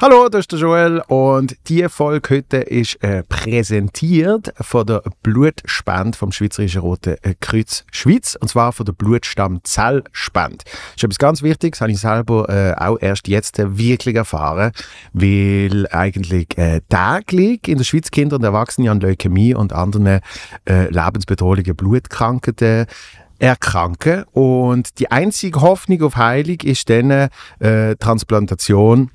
Hallo, das ist der Joel und die Folge heute ist äh, präsentiert von der Blutspende vom Schweizerischen Roten äh, Kreuz Schweiz und zwar von der Blutstamm Das ist etwas ganz Wichtiges, habe ich selber äh, auch erst jetzt äh, wirklich erfahren, weil eigentlich äh, täglich in der Schweiz Kinder und Erwachsene an Leukämie und anderen äh, lebensbedrohlichen Blutkrankheiten erkranken und die einzige Hoffnung auf Heilung ist dann Transplantation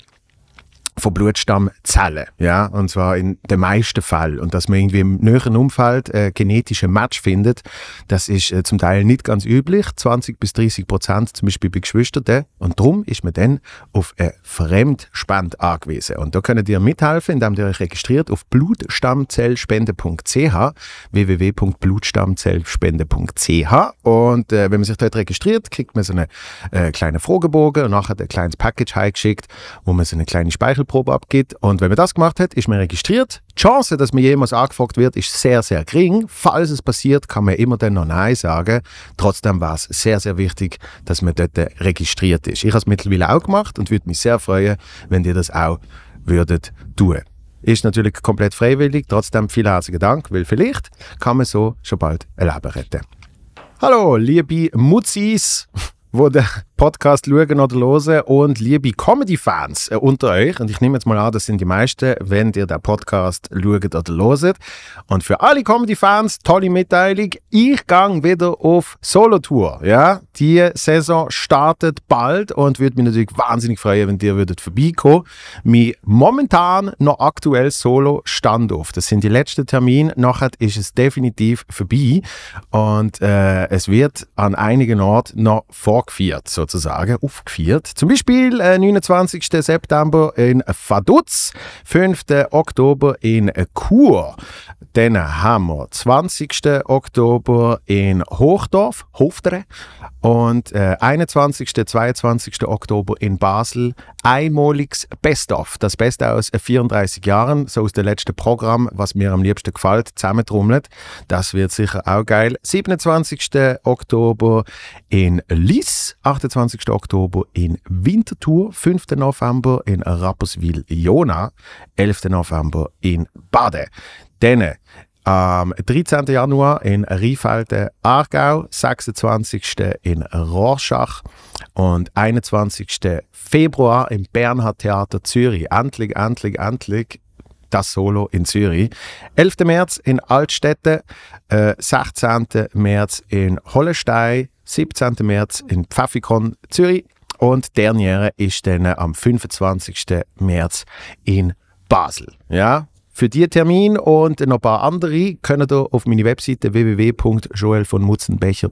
von Blutstammzellen, ja, und zwar in den meisten Fällen. Und dass man irgendwie im näheren Umfeld äh, genetische Match findet, das ist äh, zum Teil nicht ganz üblich, 20 bis 30 Prozent zum Beispiel bei Geschwistern. Und darum ist man dann auf eine äh, Fremdspende angewiesen. Und da könnt ihr mithelfen, indem ihr euch registriert auf blutstammzellspende.ch, www.blutstammzellspende.ch und äh, wenn man sich dort registriert, kriegt man so einen äh, kleinen Fragebogen und nachher ein kleines Package heimgeschickt, wo man so eine kleine Speichel Schlüsselprobe abgibt. Und wenn man das gemacht hat, ist man registriert. Die Chance, dass man jemals angefragt wird, ist sehr, sehr gering. Falls es passiert, kann man immer dann noch Nein sagen. Trotzdem war es sehr, sehr wichtig, dass man dort registriert ist. Ich habe es mittlerweile auch gemacht und würde mich sehr freuen, wenn ihr das auch würdet tun. Ist natürlich komplett freiwillig, trotzdem vielen herzlichen Dank, weil vielleicht kann man so schon bald ein Leben retten. Hallo, liebe Mutzis, wo der Podcast schauen oder hören. Und liebe Comedy-Fans äh, unter euch, und ich nehme jetzt mal an, das sind die meisten, wenn ihr den Podcast schaut oder loset. Und für alle Comedy-Fans, tolle Mitteilung, ich gang wieder auf Solo-Tour. Ja? Die Saison startet bald und würde mich natürlich wahnsinnig freuen, wenn ihr würdet vorbeikommen. Mein momentan noch aktuell Solo-Standoff. Das sind die letzten Termine. Nachher ist es definitiv vorbei. Und äh, es wird an einigen Orten noch vorgeführt, sozusagen sozusagen aufgeführt. Zum Beispiel äh, 29. September in Vaduz, 5. Oktober in Chur, dann haben wir 20. Oktober in Hochdorf, Hoftere, und äh, 21. 22. Oktober in Basel, einmaliges Best-of. Das Beste aus 34 Jahren, so aus dem letzten Programm, was mir am liebsten gefällt, zusammentrommelt. Das wird sicher auch geil. 27. Oktober in Liss, 28. Oktober in Winterthur, 5. November in Rapperswil-Jona, 11. November in Bade. Denn am 13. Januar in Riefelden, Aargau, 26. in Rorschach und 21. Februar im Bernhard Theater Zürich. Endlich, endlich, endlich das Solo in Zürich. 11. März in Altstädte, äh, 16. März in Hollestein, 17. März in Pfaffikon Zürich und der derniere ist dann am 25. März in Basel. Ja, für diesen Termin und noch ein paar andere könnt ihr auf meine Webseite www.joelvonmutzenbecher.ch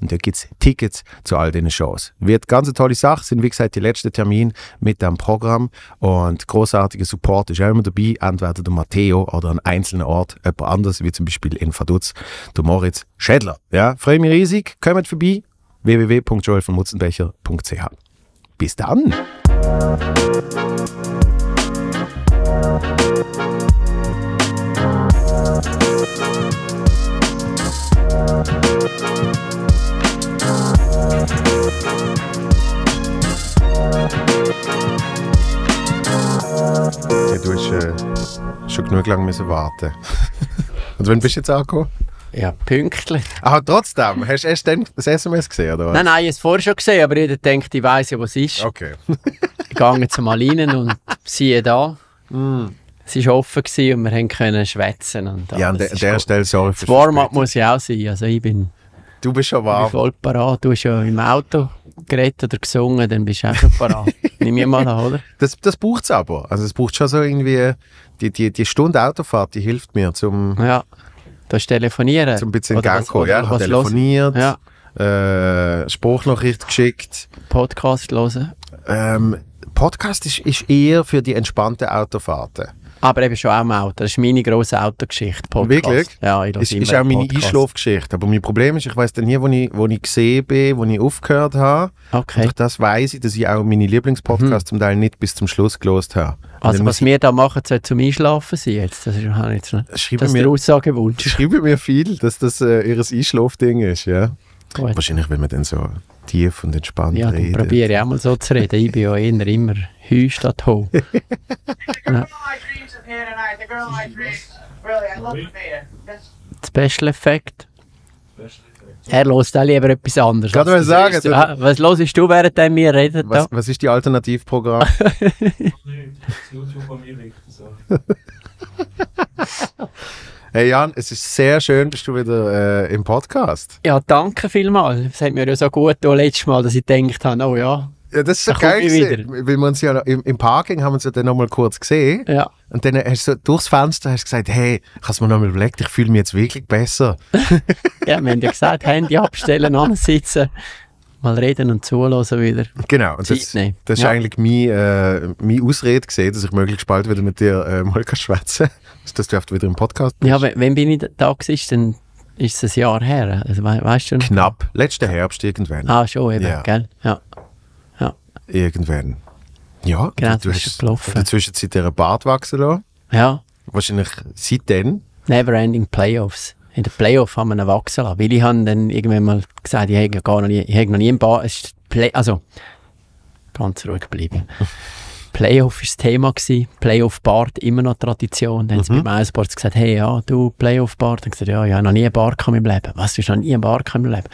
und da gibt es Tickets zu all diesen Shows. Wird ganz eine tolle Sache, sind wie gesagt die letzten Termine mit dem Programm und großartiger Support ist auch immer dabei, entweder der Matteo oder an einzelnen Ort jemand anders, wie zum Beispiel in Vaduz, der Moritz Schädler. Ja, freue mich riesig, kommt vorbei, www.joelvonmutzenbecher.ch Bis dann! du hast äh, schon genug lang müssen warten. Und wann bist du jetzt angekommen? Ja, pünktlich. Aber trotzdem, hast du erst dann das SMS gesehen, oder was? Nein, nein, ich habe es vorher schon gesehen, aber ich denkt, ich weiß ja, was es ist. Okay. ich gehe jetzt mal rein und siehe da. Mm. es war offen und wir konnten schwätzen. ja, an der, der Stelle sorry Das Format muss ja auch sein. Also ich bin, du bist schon warm. Ich bin voll parat. Du hast ja im Auto geredet oder gesungen, dann bist du auch schon parat. Nimm mir mal an, oder? Das, das braucht es aber. Also es braucht schon so irgendwie, die, die, die Stunde Autofahrt, die hilft mir zum... Ja, das Telefonieren. Zum ein bisschen in Gang kommen, ja. telefoniert, ja. Äh, Spruchnachricht geschickt. Podcast hören. Ähm, Podcast ist, ist eher für die entspannte Autofahrten. Aber eben schon auch im Auto. Das ist meine grosse Autogeschichte. Podcast. Wirklich? Ja, ich ist, ist auch meine Einschlafgeschichte. Aber mein Problem ist, ich weiß dann nie, wo ich, wo ich gesehen bin, wo ich aufgehört habe. Okay. Und durch das weiß ich, dass ich auch meine Lieblingspodcasts mhm. zum Teil nicht bis zum Schluss gelost habe. Also, was wir da machen, soll zum Einschlafen sein jetzt. Das ist jetzt ne? schreibe das mir, der Aussagewunsch. Schreibe mir viel, dass das äh, ihr Einschlafding ist, ja. Wahrscheinlich, wenn man dann so tief und entspannt ja, redet. Ja, probiere ich auch mal so zu reden. Ich bin ja eher immer Hü statt Ho. ja. Special Effect. Er lost auch lieber etwas anderes. Kann man sagen. Du, also- ah, was hörst du, während wir reden? Was, was ist die Alternativprogramm? hey Jan, es ist sehr schön, dass du wieder äh, im Podcast. Ja, danke vielmals. Es hat mir ja so gut getan, oh, letztes Mal, dass ich gedacht habe, oh ja, ja, das ist so geil. Gewesen, weil wir uns ja im, im, Parking haben wir uns ja dann nochmal kurz gesehen. Ja. Und dann hast du durchs Fenster hast gesagt, hey, kannst du mir nochmal überlegt, ich fühle mich jetzt wirklich besser. ja, wir haben ja gesagt, Handy abstellen, ansitzen, mal reden und zuhören wieder. Genau. Und das, das ist ja. eigentlich meine, äh, meine Ausrede gesehen, dass ich möglichst bald wieder mit dir äh, mal schwätzen kann, dass du oft wieder im Podcast bist. Ja, wenn bin ich da gewesen, dann ist es ein Jahr her. Also, we weißt du noch? Knapp. Letzten Herbst irgendwann. Ah, schon eben, ja. gell? Ja irgendwann. Ja, genau, du hast gelaufen. in der Zwischenzeit ihren Bart wachsen lassen. Ja. Wahrscheinlich seitdem. Neverending Playoffs. In den Playoffs haben wir ihn wachsen lassen, weil ich habe dann irgendwann mal gesagt, ich habe noch nie, ich habe noch nie einen Bart, es Play, also, ganz ruhig bleiben. Playoff war das Thema, Playoff Bart, immer noch Tradition. Dann mhm. haben sie beim Eisbart gesagt, hey, ja, du, Playoff Bart. Dann gesagt, ja, ich habe noch nie einen Bart im Leben. Was, du hast noch nie einen Bart im Leben?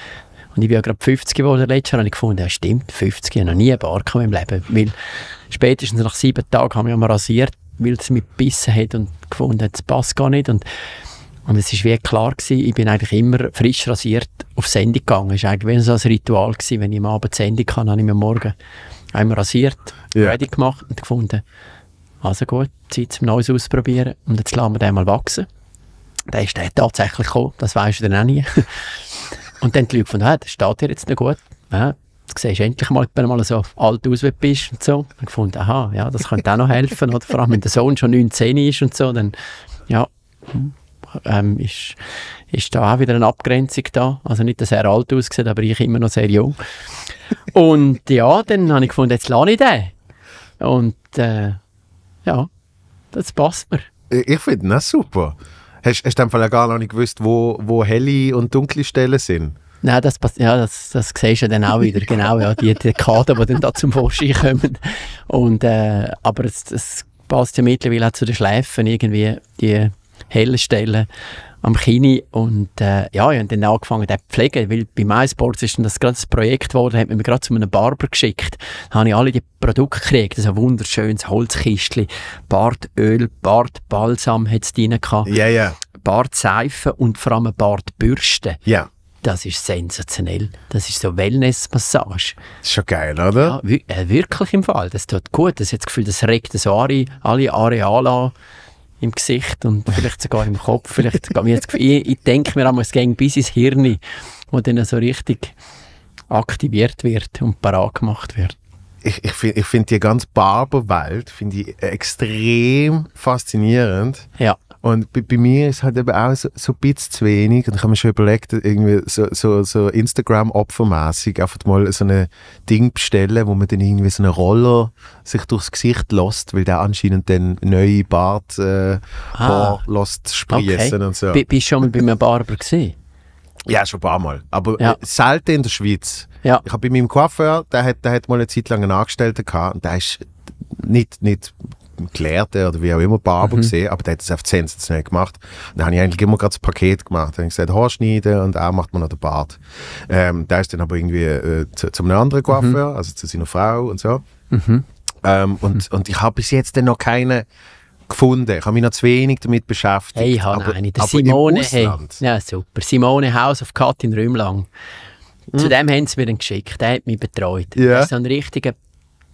Und ich bin ja gerade 50 geworden letztes Jahr und ich gefunden, ja stimmt, 50, ich habe noch nie eine Bar im Leben. Weil spätestens nach sieben Tagen haben wir mal rasiert, weil es mich gebissen hat und gefunden, hat, es passt gar nicht. Und, und es war wie klar, gewesen, ich bin eigentlich immer frisch rasiert aufs Ende gegangen. Es war eigentlich wie so ein Ritual, gewesen, wenn ich am Abend das Ende kann, habe ich mir morgen einmal rasiert, yeah. fertig gemacht und gefunden, also gut, Zeit zum Neues ausprobieren. Und jetzt lassen wir den mal wachsen. Dann ist der tatsächlich gekommen, das weisst du dann auch nie. Und dann die Leute gefunden, ah, das steht dir jetzt noch gut. Ja, jetzt siehst du endlich mal, wenn du mal so alt aus bist und so. Und gefunden, aha, ja, das könnte auch noch helfen. Oder? Vor allem, wenn der Sohn schon 19 ist und so, dann, ja, ähm, ist, ist da auch wieder eine Abgrenzung da. Also nicht, dass er alt aussieht, aber ich immer noch sehr jung. Und ja, dann habe ich gefunden, jetzt lade ich den. Und äh, ja, das passt mir. Ich finde das super. Hast du in Fall gar noch nicht gewusst, wo, wo helle und dunkle Stellen sind? Nein, das, ja, das, das siehst du dann auch wieder, genau, ja, die, die Kader, die dann da zum Vorschein kommen. Und, äh, aber es, es passt ja mittlerweile auch zu den Schläfen irgendwie, die hellen Stellen am Kini und äh, ja, ich habe dann angefangen, den zu pflegen, weil bei MySports ist dann das gerade das Projekt geworden, hat man mir gerade zu einem Barber geschickt, da habe ich alle die Produkte gekriegt, also ein wunderschönes Holzkistchen, Bartöl, Bartbalsam hat es drin gehabt, yeah, yeah. Bartseife und vor allem Bartbürste. Yeah. Das ist sensationell. Das ist so Wellness-Massage. schon geil, oder? Ja, äh, wirklich im Fall. Das tut gut. Das hat das Gefühl, das regt so alle, alle Areale an im Gesicht und vielleicht sogar im Kopf. Vielleicht, ich, ich denke mir einmal, es ging bis ins Hirn, wo dann so richtig aktiviert wird und parat gemacht wird. Ich, ich finde ich find die ganze Barberwelt extrem faszinierend. Ja. Und bei, bei, mir ist halt eben auch so, so ein bisschen zu wenig. Und ich habe mir schon überlegt, irgendwie so, so, so Instagram-Opfermäßig einfach mal so ein Ding bestellen, wo man dann irgendwie so einen Roller sich durchs Gesicht lässt, weil der anscheinend dann neue Bart, äh, ah, lässt sprießen okay. und so. B bist du schon mal bei einem Barber gesehen? Ja, schon ein paar Mal. Aber ja. Äh, selten in der Schweiz. Ja. Ich habe bei meinem Coiffeur, der hat, der hat mal eine Zeit lang einen Angestellten gehabt und der ist nicht, nicht Gelehrte oder wie auch immer, Barber mhm. gesehen, aber der hat es auf sensationell gemacht. dann habe ich eigentlich immer gerade das Paket gemacht. Dann habe ich gesagt, schneiden und auch macht man noch den Bart. Ähm, der ist dann aber irgendwie äh, zu, zu, einem anderen mhm. Coiffeur, mhm. also zu seiner Frau und so. Mhm. Ähm, und, mhm. und ich habe bis jetzt dann noch keine gefunden. Ich habe mich noch zu wenig damit beschäftigt. Hey, ich habe aber, eine. Der Simone, hey. Ja, super. Simone House of Cut in Rümlang. Mhm. Zu dem haben sie mir einen geschickt. Der hat mich betreut. Ja. Das ist so ein richtiger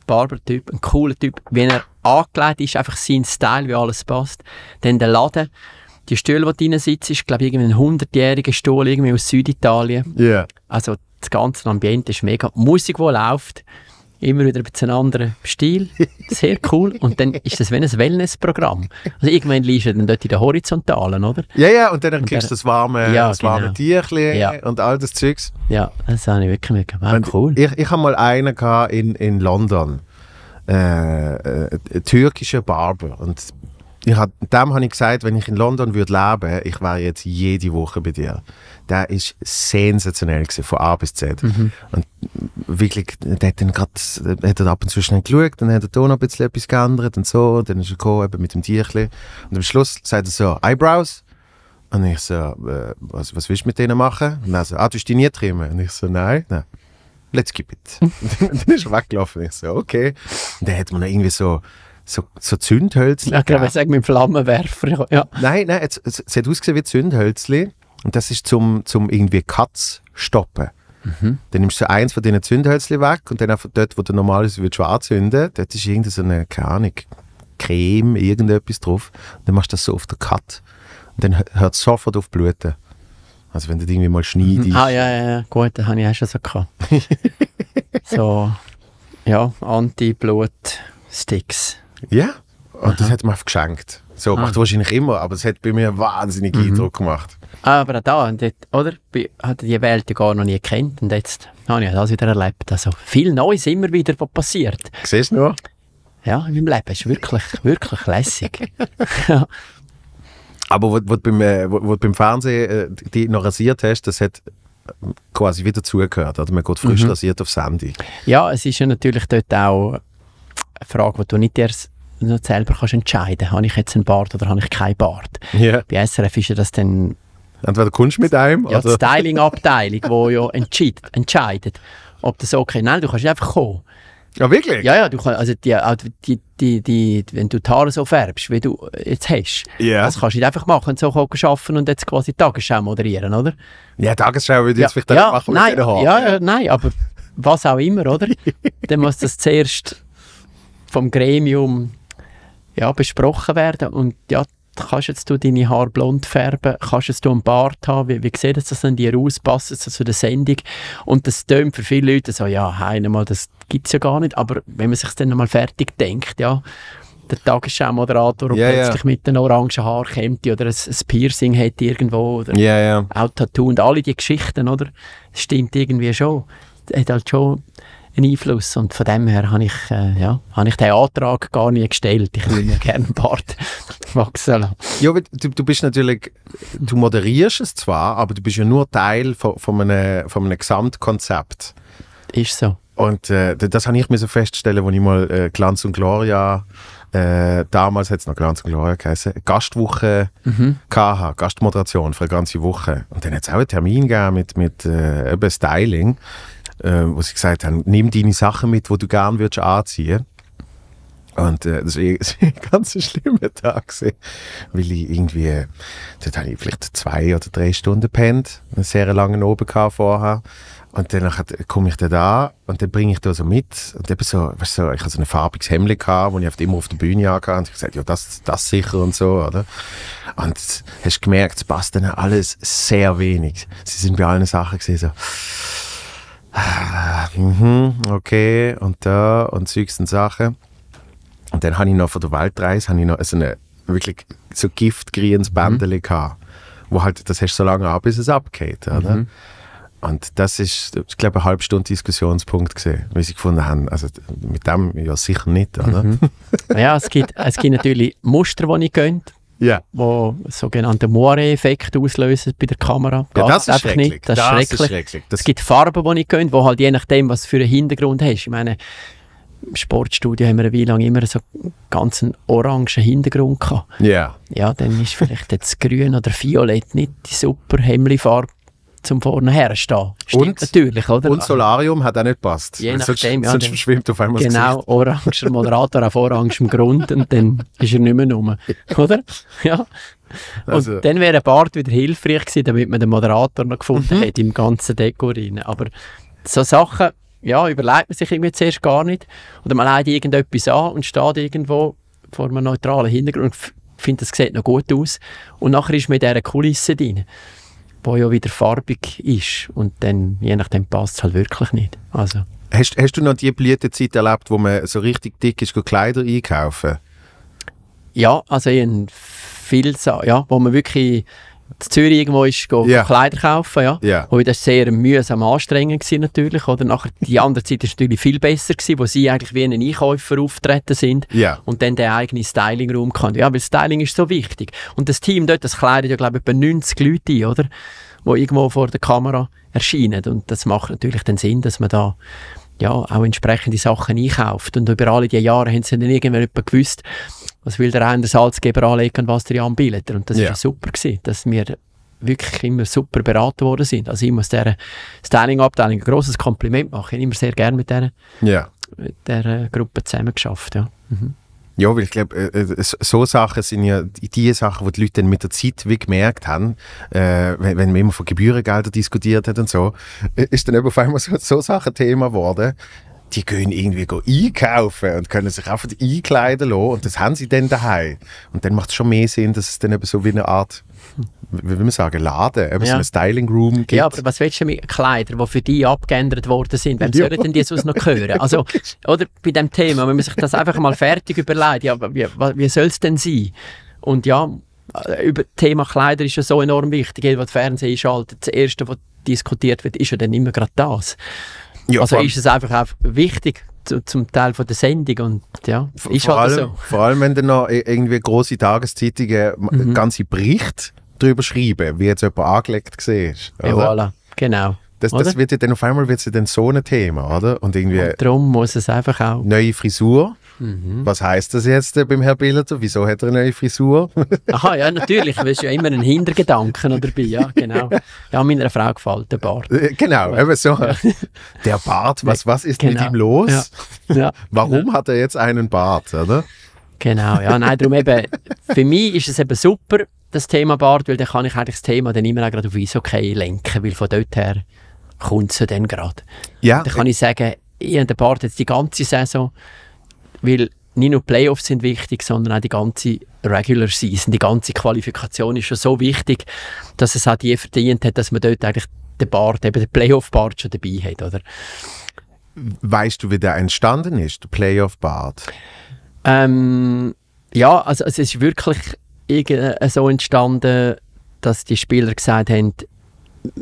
Barbertyp, ein cooler Typ, wie er angelegt ist, einfach sein Style, wie alles passt. Dann der Laden. Die Stühle, die drin sitzt, ist, glaube ich, ein 100-jähriger Stuhl irgendwie aus Süditalien. Ja. Yeah. Also das ganze Ambiente ist mega. Die Musik, die läuft, immer wieder ein einem anderen Stil. Sehr cool. Und dann ist das wie ein Wellness-Programm. Also irgendwann liegst du dann dort in den Horizontalen, oder? Ja, ja, und dann und kriegst du das warme, ja, das warme genau. Tierchen ja. und all das Zeugs. Ja, das habe ich wirklich mega. Wow, cool. Ich, ich habe mal einen in, in London äh, äh, türkischen Barber. Und ich hab, dem habe ich gesagt, wenn ich in London würde leben, ich wäre jetzt jede Woche bei dir. Der war sensationell gewesen, von A bis Z. Mhm. Und wirklich, der hat dann grad, äh, hat ab und zu schnell geschaut, dann hat er da noch etwas geändert und so, und dann ist er gekommen, eben mit dem Tierchen. Und am Schluss sagt er so, Eyebrows? Und ich so, äh, was, was willst du mit denen machen? Und er so, ah, du hast die nie trimmen? Und ich so, nein, nein let's keep it. dann ist er weggelaufen. Ich so, okay. Und dann hat man irgendwie so, so, so Zündhölzchen. Ich genau, ich sage mit dem Flammenwerfer. Ja. Nein, nein, es, es, es hat ausgesehen wie Zündhölzchen. Und das ist zum, zum irgendwie Katz stoppen. Mhm. Dann nimmst du eins von diesen Zündhölzchen weg und dann einfach dort, wo du normalerweise würdest anzünden, dort ist irgendeine, so eine, keine Ahnung, Creme, irgendetwas drauf. Und dann machst du das so auf den Cut. Und dann hört es sofort auf Bluten. Also wenn du irgendwie mal schneidest. Mhm. Ah ja, ja, gut, das habe ich auch schon so gehabt. so, ja, Anti-Blut-Sticks. Ja, und Aha. das hat man geschenkt. So, ah. macht wahrscheinlich immer, aber es hat bei mir einen wahnsinnigen mhm. Eindruck gemacht. Ah, aber da, dort, oder? Ich hatte die Welt gar noch nie gekannt und jetzt habe ich das wieder erlebt. Also viel Neues immer wieder, was passiert. Siehst du noch? Ja, in meinem Leben ist wirklich, wirklich lässig. Aber was, du beim, äh, was beim Fernsehen äh, die noch rasiert hast, das hat quasi wieder zugehört. Oder? man geht frisch mhm. rasiert aufs Handy. Ja, es ist ja natürlich dort auch eine Frage, die du nicht erst selber kannst entscheiden kannst. Habe ich jetzt einen Bart oder habe ich keinen Bart? Yeah. Bei SRF ist ja das dann... Entweder kommst du mit einem Ja, oder? die Styling-Abteilung, die ja entscheidet, entscheidet, ob das okay ist. Nein, du kannst einfach kommen. Ja, wirklich? Ja, ja, du kannst, also die, die, die, die, wenn du die Haare so färbst, wie du jetzt hast, yeah. das kannst du nicht einfach machen, so arbeiten und jetzt quasi die Tagesschau moderieren, oder? Ja, Tagesschau würde ich ja, jetzt vielleicht ja, auch machen nein, mit Haaren. Ja, ja, nein, aber was auch immer, oder? Dann muss das zuerst vom Gremium ja, besprochen werden und ja, kannst jetzt du deine Haare blond färben, kannst jetzt du einen Bart haben, wie, wie sieht das an dir aus, passt das zu der Sendung? Und das tönt für viele Leute so, ja, einmal, das gibt es ja gar nicht, aber wenn man sich dann nochmal fertig denkt, ja, der Tagesschau-Moderator yeah, plötzlich yeah. mit einem orangen Haar kommt oder ein, ein Piercing hat irgendwo oder yeah, yeah. auch Tattoo und alle die Geschichten, oder? Das stimmt irgendwie schon. Das hat halt schon einen Einfluss. Und von dem her habe ich, äh, ja, habe ich den Antrag gar nicht gestellt. Ich würde mir gerne einen Bart wachsen lassen. Ja, du, du bist natürlich, du moderierst es zwar, aber du bist ja nur Teil von, von, einem, von einem Gesamtkonzept. Ist so. Und äh, das habe ich mir so feststellen, als ich mal äh, Glanz und Gloria äh, damals hat es noch Glanz und Gloria geheißen, Gastwoche mhm. KH, Gastmoderation für eine ganze Woche. Und dann hat es auch einen Termin gegeben mit, mit äh, Styling äh, wo sie gesagt haben, nimm deine Sachen mit, wo du gerne würdest anziehen. Und äh, das war ein ganz schlimmer Tag, gewesen, weil ich irgendwie, äh, dort habe ich vielleicht zwei oder drei Stunden gepennt, einen sehr langen Oben vorher. Und dann komme ich da an und dann bringe ich da so mit. Und eben so, weißt du, ich hatte so ein farbiges Hemd, gehabt, das ich immer auf der Bühne hatte. Und ich habe gesagt, ja, das, das sicher und so, oder? Und hast gemerkt, es passt dann alles sehr wenig. Sie sind bei allen Sachen gesehen so Ah, mhm, okay, und da und solche Sachen. Und dann habe ich noch von der Weltreise habe ich noch so eine wirklich so giftgrünes mhm. Bändeli mhm. gehabt, wo halt, das hast du so lange an, bis es abgeht, oder? Mhm. Und das ist, ich glaube, eine halbe Stunde Diskussionspunkt gesehen, wie sie gefunden haben, also mit dem ja sicher nicht, oder? Mhm. ja, es gibt, es gibt natürlich Muster, die ich gönnt yeah. wo sogenannte Moire-Effekt auslösen bei der Kamera. Ja, das, ist schrecklich. das, das ist schrecklich. Das es gibt Farben, die nicht gehen, wo halt je nachdem, was für einen Hintergrund hast. Ich meine, im Sportstudio haben wir eine Weile lang immer so einen ganz orangen Hintergrund gehabt. Yeah. Ja, dann ist vielleicht jetzt grün oder violett nicht die super Hemmli-Farbe zum vorne herstehen. Stimmt und, natürlich, oder? Und Solarium hat auch nicht gepasst. Je nachdem, sonst, ja, sonst dann, auf einmal Genau, das orange, der Moderator auf orangem Grund und dann ist er nicht mehr rum. Oder? Ja. Und also. dann wäre ein Bart wieder hilfreich gewesen, damit man den Moderator noch gefunden mhm. hätte im ganzen Deko Aber so Sachen, ja, überlegt man sich irgendwie zuerst gar nicht. Oder man leidet irgendetwas an und steht irgendwo vor einem neutralen Hintergrund und findet, das sieht noch gut aus. Und nachher ist man in dieser Kulisse drin wo ja wieder farbig ist. Und dann, je nachdem, passt es halt wirklich nicht. Also. Hast, hast du noch die Blütenzeit erlebt, wo man so richtig dick ist, Kleider einkaufen? Ja, also in viele Sachen, ja, wo man wirklich in Zürich irgendwo ist, go, yeah. Kleider kaufen, ja. Yeah. Und das war sehr mühsam anstrengend gewesen, natürlich, oder? Nachher, die andere Zeit war natürlich viel besser gewesen, wo sie eigentlich wie ein Einkäufer auftreten sind yeah. und dann den eigenen Styling-Raum kann. Ja, weil Styling ist so wichtig. Und das Team dort, das kleidet ja, glaube ich, etwa 90 Leute ein, oder? Die irgendwo vor der Kamera erscheinen. Und das macht natürlich den Sinn, dass man da ja, auch entsprechende Sachen einkauft. Und über alle diese Jahre haben sie dann irgendwann gewusst, was will der eine Salzgeber anlegen, was der anbietet. Und das ja. war super, gewesen, dass wir wirklich immer super beraten worden sind. Also ich muss dieser Styling-Abteilung ein grosses Kompliment machen. Ich habe immer sehr gerne mit dieser, ja. mit dieser Gruppe zusammengeschafft. Ja. Mhm. Ja, weil ich glaube, äh, äh, so Sachen sind ja die Sachen, die die Leute dann mit der Zeit wie gemerkt haben, äh, wenn, wenn man immer von Gebührengeldern diskutiert hat und so, äh, ist dann eben auf einmal so, so Sachen Thema geworden, die gehen irgendwie einkaufen und können sich einfach einkleiden lassen und das haben sie dann daheim. Und dann macht es schon mehr Sinn, dass es dann eben so wie eine Art, wie will man sagen, Laden, eben ja. so einen Styling Room gibt. Ja, aber was willst du mit Kleidern, die für dich abgeändert worden sind? Wem ja. sollen denn die sonst noch hören? Also, oder bei dem Thema, wenn man sich das einfach mal fertig überlegt, ja, wie, wie soll es denn sein? Und ja, äh, über das Thema Kleider ist ja so enorm wichtig. Jeder, der Fernsehen einschaltet, das Erste, was diskutiert wird, ist ja dann immer gerade das. Ja, also ist es einfach, auch wichtig zum Teil von der Sendung und ja, ist vor halt allem, so. Vor allem, wenn dann noch irgendwie große Tageszeitungen mhm. ganze Bericht darüber schreiben, wie jetzt jemand angelegt ist. Ja, voilà. genau. Das, das, wird ja dann auf einmal wird ja dann so ein Thema, oder? Und irgendwie. Und darum muss es einfach auch. Neue Frisur. Mhm. Was heißt das jetzt äh, beim Herrn Billerter? Wieso hat er eine neue Frisur? Aha, ja, natürlich. Du hast ja immer einen Hintergedanken dabei. Ja, genau. Ja, meiner Frau gefällt der Bart. Äh, genau, eben so. Ja. Der Bart, was, was ist genau. mit ihm los? Ja. Ja. Warum hat er jetzt einen Bart, oder? Genau, ja, nein, darum eben, für mich ist es eben super, das Thema Bart, weil dann kann ich eigentlich das Thema dann immer auch gerade auf Eishockey lenken, weil von dort her kommt es dann gerade. Ja. Dann kann ich sagen, ich habe den Bart jetzt die ganze Saison weil nicht nur Playoffs sind wichtig, sondern auch die ganze Regular Season, die ganze Qualifikation ist schon so wichtig, dass es auch die verdient hat, dass man dort eigentlich den Bart, eben den Playoff-Bart schon dabei hat, oder? Weißt du, wie der entstanden ist, der Playoff-Bart? Ähm, ja, also, also es ist wirklich so entstanden, dass die Spieler gesagt haben,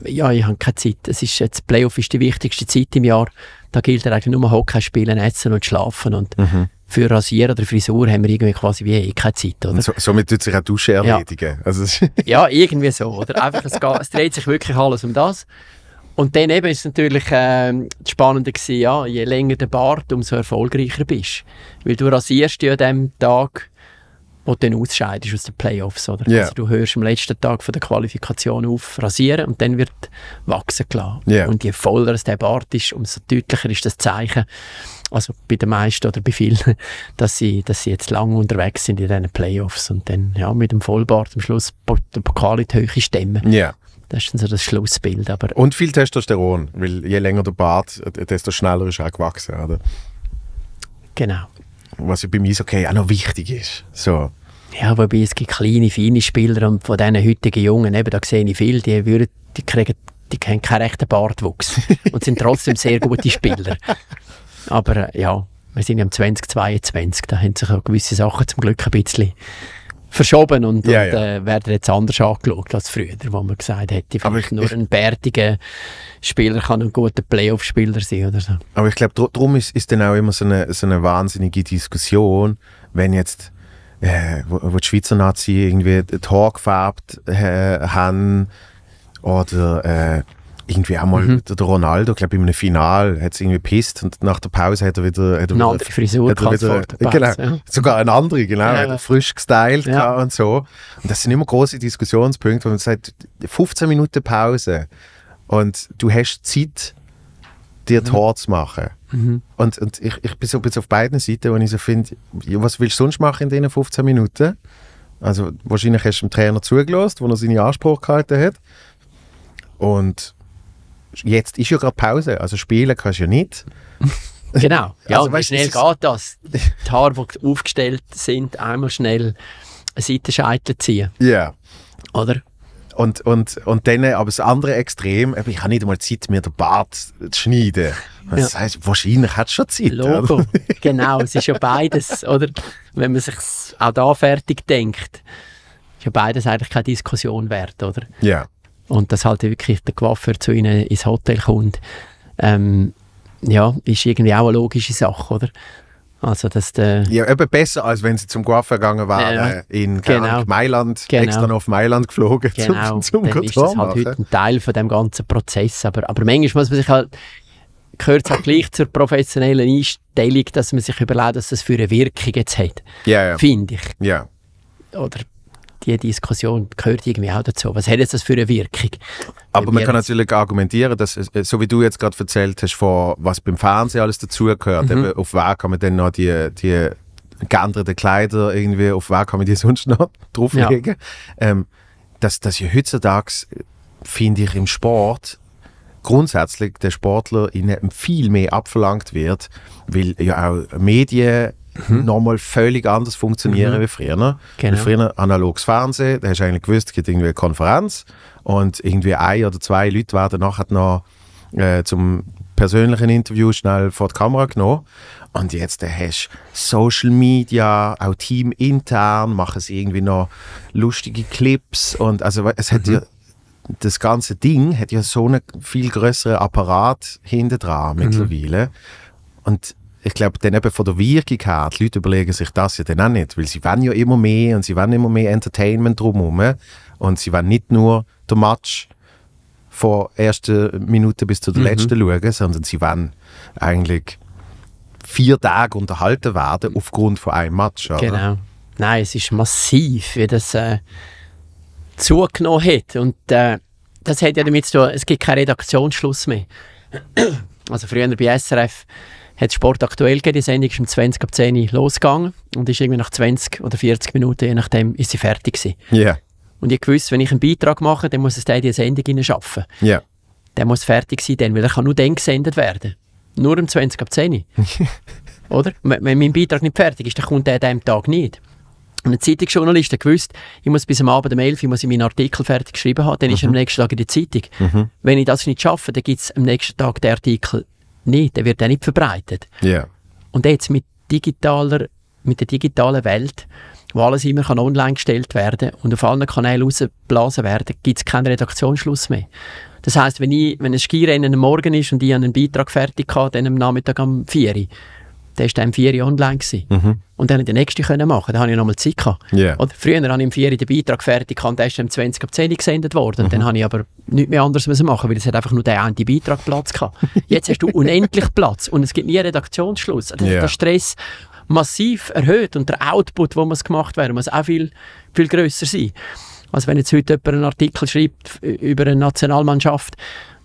ja, ich habe keine Zeit. Es ist jetzt Playoff ist die wichtigste Zeit im Jahr. Da gilt eigentlich nur Hockey spielen, essen und schlafen und mhm für Rasieren oder Frisur haben wir irgendwie quasi wie eh keine Zeit. Oder? So, somit tut sich auch Dusche erledigen. Ja. Also, ja, irgendwie so. Oder? Einfach, es, geht, es dreht sich wirklich alles um das. Und dann eben ist es natürlich ähm, spannender gewesen, ja, je länger der Bart, umso erfolgreicher bist. Weil du rasierst ja an diesem Tag und dann ausscheidest aus den Playoffs. Oder? Yeah. Also du hörst am letzten Tag von der Qualifikation auf rasieren und dann wird wachsen klar. Yeah. Und je voller es der Bart ist, umso deutlicher ist das Zeichen, also bei den meisten oder bei vielen, dass sie, dass sie jetzt lang unterwegs sind in diesen Playoffs und dann ja, mit dem Vollbart am Schluss den Pokal in die Höhe stemmen. Yeah. Das ist dann so das Schlussbild. Aber und viel Testosteron, weil je länger der Bart, desto schneller ist er gewachsen. Oder? Genau was ja mir Eishockey auch noch wichtig ist. So, ja, wobei es gibt kleine, feine Spieler und von diesen heutigen Jungen, eben, da sehe ich viel, die, würden, die, kriegen, die haben keinen rechten Bartwuchs und sind trotzdem sehr gute Spieler. Aber äh, ja, wir sind ja im 2022, da haben sich auch gewisse Sachen zum Glück ein bisschen verschoben und, ja, und äh, werden jetzt anders angeschaut als früher, wo man gesagt hätte, vielleicht aber ich, nur ich, ein bärtiger Spieler kann ein guter Playoff-Spieler sein oder so. Aber ich glaube, darum ist, ist dann auch immer so eine, so eine wahnsinnige Diskussion, wenn jetzt äh, wo, wo die Schweizer Nazis irgendwie die Haare gefärbt äh, haben oder äh, irgendwie einmal mhm. der Ronaldo, glaube ich, im Final hat es irgendwie pisst und nach der Pause hat er wieder. Hat er eine wieder, andere Frisur, hat er wieder, Paz, genau, ja. Sogar eine andere, genau. Ja, ja. frisch gestylt und so. Und das sind immer große Diskussionspunkte, wo man sagt, 15 Minuten Pause und du hast Zeit, dir mhm. Tor zu machen. Mhm. Und, und ich, ich bin so auf beiden Seiten, wo ich so finde, was willst du sonst machen in diesen 15 Minuten? Also wahrscheinlich hast du dem Trainer zugelassen, wo er seine Anspruch gehalten hat. Und jetzt ist ja gerade Pause, also spielen kannst du ja nicht. Genau, ja, also, weißt, wie schnell geht das? Die Haare, die aufgestellt sind, einmal schnell einen Seitenscheitel ziehen. Ja. Yeah. Oder? Und, und, und dann aber das andere Extrem, ich habe nicht einmal Zeit, mir den Bart zu schneiden. Das ja. heißt, wahrscheinlich hat es schon Zeit. Logo, genau. Es ist ja beides, oder? Wenn man sich auch da fertig denkt, ist ja beides eigentlich keine Diskussion wert, oder? Ja. Und dass halt wirklich der Coiffeur zu ihnen ins Hotel kommt, ähm, ja, ist irgendwie auch eine logische Sache, oder? Also, dass der ja, eben besser, als wenn sie zum Guafa gegangen wären, äh, in genau, Mailand, genau. extra noch auf Mailand geflogen, genau, zum, zum dann Kontrollen ist das halt heute ein Teil von dem ganzen Prozess. Aber, aber manchmal muss man sich halt gehört es auch gleich zur professionellen Einstellung, dass man sich überlegt, was das für eine Wirkung jetzt hat. Ja, ja. Finde ich. Ja. Oder die Diskussion gehört irgendwie auch dazu. Was hat jetzt das für eine Wirkung? Aber man kann natürlich argumentieren, dass, äh, so wie du jetzt gerade erzählt hast, von was beim Fernsehen alles dazugehört, mhm. auf wen kann man dann noch die, die geänderten Kleider irgendwie, auf wen kann man die sonst noch drauflegen? Ja. Ähm, dass das ja heutzutage, äh, finde ich, im Sport grundsätzlich den SportlerInnen viel mehr abverlangt wird, weil ja auch Medien mhm. nochmal völlig anders funktionieren mhm. wie früher. Ne? Genau. Wie früher analoges Fernsehen, da hast du eigentlich gewusst, es gibt irgendwie eine Konferenz und irgendwie ein oder zwei Leute werden nachher noch äh, zum persönlichen Interview schnell vor die Kamera genommen. Und jetzt äh, hast du Social Media, auch Team intern, machen sie irgendwie noch lustige Clips und also es mhm. hat ja das ganze Ding hat ja so einen viel größeren Apparat hinter dran mhm. mittlerweile. Und ich glaube, dann eben von der Wirkung her, die Leute überlegen sich das ja dann auch nicht, weil sie wollen ja immer mehr und sie wollen immer mehr Entertainment drumherum und sie wollen nicht nur den Match von der ersten Minute bis zur mhm. letzten schauen, sondern sie wollen eigentlich vier Tage unterhalten werden aufgrund von einem Match. Oder? Genau. Nein, es ist massiv, wie das... Äh zugenommen hat. Und äh, das hat ja damit zu tun, es gibt keinen Redaktionsschluss mehr. Also früher bei SRF hat Sport aktuell gegeben, die Sendung ist um 20 ab 10 Uhr losgegangen und ist irgendwie nach 20 oder 40 Minuten, je nachdem, ist sie fertig gewesen. Yeah. Und ich gewusst, wenn ich einen Beitrag mache, dann muss es der in die Sendung schaffen. Yeah. Der muss fertig sein, dann, weil er kann nur dann gesendet werden. Nur um 20 ab 10 Uhr. oder? Wenn mein Beitrag nicht fertig ist, dann kommt der an diesem Tag nicht. Und ein Zeitungsjournalist hat gewusst, ich muss bis am Abend um 11 Uhr muss ich meinen Artikel fertig geschrieben haben, dann mhm. ist er am mhm. nächsten Tag in der Zeitung. Mhm. Wenn ich das nicht schaffe, dann gibt es am nächsten Tag den Artikel nicht, der wird dann nicht verbreitet. Yeah. Und jetzt mit, digitaler, mit der digitalen Welt, wo alles immer kann online gestellt werden und auf allen Kanälen rausgeblasen werden, gibt es keinen Redaktionsschluss mehr. Das heißt, wenn, ich, wenn ein Skirennen am Morgen ist und ich einen Beitrag fertig habe, dann am Nachmittag um 4 Uhr, der war dann um 4 Uhr online. Mhm. Und dann konnte ich den nächsten machen. dann hatte ich nochmal Zeit. Gehabt. Yeah. Und früher habe ich im Vieri den Beitrag fertig und der ist dann um 20 ab 10 gesendet worden. Mhm. Dann habe ich aber nichts mehr anderes müssen machen, weil es hat einfach nur der einen Beitrag Platz gehabt. Jetzt hast du unendlich Platz und es gibt nie Redaktionsschluss. Das yeah. hat der Stress massiv erhöht und der Output, der muss gemacht werden, muss auch viel, viel grösser sein. Also wenn jetzt heute jemand einen Artikel schreibt über eine Nationalmannschaft,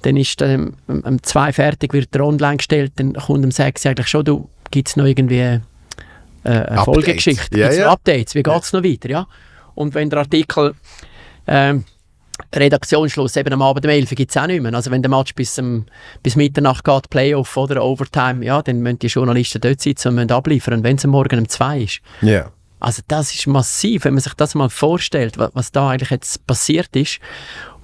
dann ist ähm, um zwei fertig, wird er online gestellt, dann kommt um sechs eigentlich schon, du, gibt es noch irgendwie äh, eine Updates. Folgegeschichte, ja, ja. Updates, wie geht es ja. noch weiter, ja? Und wenn der Artikel ähm, Redaktionsschluss eben am Abend um 11 Uhr gibt es auch nicht mehr. Also wenn der Match bis, um, bis Mitternacht geht, Playoff oder Overtime, ja, dann müssen die Journalisten dort sitzen und müssen abliefern, wenn es morgen um 2 ist. Yeah. Also das ist massiv, wenn man sich das mal vorstellt, was, was da eigentlich jetzt passiert ist.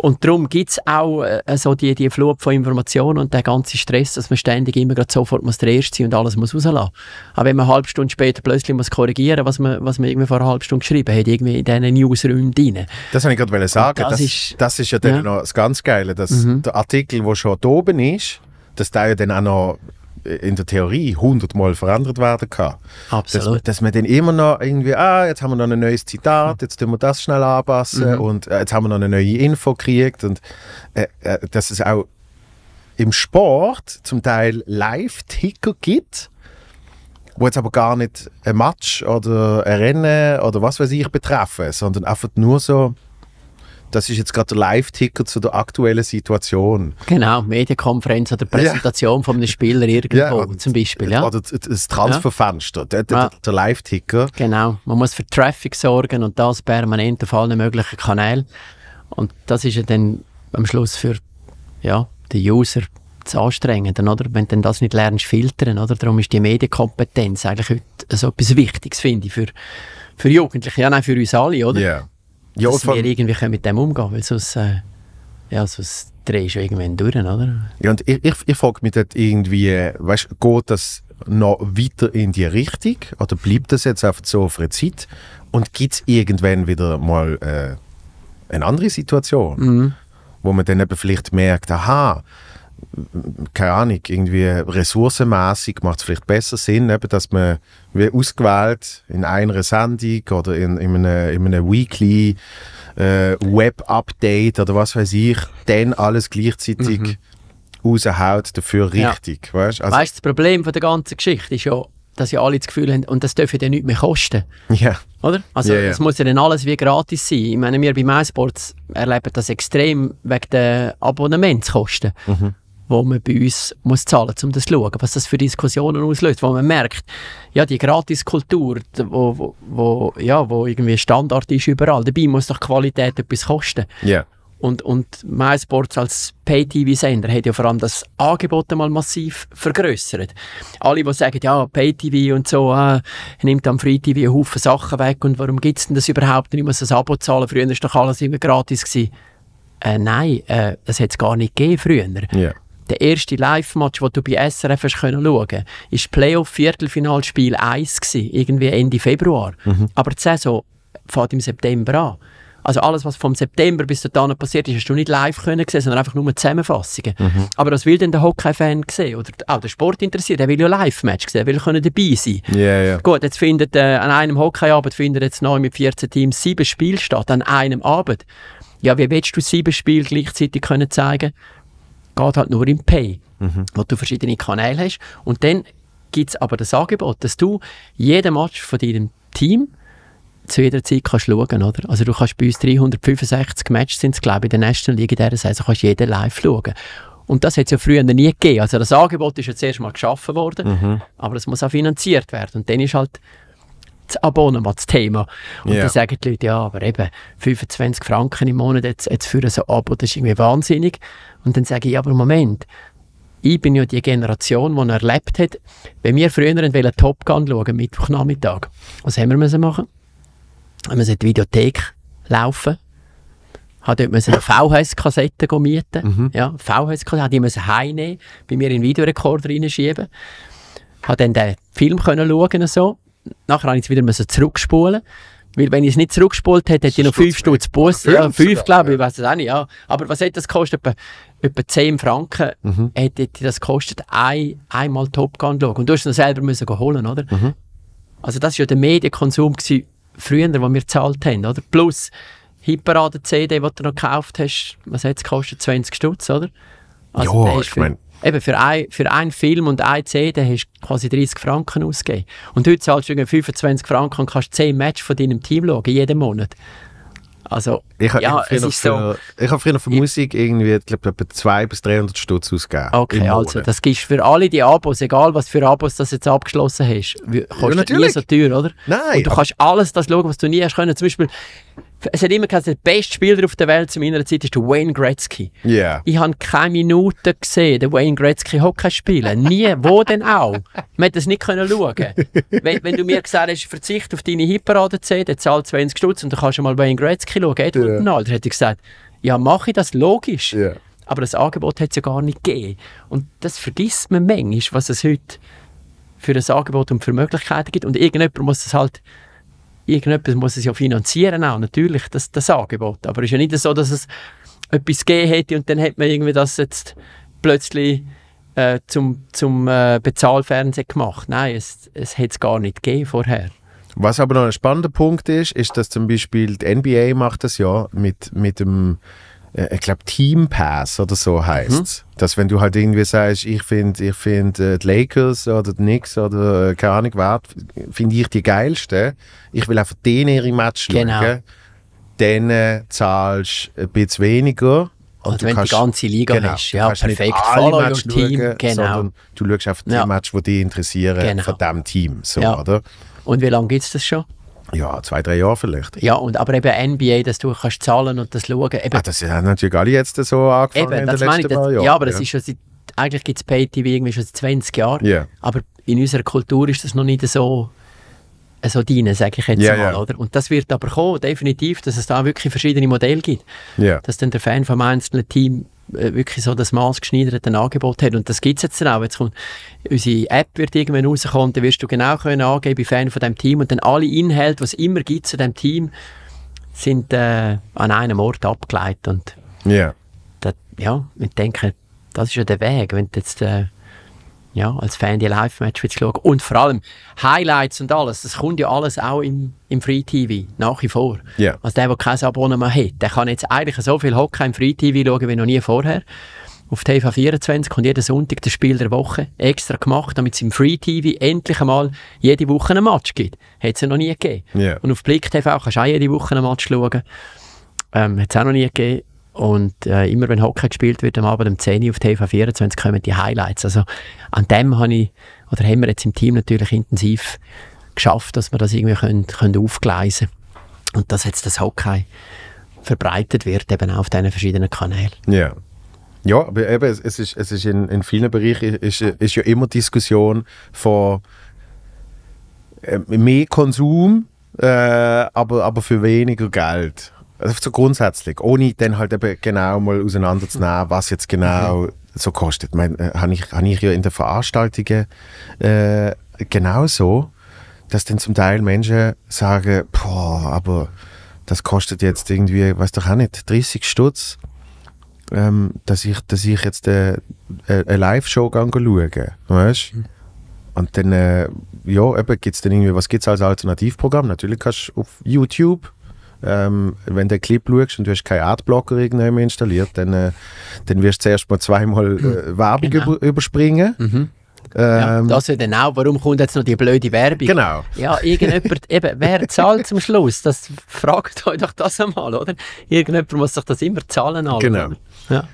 Und darum gibt es auch äh, so die, die Flut von Informationen und der ganze Stress, dass man ständig immer grad sofort muss der Erste sein und alles muss rauslassen. Aber wenn man eine halbe Stunde später plötzlich muss korrigieren muss, was man, was man irgendwie vor einer halben Stunde geschrieben hat, irgendwie in diesen Newsräumen drin. Das wollte ich gerade sagen. Das, das, ist, das ist ja dann ja. noch das ganz Geile, dass mhm. der Artikel, der schon da oben ist, dass der ja dann auch noch in der Theorie hundertmal verändert werden kann. Absolut. Dass, dass man dann immer noch irgendwie, ah, jetzt haben wir noch ein neues Zitat, jetzt tun wir das schnell anpassen mhm. und äh, jetzt haben wir noch eine neue Info gekriegt und äh, äh, dass es auch im Sport zum Teil Live-Ticker gibt, wo jetzt aber gar nicht ein Match oder ein Rennen oder was weiß ich betreffen, sondern einfach nur so das ist jetzt gerade der Live-Ticker zu der aktuellen Situation. Genau, Medienkonferenz oder Präsentation ja. von einem Spieler irgendwo ja, zum Beispiel. Ja. Oder das Transferfenster, der, der, der Live-Ticker. Genau, man muss für Traffic sorgen und das permanent auf allen möglichen Kanälen. Und das ist ja dann am Schluss für ja, den User zu anstrengend, oder? Wenn du das nicht lernst, filtern, oder? Darum ist die Medienkompetenz eigentlich heute so etwas Wichtiges, finde ich, für, für Jugendliche, ja, nein, für uns alle, oder? Yeah ja, dass wir irgendwie mit dem umgehen weil sonst, äh, ja, sonst drehst du irgendwann durch, oder? Ja, und ich, ich, ich frage mich dort irgendwie, äh, weißt, geht das noch weiter in die Richtung oder bleibt das jetzt einfach so für eine Zeit und gibt es irgendwann wieder mal äh, eine andere Situation, mhm. wo man dann eben vielleicht merkt, aha, keine Ahnung, irgendwie ressourcenmässig macht es vielleicht besser Sinn, eben, dass man wie ausgewählt in einer Sendung oder in, in, einem, in einem Weekly äh, Web-Update oder was weiß ich, dann alles gleichzeitig mhm. raushaut, dafür richtig. Ja. Also weißt du, also, das Problem von der ganzen Geschichte ist ja, dass ja alle das Gefühl haben, und das dürfen ja nichts mehr kosten. Ja. Oder? Also, es yeah, yeah. muss ja dann alles wie gratis sein. Ich meine, wir bei MySports erleben das extrem wegen der Abonnementskosten. Mhm wo man bei uns muss zahlen muss, um das zu schauen, was das für Diskussionen auslöst, wo man merkt, ja, die Gratiskultur, die wo, wo, ja, wo irgendwie Standard ist überall, dabei muss doch Qualität etwas kosten. Yeah. Und, und MySports als Pay-TV-Sender hat ja vor allem das Angebot mal massiv vergrößert. Alle, die sagen, ja, Pay-TV und so, äh, nimmt am Free-TV einen Haufen Sachen weg und warum gibt es denn das überhaupt? Und ich muss ein Abo zahlen, früher war doch alles immer gratis. Gewesen. Äh, nein, äh, das hat es gar nicht gegeben früher. Yeah der erste Live-Match, den du bei SRF hast können schauen konntest, ist Playoff-Viertelfinalspiel 1 gewesen, irgendwie Ende Februar. Mhm. Aber die Saison fängt im September an. Also alles, was vom September bis dahin passiert ist, hast du nicht live können sehen, sondern einfach nur Zusammenfassungen. Mhm. Aber was will denn der Hockey-Fan sehen oder auch der Sport interessiert, Er will ja Live-Match sehen, er will können dabei sein. Yeah, yeah. Gut, jetzt findet äh, an einem Hockeyabend findet jetzt neu mit 14 Teams sieben Spiele statt an einem Abend. Ja, wie willst du sieben Spiele gleichzeitig können zeigen? geht halt nur im Pay, mhm. wo du verschiedene Kanäle hast. Und dann gibt es aber das Angebot, dass du jeden Match von deinem Team zu jeder Zeit kannst schauen, oder? Also du kannst bei uns 365 Matches sind es, glaube ich, in der National League in dieser Saison, kannst jeden live schauen. Und das hat es ja früher nie gegeben. Also das Angebot ist zuerst erstmal geschaffen worden, mhm. aber es muss auch finanziert werden. Und dann ist halt zu abonnieren, mal das Thema. Und yeah. dann sagen die Leute, ja, aber eben 25 Franken im Monat jetzt, jetzt für so ein Abo, das ist irgendwie wahnsinnig. Und dann sage ich, aber Moment, ich bin ja die Generation, die erlebt hat, wenn wir früher einen Top Gun schauen, Mittwochnachmittag, was haben wir müssen machen? Wir müssen in die Videothek laufen, hat dort müssen vhs kassette mieten. Mhm. Ja, VHS-Kassetten, die müssen heimnehmen, bei mir in den Videorekorder reinschieben. Hat dann den Film können schauen so nachher musste ich es wieder zurückspulen weil wenn ich es nicht zurückgespult hätte, hätte ich noch 5 Stutz Bus, ja, 5 glaube ich, ja. ich weiß es auch nicht. Ja. Aber was hätte das gekostet? Etwa, etwa 10 Franken mhm. hätte das gekostet, ein, einmal Top Gun schauen. Und du musst es selber müssen holen, oder? Mhm. Also das war ja der Medienkonsum gewesen, früher, den wir gezahlt haben, oder? Plus Hitparade-CD, die du noch gekauft hast, was hat es gekostet? 20 Stutz, oder? Also ja, ich meine, eben für, ein, für einen Film und eine CD hast du quasi 30 Franken ausgegeben. Und heute zahlst du 25 Franken und kannst 10 Matches von deinem Team schauen, jeden Monat. Also, ich habe ja, früher, so, hab früher für Musik irgendwie, glaube, etwa 200 bis 300 Stutz ausgegeben. Okay, also, das gibst für alle die Abos, egal was für Abos du jetzt abgeschlossen hast, kostet ja, nie so teuer, oder? Nein. Und du kannst alles das schauen, was du nie hast können. Zum Beispiel, es hat immer gesagt, der beste Spieler auf der Welt zu meiner Zeit ist Wayne Gretzky. Yeah. Ich habe keine Minute gesehen, den Wayne Gretzky Hockey spielen. Nie. Wo denn auch? Man hätte es nicht können schauen wenn, wenn du mir gesagt hast, verzicht auf deine Hyperade C, der zahlt 20 Stutz und du kannst mal Wayne Gretzky schauen, Edward yeah. Nall, hätte ich gesagt, ja, mache ich das, logisch. Yeah. Aber das Angebot hat es ja gar nicht gegeben. Und das vergisst man manchmal, was es heute für ein Angebot und für Möglichkeiten gibt. Und irgendjemand muss es halt irgendetwas muss es ja finanzieren auch, natürlich, das, das Angebot. Aber es ist ja nicht so, dass es etwas gegeben hätte und dann hätte man irgendwie das jetzt plötzlich äh, zum, zum äh, Bezahlfernsehen gemacht. Nein, es, es hätte es gar nicht gegeben vorher. Was aber noch ein spannender Punkt ist, ist, dass zum Beispiel die NBA macht das ja mit, mit dem äh, ich glaube Team Pass oder so heißt es. Mhm. Dass wenn du halt irgendwie sagst, ich finde ich find, äh, die Lakers oder die Knicks oder äh, keine Ahnung wert, finde ich die geilsten, ich will einfach denen ihre Match schauen. Genau. Denen äh, zahlst du ein bisschen weniger. Und also wenn kannst, die ganze Liga genau, ist, ja, perfekt. Follow your team, schauen, genau. du schaust auf die ja. Match, die dich interessieren genau. von diesem Team. So, ja. oder? Und wie lange gibt es das schon? Ja, zwei, drei Jahre vielleicht. Ja, und aber eben NBA, dass du kannst zahlen und das schauen. Eben, ah, das haben natürlich alle jetzt so angefangen eben, in den letzten ich, das, Mal, ja. ja, aber ja. das ist schon seit, eigentlich gibt es pay irgendwie schon seit 20 Jahren. Yeah. Aber in unserer Kultur ist das noch nicht so so dienen, sage ich jetzt yeah, mal. Yeah. Oder? Und das wird aber kommen, definitiv, dass es da wirklich verschiedene Modelle gibt. Yeah. Dass dann der Fan vom einzelnen Team äh, wirklich so das maßgeschneiderte Angebot hat. Und das gibt es jetzt auch. Jetzt kommt, unsere App wird irgendwann rauskommen, dann wirst du genau können angeben, bin Fan von diesem Team. Und dann alle Inhalte, was immer gibt zu diesem Team, sind äh, an einem Ort abgeleitet. Und yeah. Das, ja, ich denke, das ist ja der Weg. Wenn du jetzt äh, ja, als Fan die live match schauen. Und vor allem Highlights und alles, das kommt ja alles auch im, im Free-TV, nach wie vor. Yeah. Also der, der kein Abonnement hat, der kann jetzt eigentlich so viel Hockey im Free-TV schauen wie noch nie vorher. Auf TV24 kommt jeden Sonntag das Spiel der Woche extra gemacht, damit es im Free-TV endlich einmal jede Woche ein Match gibt. Hat es ja noch nie gegeben. Yeah. Und auf Blick TV kannst du auch jede Woche ein Match schauen. Ähm, hat es auch noch nie gegeben. Und äh, immer wenn Hockey gespielt wird, am Abend um 10 Uhr auf TV24 kommen die Highlights. Also an dem habe ich, oder haben wir jetzt im Team natürlich intensiv geschafft, dass wir das irgendwie können, können aufgleisen können. Und dass jetzt das Hockey verbreitet wird, eben auch auf diesen verschiedenen Kanälen. Ja. Yeah. Ja, aber eben, es, es ist, es ist in, in vielen Bereichen ist, ist ja immer Diskussion von äh, mehr Konsum, äh, aber, aber für weniger Geld. Also so grundsätzlich, ohne dann halt eben genau mal auseinanderzunehmen, was jetzt genau okay. Mhm. so kostet. meine, äh, habe ich, hab ich ja in den Veranstaltungen äh, genauso, dass dann zum Teil Menschen sagen, boah, aber das kostet jetzt irgendwie, weißt du auch nicht, 30 Stutz, ähm, dass, ich, dass ich jetzt äh, äh, eine Live-Show schaue, weißt mhm. Und dann, äh, ja, eben es dann irgendwie, was gibt es als Alternativprogramm? Natürlich kannst du auf YouTube ähm, wenn du einen Clip schaust und du hast keinen Adblocker irgendwie installiert, dann, äh, dann wirst du zuerst mal zweimal äh, mhm. Werbung genau. überspringen. Mhm. Ähm, ja, das ja dann auch. Warum kommt jetzt noch die blöde Werbung? Genau. Ja, irgendjemand, eben, wer zahlt zum Schluss? Das fragt euch doch das einmal, oder? Irgendjemand muss sich das immer zahlen. Alle, genau. Ja.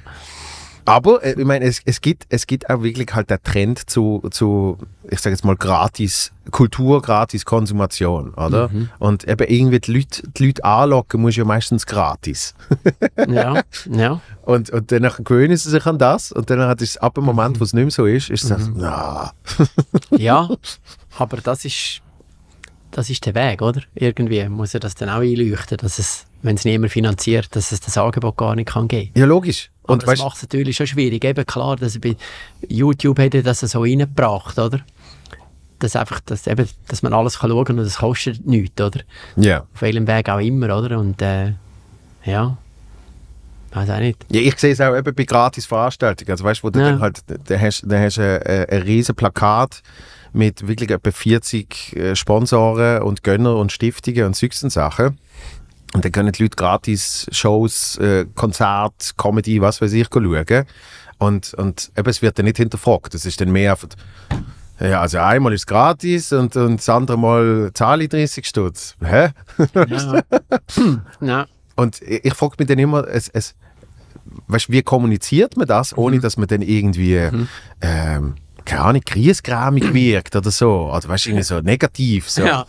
Aber äh, ich meine, es, es, gibt, es gibt auch wirklich halt der Trend zu, zu ich sage jetzt mal, gratis Kultur, gratis Konsumation, oder? Mhm. Und eben irgendwie die Leute, die Leute anlocken muss ja meistens gratis. ja, ja. Und, und danach gewöhnen sie sich an das und dann hat es ab dem Moment, mhm. wo es nicht mehr so ist, ist es mhm. na. ja, aber das ist, das ist der Weg, oder? Irgendwie muss er das dann auch einleuchten, dass es, wenn es niemand finanziert, dass es das Angebot gar nicht kann geben. Ja, logisch. Und, das macht es natürlich schon schwierig. Eben klar, dass bei YouTube hätte das so reingebracht, oder? Dass, einfach, dass, eben, dass man alles kann schauen kann und das kostet nichts, oder? Ja. Yeah. Auf welchem Weg auch immer, oder? Und äh, ja. Weiß auch nicht. Ja, ich sehe es auch eben bei gratis Veranstaltungen. Also weißt du, wo du ja. dann halt, da hast, da ein, äh, ein riesen Plakat mit wirklich etwa 40 äh, Sponsoren und Gönner und Stiftungen und solchen Sachen. Und dann können die Leute gratis Shows, äh, Konzerte, Comedy, was weiß ich, schauen. Und, und eben, es wird dann nicht hinterfragt. Das ist dann mehr einfach, ja, also einmal ist es gratis und, und das andere Mal zahle ich 30 Stutz. Hä? Ja. ja. Und ich, ich frage mich dann immer, es, es, weißt, wie kommuniziert man das, ohne mhm. dass man dann irgendwie, mhm. ähm, keine Ahnung, kriesgrämig wirkt oder so. Oder weißt du, irgendwie so negativ. So. Ja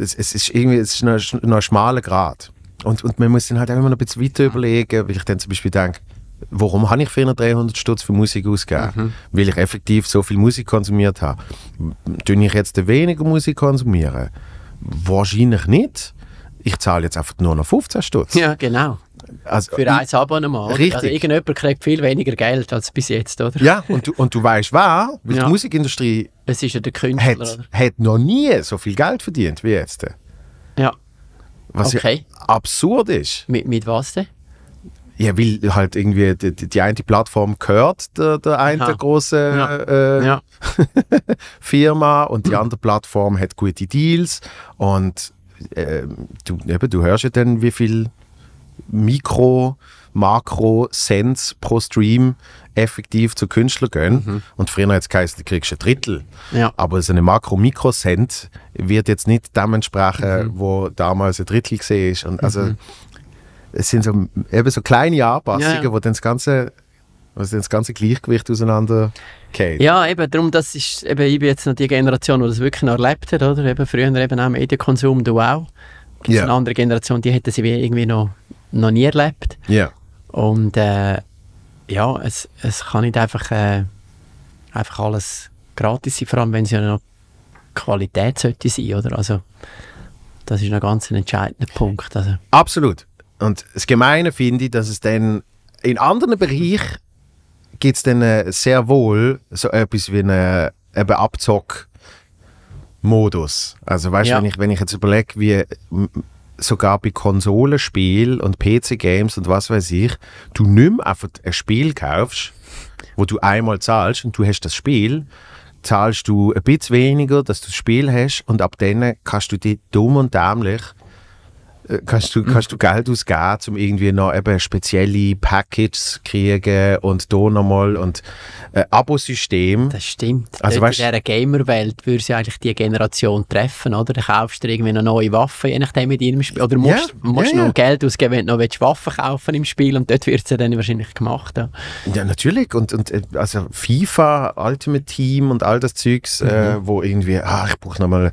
es, es ist irgendwie es ist noch, noch ein schmaler Grad. Und, und man muss dann halt auch immer noch ein bisschen weiter überlegen, weil ich dann zum Beispiel denke, warum habe ich 400 300 Stutz für Musik ausgegeben? Mhm. Weil ich effektiv so viel Musik konsumiert habe. Tue ich jetzt weniger Musik konsumieren? Wahrscheinlich nicht. Ich zahle jetzt einfach nur noch 15 Stutz. Ja, genau. Also, für ein Abonnement. Richtig. Also irgendjemand kriegt viel weniger Geld als bis jetzt, oder? Ja, und du, und du weißt was, weil ja. die Musikindustrie es ist ja der Künstler, hat, hat noch nie so viel Geld verdient wie jetzt. Ja. Was okay. ja absurd ist. Mit, mit was denn? Ja, weil halt irgendwie die, die, die eine Plattform gehört der, der einen der großen ja. äh, ja. Firma und die andere Plattform hat gute Deals und äh, du, eben, du hörst ja dann, wie viel Mikro, Makro, Cents pro Stream effektiv zu Künstlern gehen. Mhm. Und früher hat es geheißen, du kriegst ein Drittel. Ja. Aber so eine Makro-Mikro-Cent wird jetzt nicht dementsprechend, mhm. wo damals ein Drittel gesehen ist. Und also, mhm. es sind so, eben so kleine Anpassungen, ja, ja. wo das ganze was das ganze Gleichgewicht auseinander geht. Ja, eben, darum, das ist, eben, ich bin jetzt noch die Generation, die das wirklich noch erlebt hat, oder? Eben, früher eben auch Medienkonsum, du auch. Das yeah. eine andere Generation, die hätte sie irgendwie noch noch nie erlebt. Yeah. Und äh, ja, es, es kann nicht einfach, äh, einfach alles gratis sein, vor allem wenn es ja noch Qualität sollte sein, oder? Also das ist ein ganz entscheidender Punkt. Also. Absolut. Und das Gemeine finde ich, dass es dann in anderen Bereichen gibt es dann äh, sehr wohl so etwas wie einen eine Abzug Modus. Also weißt du, ja. wenn, ich, wenn ich jetzt überlege, wie sogar bei Konsolenspielen und PC-Games und was weiß ich, du nicht mehr einfach ein Spiel kaufst, wo du einmal zahlst und du hast das Spiel, zahlst du ein bisschen weniger, dass du das Spiel hast und ab dann kannst du dich dumm und dämlich äh, kannst du, kannst du Geld ausgeben, um irgendwie noch eben spezielle Packages zu kriegen und da nochmal und äh, Abosystem. Das stimmt. Also weißt, in dieser Gamerwelt würde sie eigentlich die Generation treffen, oder? Dann kaufst du irgendwie noch neue Waffen, je nachdem mit deinem Spiel. Oder musst, du musst ja, noch ja. Geld ausgeben, wenn du noch willst, Waffen kaufen im Spiel und dort wird es ja dann wahrscheinlich gemacht. Ja, ja natürlich. Und, und äh, also FIFA, Ultimate Team und all das Zeugs, äh, mhm. äh, wo irgendwie, ah, ich brauche nochmal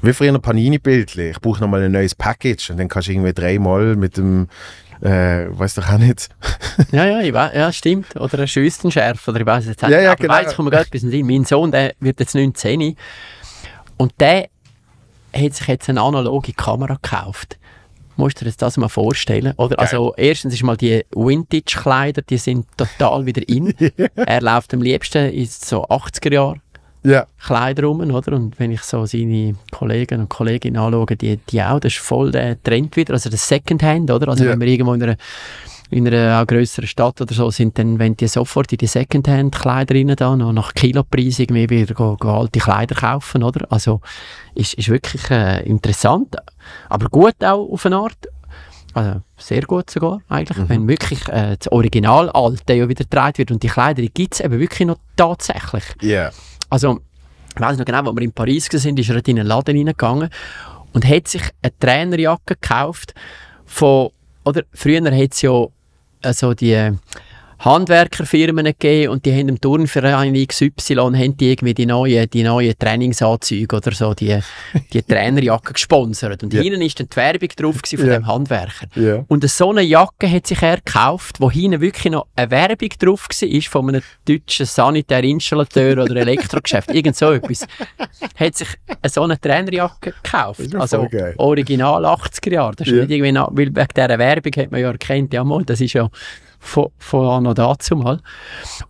wie früher ein Panini-Bildchen. Ich brauche nochmal ein neues Package und dann kannst du irgendwie dreimal mit dem äh, weiß doch auch nicht. ja, ja, ich weiß, ja, stimmt. Oder ein Schüssenschärf oder ich weiß jetzt nicht. Ja, ja, Aber genau. jetzt kommt mir etwas in Mein Sohn, der wird jetzt 19 und der hat sich jetzt eine analoge Kamera gekauft. Musst du dir das mal vorstellen? Oder? Also erstens ist mal die Vintage-Kleider, die sind total wieder in. er läuft am liebsten in so 80er Jahren yeah. Kleider rum, oder? Und wenn ich so seine Kollegen und Kolleginnen anschaue, die, die auch, das ist voll der Trend wieder, also das Secondhand, oder? Also yeah. wenn wir irgendwo in einer in einer auch grösseren Stadt oder so sind, dann wenn die sofort in die Secondhand-Kleider rein da, noch nach Kilopreis irgendwie wieder go, go alte Kleider kaufen, oder? Also ist, ist wirklich äh, interessant, aber gut auch auf eine Art. Also sehr gut sogar eigentlich, mhm. wenn wirklich äh, das Original alte ja wieder getragen wird und die Kleider gibt es eben wirklich noch tatsächlich. Ja. Yeah. Also, ich weiß noch genau, wo wir in Paris waren, ist er in einen Laden reingegangen und hat sich eine Trainerjacke gekauft von, oder früher hat es ja also die Handwerkerfirmen gegeben und die haben im Turnverein XY haben die irgendwie die neuen, die neuen Trainingsanzüge oder so, die, die Trainerjacke gesponsert. Und yeah. hinten ist dann die Werbung drauf von yeah. dem Handwerker. Yeah. Und so eine Jacke hat sich er gekauft, wo hinten wirklich noch eine Werbung drauf war von einem deutschen Sanitärinstallateur oder Elektrogeschäft, irgend so etwas. Hat sich so eine Trainerjacke gekauft. Also original 80er Jahre. Das ist nicht irgendwie noch, weil wegen dieser Werbung hat man ja erkannt, ja mal, das ist ja von, Anno dazu mal.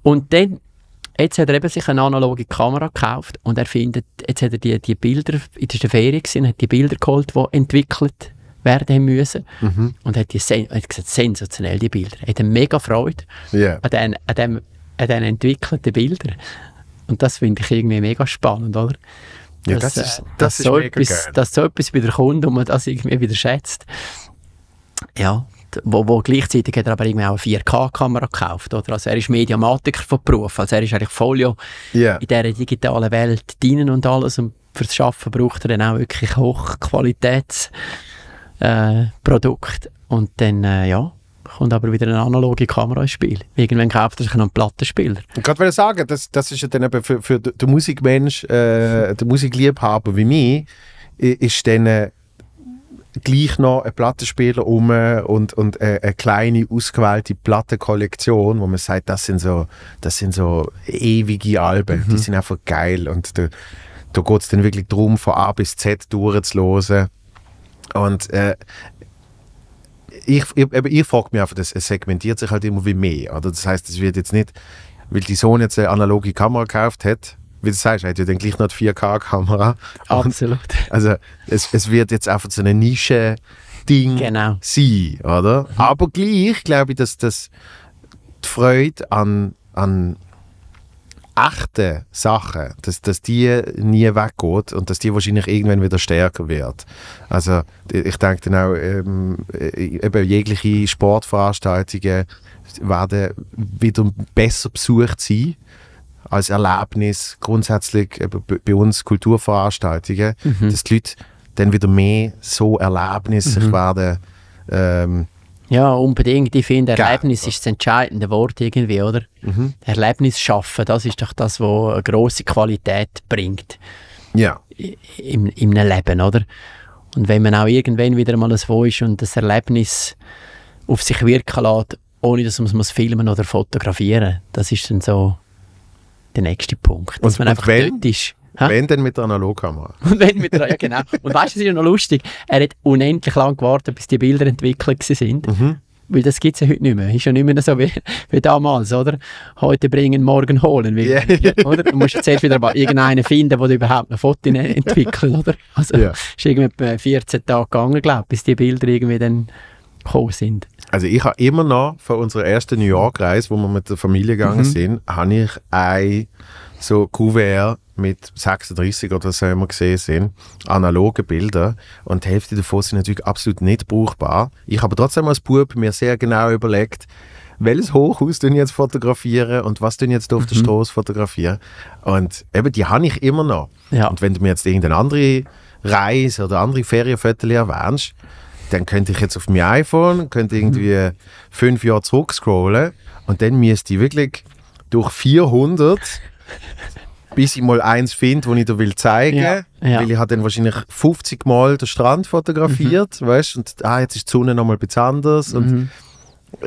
Und dann, jetzt hat er eben sich eine analoge Kamera gekauft und er findet, jetzt hat er die, die Bilder, in der Ferien gewesen, hat die Bilder geholt, die entwickelt werden müssen. Mhm. Und hat, die, hat gesagt, sensationell, die Bilder. Er hat eine mega Freude yeah. an, den, an, dem, an den entwickelten Bildern. Und das finde ich irgendwie mega spannend, oder? Ja, dass, das, ist, äh, das dass ist so mega etwas, geil. Dass so etwas wieder kommt und man das irgendwie wieder schätzt. Ja wo, wo gleichzeitig hat er aber irgendwie auch eine 4K-Kamera gekauft, oder? Also er ist Mediamatiker von Beruf, also er ist eigentlich voll yeah. in dieser digitalen Welt dienen und alles und das Arbeiten braucht er dann auch wirklich Hochqualitätsprodukte äh, und dann, äh, ja, kommt aber wieder eine analoge Kamera ins Spiel. Irgendwann kauft er sich noch einen Plattenspieler. Ich wollte sagen, das, das ist ja dann eben für, für den Musikmensch, äh, den Musikliebhaber wie mich, ist dann äh, gleich noch einen Plattenspieler um äh, und, und eine, äh, eine kleine ausgewählte Plattenkollektion, wo man sagt, das sind so, das sind so ewige Alben, mhm. die sind einfach geil und da, da geht es dann wirklich darum, von A bis Z durchzulosen und äh, ich, ich, ich frage mich einfach, das segmentiert sich halt immer wie mehr, oder? Das heißt, es wird jetzt nicht, weil die Sohn jetzt eine analoge Kamera gekauft hat, wie du sagst, er hat ja dann gleich noch die 4K-Kamera. Absolut. also es, es wird jetzt einfach so eine Nische Ding genau. sein, oder? Mhm. Aber gleich glaube ich, dass das die Freude an, an echten Sachen, dass, dass die nie weggeht und dass die wahrscheinlich irgendwann wieder stärker wird. Also ich denke dann auch, ähm, eben jegliche Sportveranstaltungen werden wieder besser besucht sein als Erlebnis grundsätzlich äh, bei uns Kulturveranstaltungen, mhm. dass die Leute dann wieder mehr so Erlebnisse mhm. werden. Ähm, ja, unbedingt. Ich finde, Erlebnis ist das entscheidende Wort irgendwie, oder? Mhm. Erlebnis schaffen, das ist doch das, was eine grosse Qualität bringt. Ja. Im, Im Leben, oder? Und wenn man auch irgendwann wieder mal so ist und das Erlebnis auf sich wirken lässt, ohne dass man es filmen oder fotografieren muss, das ist dann so der nächste Punkt. Dass und, man einfach wenn, dort ist. Ha? Wenn denn mit der Analogkamera. Und wenn mit der, ja genau. Und weißt du, es ist ja noch lustig, er hat unendlich lang gewartet, bis die Bilder entwickelt sind. Mhm. Weil das gibt es ja heute nicht mehr. Ist ja nicht mehr so wie, wie damals, oder? Heute bringen, morgen holen. Weil, yeah. oder? Du musst ja zuerst wieder irgendeinen finden, der überhaupt eine Foto ne- entwickelt, oder? Also, yeah. ist irgendwie 14 Tage gegangen, glaube ich, bis die Bilder irgendwie dann gekommen sind. Also ich habe immer noch von unserer ersten New York-Reise, wo wir mit der Familie gegangen mhm. sind, habe ich ein so Kuvert mit 36 oder so immer gesehen sind, analoge Bilder und die Hälfte davon sind natürlich absolut nicht brauchbar. Ich habe trotzdem als Bub mir sehr genau überlegt, welches Hochhaus denn jetzt fotografieren und was denn jetzt auf mhm. der Straße fotografieren. Und eben, die habe ich immer noch. Ja. Und wenn du mir jetzt irgendeine andere Reise oder andere Ferienfotos erwähnst, dann könnte ich jetzt auf mein iPhone, könnte irgendwie fünf Jahre zurückscrollen und dann müsste ich wirklich durch 400 bis ich mal eins finde, wo ich dir will zeigen, ja, ja. weil ich habe dann wahrscheinlich 50 Mal den Strand fotografiert, mhm. weißt, und ah, jetzt ist die Sonne nochmal etwas anders und, mhm.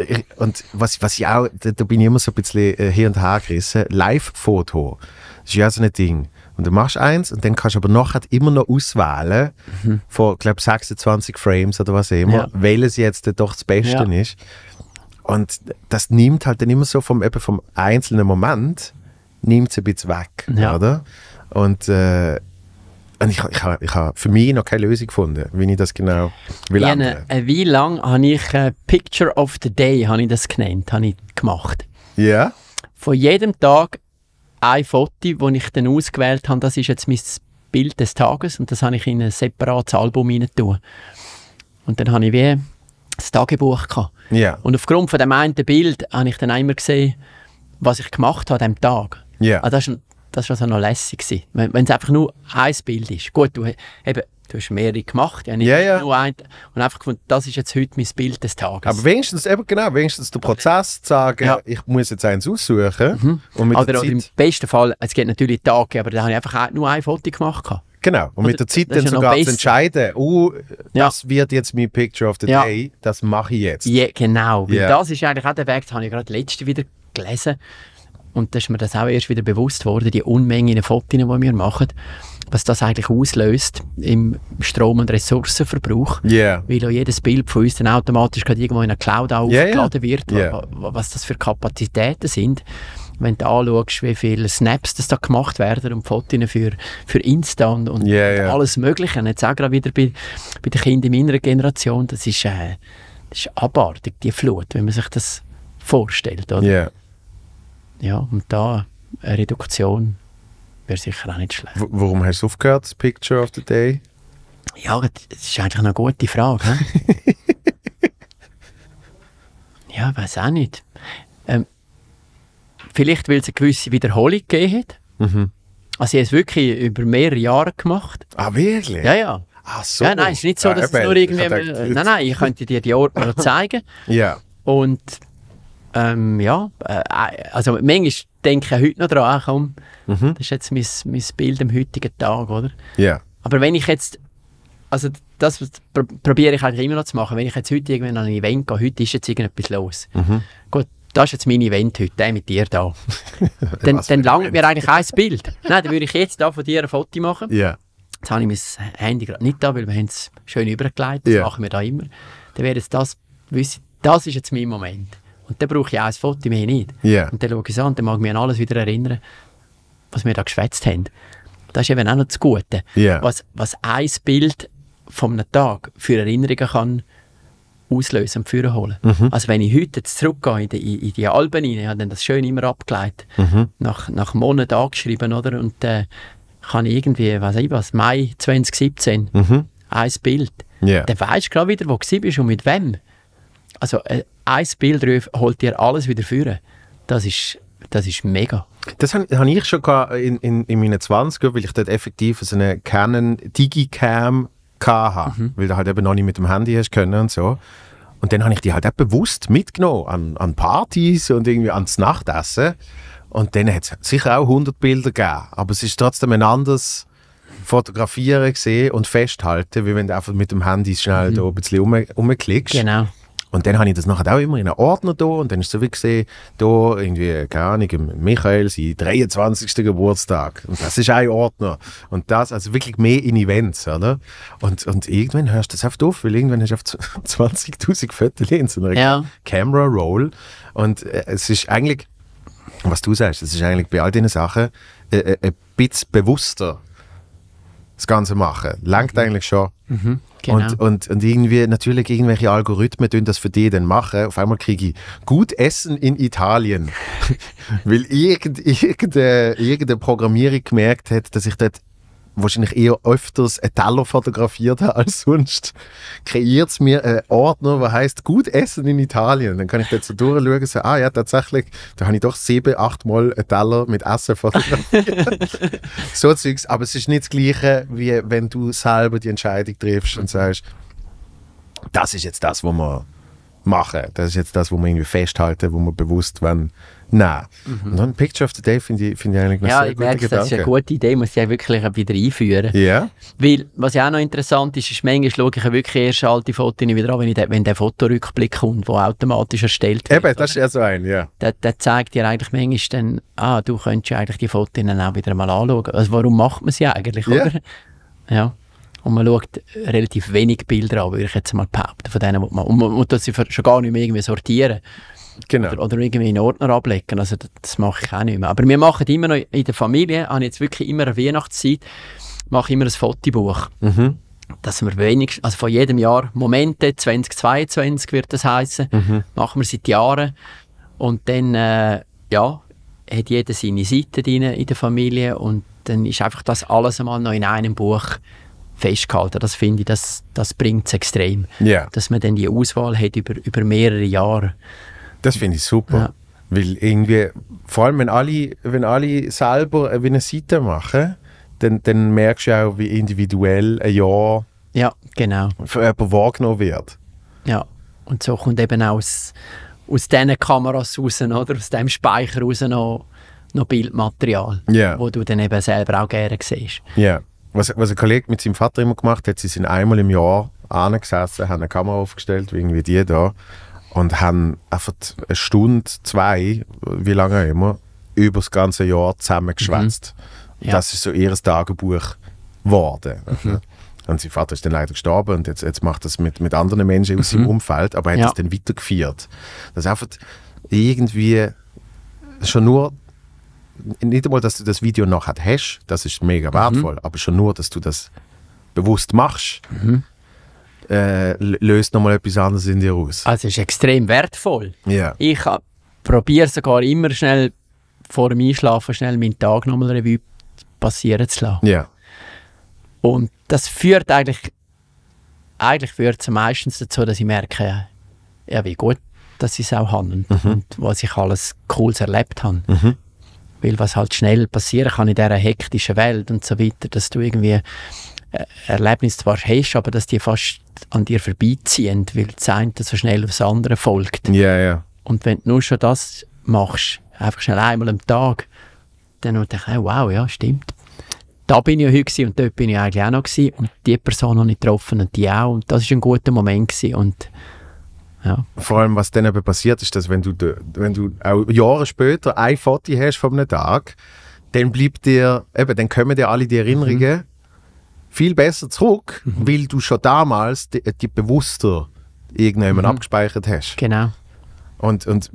ich, und was, was ich auch, da, da, bin ich immer so ein bisschen äh, hier und her gerissen, Live-Foto, das ist ja so ein Ding. Und du machst eins und dann kannst du aber nachher immer noch auswählen mhm. von, glaube 26 Frames oder was immer, ja. welches jetzt doch das Beste ja. ist. Und das nimmt halt dann immer so vom, eben vom einzelnen Moment, nimmt es ein bisschen weg, ja. oder? Und, äh, und ich, ich, ich habe für mich noch keine Lösung gefunden, wie ich das genau will ja, Äh, wie lange habe ich äh, Picture of the Day, habe ich das genannt, habe ich gemacht. Ja? Yeah. Von jedem Tag ein Foto, das ich dann ausgewählt habe, das ist jetzt mein Bild des Tages und das habe ich in ein separates Album hinein Und dann habe ich wie das Tagebuch gehabt. Yeah. Und aufgrund von dem einen Bild habe ich dann einmal gesehen, was ich gemacht habe an diesem Tag. Yeah. Also das war also noch lässig. Gewesen. Wenn es einfach nur ein Bild ist. Gut, du, eben, Du hast mehrere gemacht, ja, nicht yeah, yeah. nur ein. Und einfach gefunden, das ist jetzt heute mein Bild des Tages. Aber wenigstens, eben genau, wenigstens der Prozess zu sagen, ja. ich muss jetzt eins aussuchen. Mhm. Und mit oder, der Zeit, im besten Fall, es geht natürlich Tage, aber da habe ich einfach nur ein Foto gemacht. Genau, und oder, mit der Zeit dann sogar zu entscheiden, oh, das ja. wird jetzt mein Picture of the Day, das mache ich jetzt. Ja, genau, weil yeah. das ist eigentlich auch der Weg, das habe ich gerade letzte wieder gelesen. Und da ist mir das auch erst wieder bewusst worden, die Unmengen an Fotos, die wir machen was das eigentlich auslöst im Strom- und Ressourcenverbrauch. Yeah. Weil auch jedes Bild von uns dann automatisch gerade irgendwo in einer Cloud auch yeah, aufgeladen wird, yeah. was das für Kapazitäten sind. Wenn du anschaust, wie viele Snaps das da gemacht werden und Fotos für, für Insta und, und alles Mögliche. Und jetzt auch gerade wieder bei, bei den Kindern meiner Generation, das ist, äh, das ist abartig, die Flut, wenn man sich das vorstellt. Oder? Ja, und da eine Reduktion wäre sicher auch nicht schlecht. W warum hast du aufgehört, das Picture of the Day? Ja, das ist eigentlich eine gute Frage. ja, ich weiß auch nicht. Ähm, vielleicht, weil es eine gewisse Wiederholung gegeben hat. Mhm. Also, ich habe es wirklich über mehrere Jahre gemacht. Ah, wirklich? Ja, ja. Ach so. Ja, nein, es ist nicht so, dass ja, es nur irgendwie. Gedacht, nein, nein, ich könnte dir die Orte noch zeigen. ja. Und ähm, ja, äh, äh also manchmal denke heute noch dran, komm, mhm. das ist jetzt mein, mein Bild am heutigen Tag, oder? Ja. Yeah. Aber wenn ich jetzt, also das pr probiere ich eigentlich immer noch zu machen, wenn ich jetzt heute irgendwann an ein Event gehe, heute ist jetzt irgendetwas los. Mhm. Gut, das ist jetzt mein Event heute, der mit dir da. dann dann langt mir eigentlich ein Bild. Nein, dann würde ich jetzt da von dir ein Foto machen. Ja. Yeah. Jetzt habe ich mein Handy gerade nicht da, weil wir haben es schön übergelegt, das yeah. machen wir da immer. Dann wäre jetzt das, das ist jetzt mein Moment. Und dann brauche ich auch ein Foto, mehr nicht. Yeah. Und dann schaue ich es an und dann mag ich mich an alles wieder erinnern, was wir da geschwätzt haben. Das ist eben auch noch das Gute. Yeah. Was, was ein Bild von einem Tag für Erinnerungen kann auslösen und führen holen. Mhm. Also wenn ich heute zurückgehe in die, in die Alben rein, ich habe dann das schön immer abgeleitet, mhm. nach, nach Monaten angeschrieben, oder? Und äh, kann irgendwie, weiß ich was, Mai 2017, mhm. ein Bild. Yeah. Dann weißt du gerade wieder, wo du bist und mit wem. Also äh, ein Bild Bildruf holt dir alles wieder führen. Das ist, das ist mega. Das habe ich schon in, in, in meinen 20ern, weil ich dort effektiv so eine Canon Digicam hatte, mhm. weil du halt eben noch nicht mit dem Handy hast können und so. Und dann habe ich die halt auch bewusst mitgenommen an, an Partys und irgendwie ans Nachtessen. Und dann hat es sicher auch 100 Bilder gegeben, aber es ist trotzdem ein anderes Fotografieren gesehen und Festhalten, wie wenn du einfach mit dem Handy schnell mhm. da ein bisschen um, umklickst. Genau. Und dann habe ich das nachher auch immer in einen Ordner da und dann ist so wie gesehen, da irgendwie, keine Ahnung, Michael, sein 23. Geburtstag. Und das ist ein Ordner. Und das, also wirklich mehr in Events, oder? Und, und irgendwann hörst du das oft auf, weil irgendwann hast du 20.000 Fotos in so einer ja. Camera Roll. Und äh, es ist eigentlich, was du sagst, es ist eigentlich bei all diesen Sachen äh, äh ein bisschen bewusster das Ganze machen. Langt mhm. eigentlich schon. Mhm. Genau. Und, und, und irgendwie natürlich irgendwelche Algorithmen tun das für die dann machen. Auf einmal kriege ich gut Essen in Italien, weil irgend, irgendeine, irgendeine Programmierung gemerkt hat, dass ich dort wahrscheinlich eher öfters einen Teller fotografiert habe als sonst, kreiert es mir einen Ordner, der heißt Gut Essen in Italien. Dann kann ich da so durchschauen und so, ah ja, tatsächlich, da habe ich doch sieben, acht Mal einen Teller mit Essen fotografiert. so Zeugs. Aber es ist nicht das Gleiche, wie wenn du selber die Entscheidung triffst und sagst, das ist jetzt das, was wir machen. Das ist jetzt das, was wir irgendwie festhalten, wo wir bewusst wollen Nein. Mhm. Und Picture of the Day finde ich, find ich eigentlich ja, sehr ich merke, Gedanke. das ist eine gute Idee, muss ich wirklich wieder einführen. Ja. Yeah. Weil, was ja auch noch interessant ist, ist, manchmal schaue ich wirklich erst alte Fotos wieder an, wenn, ich de, wenn der Fotorückblick kommt, der automatisch erstellt wird. Eben, das ist ja so ein, ja. Der, der, zeigt dir eigentlich manchmal dann, ah, du könntest eigentlich die Fotos auch wieder mal anschauen. Also warum macht man sie eigentlich, yeah. oder? Ja. Und man schaut relativ wenig Bilder an, würde ich jetzt mal behaupten, von denen, die man, und man, und sie schon gar nicht mehr irgendwie sortieren. Genau. Oder, oder, irgendwie in Ordner ablegen. Also das mache ich auch nicht mehr. Aber wir machen immer noch in der Familie, habe jetzt wirklich immer eine Weihnachtszeit, mache immer ein Fotobuch. Mhm. Dass wir wenigstens, also von jedem Jahr, Momente 2022 wird das heißen, mhm. machen wir seit Jahren. Und dann, äh, ja, hat jeder seine Seite drin in der Familie und dann ist einfach das alles einmal noch in einem Buch festgehalten. Das finde ich, das, das bringt es extrem. Yeah. Dass man dann die Auswahl hat über, über mehrere Jahre. Das finde ich super. Ja. Weil irgendwie, vor allem wenn alle, wenn alle selber eine Seite machen, dann, dann merkst du auch, wie individuell ein Jahr ja, genau. für jemanden wahrgenommen wird. Ja, und so kommt eben auch aus, aus diesen Kameras raus, oder aus dem Speicher raus noch, noch Bildmaterial, yeah. wo du dann eben selber auch gerne siehst. Ja, yeah. was, was ein Kollege mit seinem Vater immer gemacht hat, sie sind einmal im Jahr angesessen, haben eine Kamera aufgestellt, wie irgendwie die da, und haben einfach eine Stunde, zwei, wie lange immer, über das ganze Jahr zusammengeschwätzt. Mhm. Ja. Das ist so ihr Tagebuch geworden. Mhm. Und sein Vater ist dann leider gestorben und jetzt, jetzt macht das mit, mit anderen Menschen aus mhm. seinem Umfeld, aber er hat ja. das dann weitergeführt. Das ist einfach irgendwie schon nur nicht einmal, dass du das Video noch hast, das ist mega mhm. wertvoll, mhm. aber schon nur, dass du das bewusst machst, mhm äh, löst nochmal etwas anderes in dir aus. Also es ist extrem wertvoll. Yeah. Ich probiere sogar immer schnell vor dem Einschlafen schnell meinen Tag nochmal Revue passieren zu lassen. Yeah. Und das führt eigentlich, eigentlich führt es meistens dazu, dass ich merke, ja, wie gut dass ich es auch habe mhm. und was ich alles Cooles erlebt habe. Mhm. Weil was halt schnell passieren kann in dieser hektischen Welt und so weiter, dass du irgendwie Erlebnis zwar hast, aber dass die fast an dir vorbeiziehen, weil das eine so schnell aufs andere folgt. Ja, yeah, ja. Yeah. Und wenn du nur schon das machst, einfach schnell einmal am Tag, dann denke ich, wow, ja, stimmt. Da bin ich ja heute und dort bin ich eigentlich auch noch gewesen, und die Person habe ich getroffen und die auch und das ist ein guter Moment gewesen und ja. Vor allem, was dann eben passiert ist, dass wenn du, wenn du auch Jahre später ein Foto hast von einem Tag, dann bleibt dir, eben, dann kommen dir alle die mhm. Erinnerungen mhm viel besser zurück, mhm. weil du schon damals die, die bewusster irgendjemand mhm. abgespeichert hast. Genau. Und, und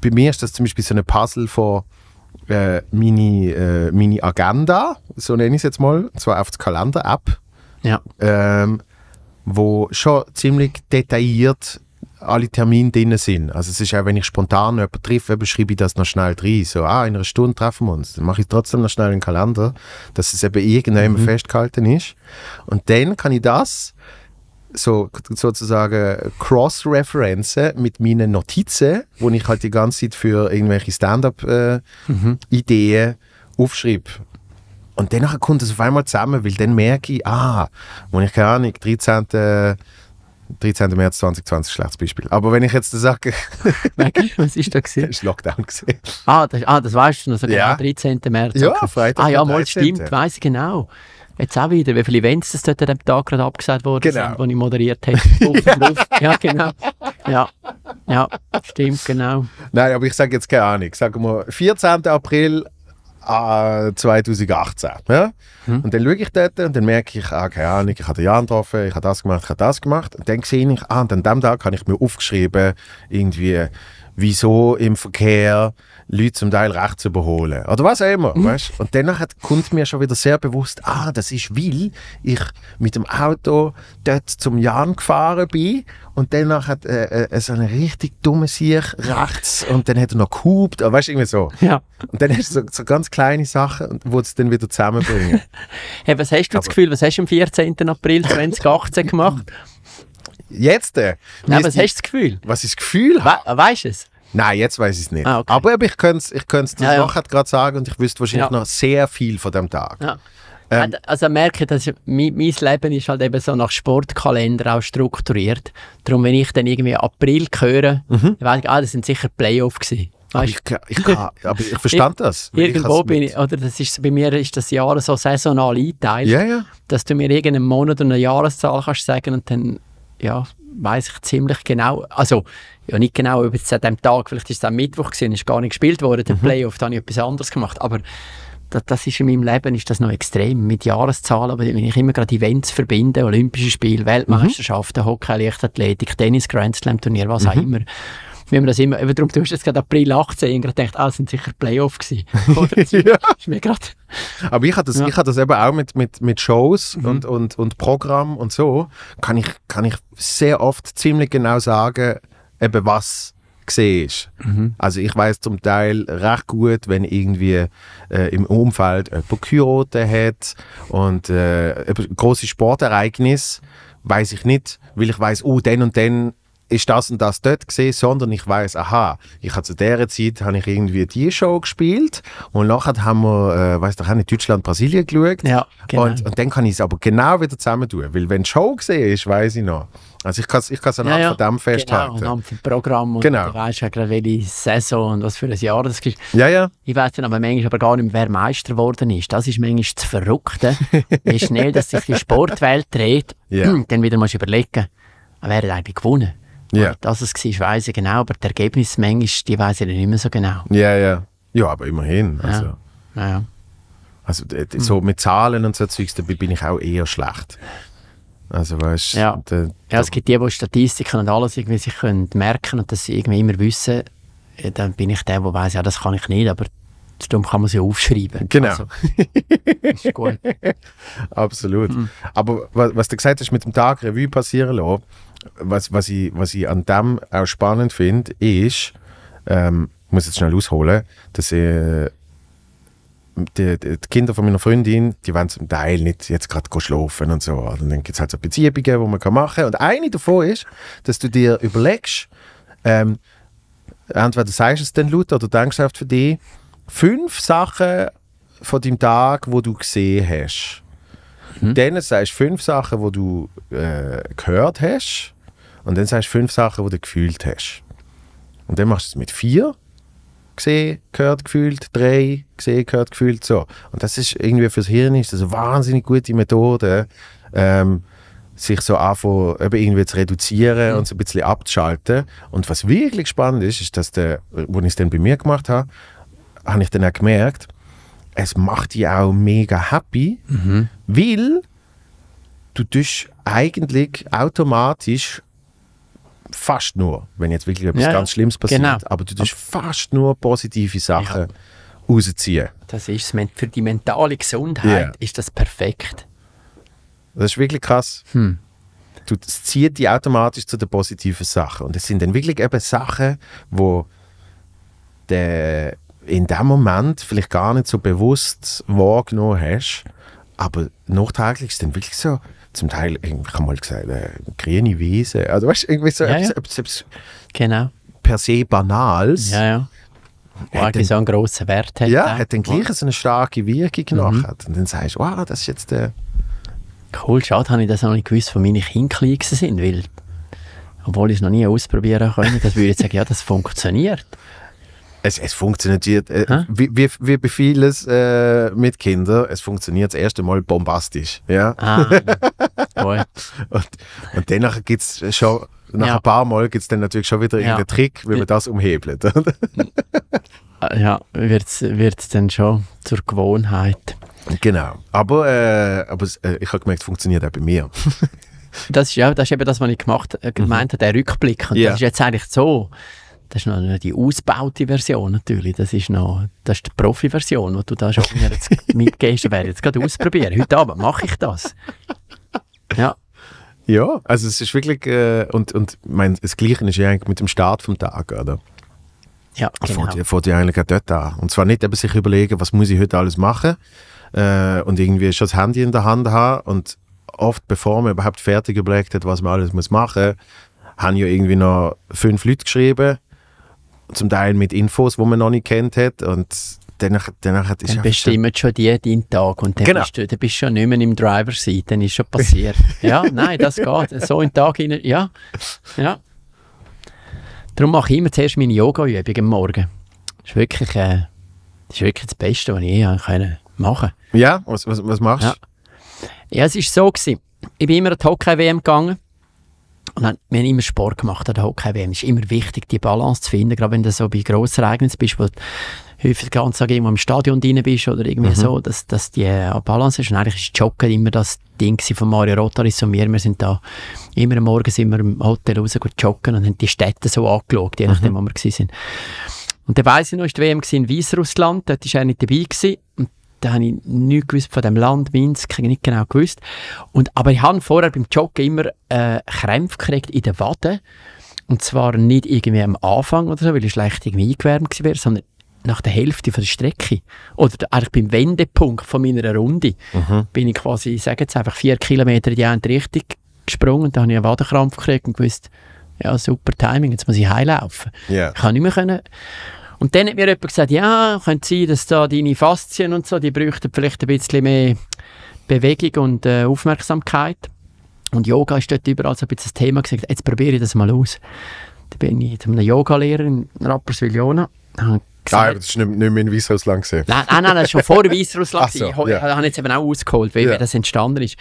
bei mir ist das zum Beispiel so ein Puzzle von äh, meine, äh, meine Agenda, so nenne ich es jetzt mal, und zwar auf die Kalender-App, ja. ähm, wo schon ziemlich detailliert alle Termine drin sind. Also es ist auch, wenn ich spontan jemanden treffe, schreibe ich das noch schnell rein. So, ah, in einer Stunde treffen wir uns. Dann mache ich trotzdem noch schnell einen Kalender, dass es eben irgendwann mhm. festgehalten ist. Und dann kann ich das so, sozusagen Cross-Referenzen mit meinen Notizen, wo ich halt die ganze Zeit für irgendwelche Stand-up-Ideen äh, mhm. aufschreibe. Und danach kommt es auf einmal zusammen, weil dann merke ich, ah, wenn ich keine Ahnung, 13. 13. März 2020, schlechtes Beispiel. Aber wenn ich jetzt sage. was ist da gesehen? Das war Lockdown. Ah, das, ah, das weißt du noch, so ja. 13. März. Ja, okay. Freitag. Ah, ja, mal stimmt, weiss ich genau. Jetzt auch wieder, wie viele Events das dort an dem Tag gerade abgesagt worden genau. sind, die ich moderiert habe. ja, genau. Ja. ja, stimmt, genau. Nein, aber ich sage jetzt keine Ahnung. Sagen wir 14. April äh, ah, 2018. Ja? Hm. Und dann schaue ich dort und dann merke ich, ah, keine Ahnung, ich habe den Jan getroffen, ich habe das gemacht, ich habe das gemacht. Und dann sehe ich, ah, und an dem Tag habe ich mir aufgeschrieben, irgendwie wieso im Verkehr Leute zum Teil rechts überholen. Oder was auch immer. Mhm. Weißt? Und danach kommt mir schon wieder sehr bewusst, ah, das ist, weil ich mit dem Auto dort zum Jan gefahren bin und danach hat äh, äh, äh so eine richtig dumme Sicht rechts und dann hat er noch gehupt. Äh, weißt du, irgendwie so. Ja. Und dann hast du so, so ganz kleine Sachen, die es dann wieder zusammenbringen. hey, was hast du Aber das Gefühl, was hast du am 14. April 2018 gemacht? Jetzt? Äh, Nein, was hast du das Gefühl? Was ist das Gefühl? We weißt du es? Nein, jetzt weiß ich es nicht. Ah, okay. Aber ich könnte es ich könnt's ja, ja. nachher gerade sagen und ich wüsste wahrscheinlich ja. noch sehr viel von dem Tag. Ja. Ähm, also merke, dass ich, mein, mein, Leben ist halt eben so nach Sportkalender auch strukturiert. Darum, wenn ich dann irgendwie April höre, mhm. weiß ich, ah, das sind sicher Playoffs gewesen. Aber ich, ich, kann, aber ich verstand das. Irgendwo ich bin ich, oder das ist, bei mir ist das Jahr so saisonal eingeteilt, yeah, yeah. dass du mir irgendeinen Monat oder eine Jahreszahl kannst sagen und dann ja, weiß ich ziemlich genau, also ja nicht genau, ob es an dem Tag, vielleicht ist es am Mittwoch gewesen, ist gar nicht gespielt worden, der mhm. Playoff, da habe ich etwas anderes gemacht, aber das, das, ist in meinem Leben ist das noch extrem, mit Jahreszahlen, aber wenn ich immer gerade Events verbinde, Olympische Spiele, mhm. Weltmeisterschaften, mhm. Hockey, Leichtathletik, Tennis, Grand Slam Turnier, was mhm. auch immer, wie man das immer, eben darum, du hast jetzt gerade April 18 und gedacht, ah, sind sicher Playoff gewesen. ja. Ist mir grad. Aber ich habe das, ja. ich hatte das eben auch mit, mit, mit Shows mhm. und, und, und Programm und so, kann ich, kann ich sehr oft ziemlich genau sagen, eben was gesehen ist. Mhm. Also ich weiß zum Teil recht gut, wenn irgendwie äh, im Umfeld jemand geheiratet hat und äh, große Sportereignis, weiß ich nicht, weil ich weiß, oh, dann und dann ist das und das dort gesehen, sondern ich weiß, aha, ich habe zu dieser Zeit habe ich irgendwie die Show gespielt und nachher haben wir, äh, weiß doch nicht, Deutschland, Brasilien geschaut. Ja, genau. und, und dann kann ich es aber genau wieder zusammen tun, weil wenn die Show gesehen ist, weiß ich noch. Also ich kann es ich kann's an ja, Art ja. von dem festhalten. Genau, und vom Programm und genau. du weißt ja gerade, welche Saison und was für ein Jahr das ist. Ja, ja. Ich weiß dann aber manchmal aber gar nicht wer Meister geworden ist. Das ist manchmal das Verrückte, wie schnell dass sich die Sportwelt dreht. Und Dann wieder musst du überlegen, wer hat eigentlich gewonnen. Yeah. Dass es war, weiss ich genau, aber die Ergebnismenge, die weiss ich nicht mehr so genau. Ja, ja. Ja, aber immerhin. Also. Ja. ja. Also so hm. mit Zahlen und so Zeugs, dabei bin ich auch eher schlecht. Also weißt ja. Da, da ja, es gibt die, die Statistiken und alles irgendwie sich können merken und das irgendwie immer wissen. Dann bin ich der, der weiss, ja, das kann ich nicht, aber darum kann man sie aufschreiben. Genau. Also, ist gut. Absolut. Mhm. Aber was, was, du gesagt hast mit dem Tag Revue passieren lassen, was, was, ich, was ich an dem auch spannend finde, ist, ähm, ich muss jetzt schnell ausholen, dass ich, äh, die, die, Kinder von meiner Freundin, die wollen zum Teil nicht jetzt gerade schlafen und so. Und dann gibt es halt so Beziehungen, die man machen kann. Und eine davon ist, dass du dir überlegst, ähm, entweder sagst du es den Leuten oder denkst du für dich, fünf Sachen von deinem Tag, wo du gesehen hast. Mhm. Dann sagst du fünf Sachen, die du äh, gehört hast. Und dann sagst du fünf Sachen, die du gefühlt hast. Und dann machst du es mit vier. Gesehen, gehört, gefühlt. Drei, gesehen, gehört, gefühlt. So. Und das ist irgendwie fürs Hirn ist das eine wahnsinnig gute Methode, ähm, sich so anfangen, irgendwie zu reduzieren mhm. und so ein bisschen abzuschalten. Und was wirklich spannend ist, ist, dass der, wo ich es dann bei mir gemacht habe, habe ich dann auch gemerkt, es macht dich auch mega happy, mhm. weil du dich eigentlich automatisch fast nur, wenn jetzt wirklich etwas ja, ganz Schlimmes passiert, genau. aber du tust fast nur positive Sachen ja. rausziehen. Das ist für die mentale Gesundheit yeah. ist das perfekt. Das ist wirklich krass. Hm. Du das zieht die automatisch zu den positiven Sachen und es sind dann wirklich eben Sachen, wo der in dem Moment vielleicht gar nicht so bewusst wahrgenommen hast. Aber nachträglich ist dann wirklich so, zum Teil, ich habe mal gesagt, äh, grüne Wiese. Also weißt du, irgendwie so ja, etwas, ja. Etwas, etwas genau. per se Banales. Ja, ja. Hat dann, so einen grossen Wert hat. Ja, hat dann gleich so eine starke Wirkung mhm. Und dann sagst du, wow, das ist jetzt der... Äh, cool, schade, habe ich das noch nicht gewusst, wo meine Kinder klein sind, weil obwohl ich es noch nie ausprobieren konnte, das würde ich sagen, ja, das funktioniert. Es, es funktioniert, äh, wie, wie, wie bei vieles äh, mit Kindern, es funktioniert das erste Mal bombastisch. Ja? Ah, ja. und, und danach gibt es schon, nach ja. ein paar Mal gibt es dann natürlich schon wieder ja. irgendeinen Trick, wie man das umhebelt. ja, wird es dann schon zur Gewohnheit. Genau, aber, äh, aber äh, ich habe gemerkt, es funktioniert auch bei mir. das, ist, ja, das ist eben das, was ich gemacht, äh, gemeint mhm. habe, der Rückblick. Und das ist jetzt eigentlich so das ist noch nicht die ausgebaute Version natürlich. Das ist noch das ist die Profi-Version, die du da schon mir jetzt mitgehst. Ich werde jetzt gerade ausprobieren. Heute Abend mache ich das. Ja. Ja, also es ist wirklich, äh, und, und mein, das Gleiche ist ja eigentlich mit dem Start vom Tag, oder? Ja, genau. Fängt, fängt ja eigentlich auch dort an. Und zwar nicht eben sich überlegen, was muss ich heute alles machen äh, und irgendwie schon das Handy in der Hand haben und oft, bevor man überhaupt fertig überlegt hat, was man alles muss machen muss, haben ja irgendwie noch fünf Leute geschrieben zum Teil mit Infos, die man noch nicht kennt hat und danach, danach ist dann bestimmen schon die deinen Tag und dann, genau. bist du, dann bist du schon nicht mehr im Driver Seat, dann ist schon passiert. ja, nein, das geht. So in den Tag hinein, ja. ja. Darum mache ich immer zuerst meine Yoga-Übung am Morgen. Das ist wirklich, äh, das, ist wirklich das Beste, was ich je können machen Ja, was, was, was machst du? Ja. ja, es war so. Gewesen. Ich bin immer an die Hockey-WM gegangen und dann, wir haben immer Sport gemacht an der Hockey-WM. Es ist immer wichtig, die Balance zu finden, gerade wenn du so bei grossen Ereignissen bist, wo du häufig den ganzen Tag irgendwo im Stadion drin bist oder irgendwie mhm. so, dass, dass die äh, Balance ist. Und eigentlich ist Joggen immer das Ding von Mario Rotaris und mir. Wir sind da immer am Morgen sind wir im Hotel raus joggen und haben die Städte so angeschaut, je mhm. nachdem, mhm. wo wir waren. Und dann weiss ich noch, war die WM in Weißrussland, dort war er nicht dabei gewesen. Und da habe ich nichts gewusst von dem Land Minsk, nicht genau gewusst. Und, aber ich habe vorher beim Joggen immer äh, Krämpfe gekriegt in den Waden. Und zwar nicht irgendwie am Anfang oder so, weil ich schlecht irgendwie eingewärmt war, sondern nach der Hälfte von der Strecke. Oder eigentlich beim Wendepunkt von meiner Runde mhm. bin ich quasi, ich sage jetzt einfach, vier Kilometer in die andere Richtung gesprungen und dann habe ich einen Wadenkrampf gekriegt und gewusst, ja, super Timing, jetzt muss ich heilaufen. Yeah. Ich kann nicht mehr können und dann hat mir jemand gesagt, ja, könnte sein, dass da deine Faszien und so, die bräuchten vielleicht ein bisschen mehr Bewegung und äh, Aufmerksamkeit. Und Yoga ist dort überall so ein bisschen das Thema. Gesagt, jetzt probiere ich das mal aus. Da bin ich mit einem Yogalehrer in Rapperswil-Jona, habe Nein, das ist nicht, nicht mehr in Weißrussland Nein, nein, nein, das war schon vor Weißrussland. So, ich ja. habe jetzt eben auch ausgeholt, wie, yeah. das entstanden ist.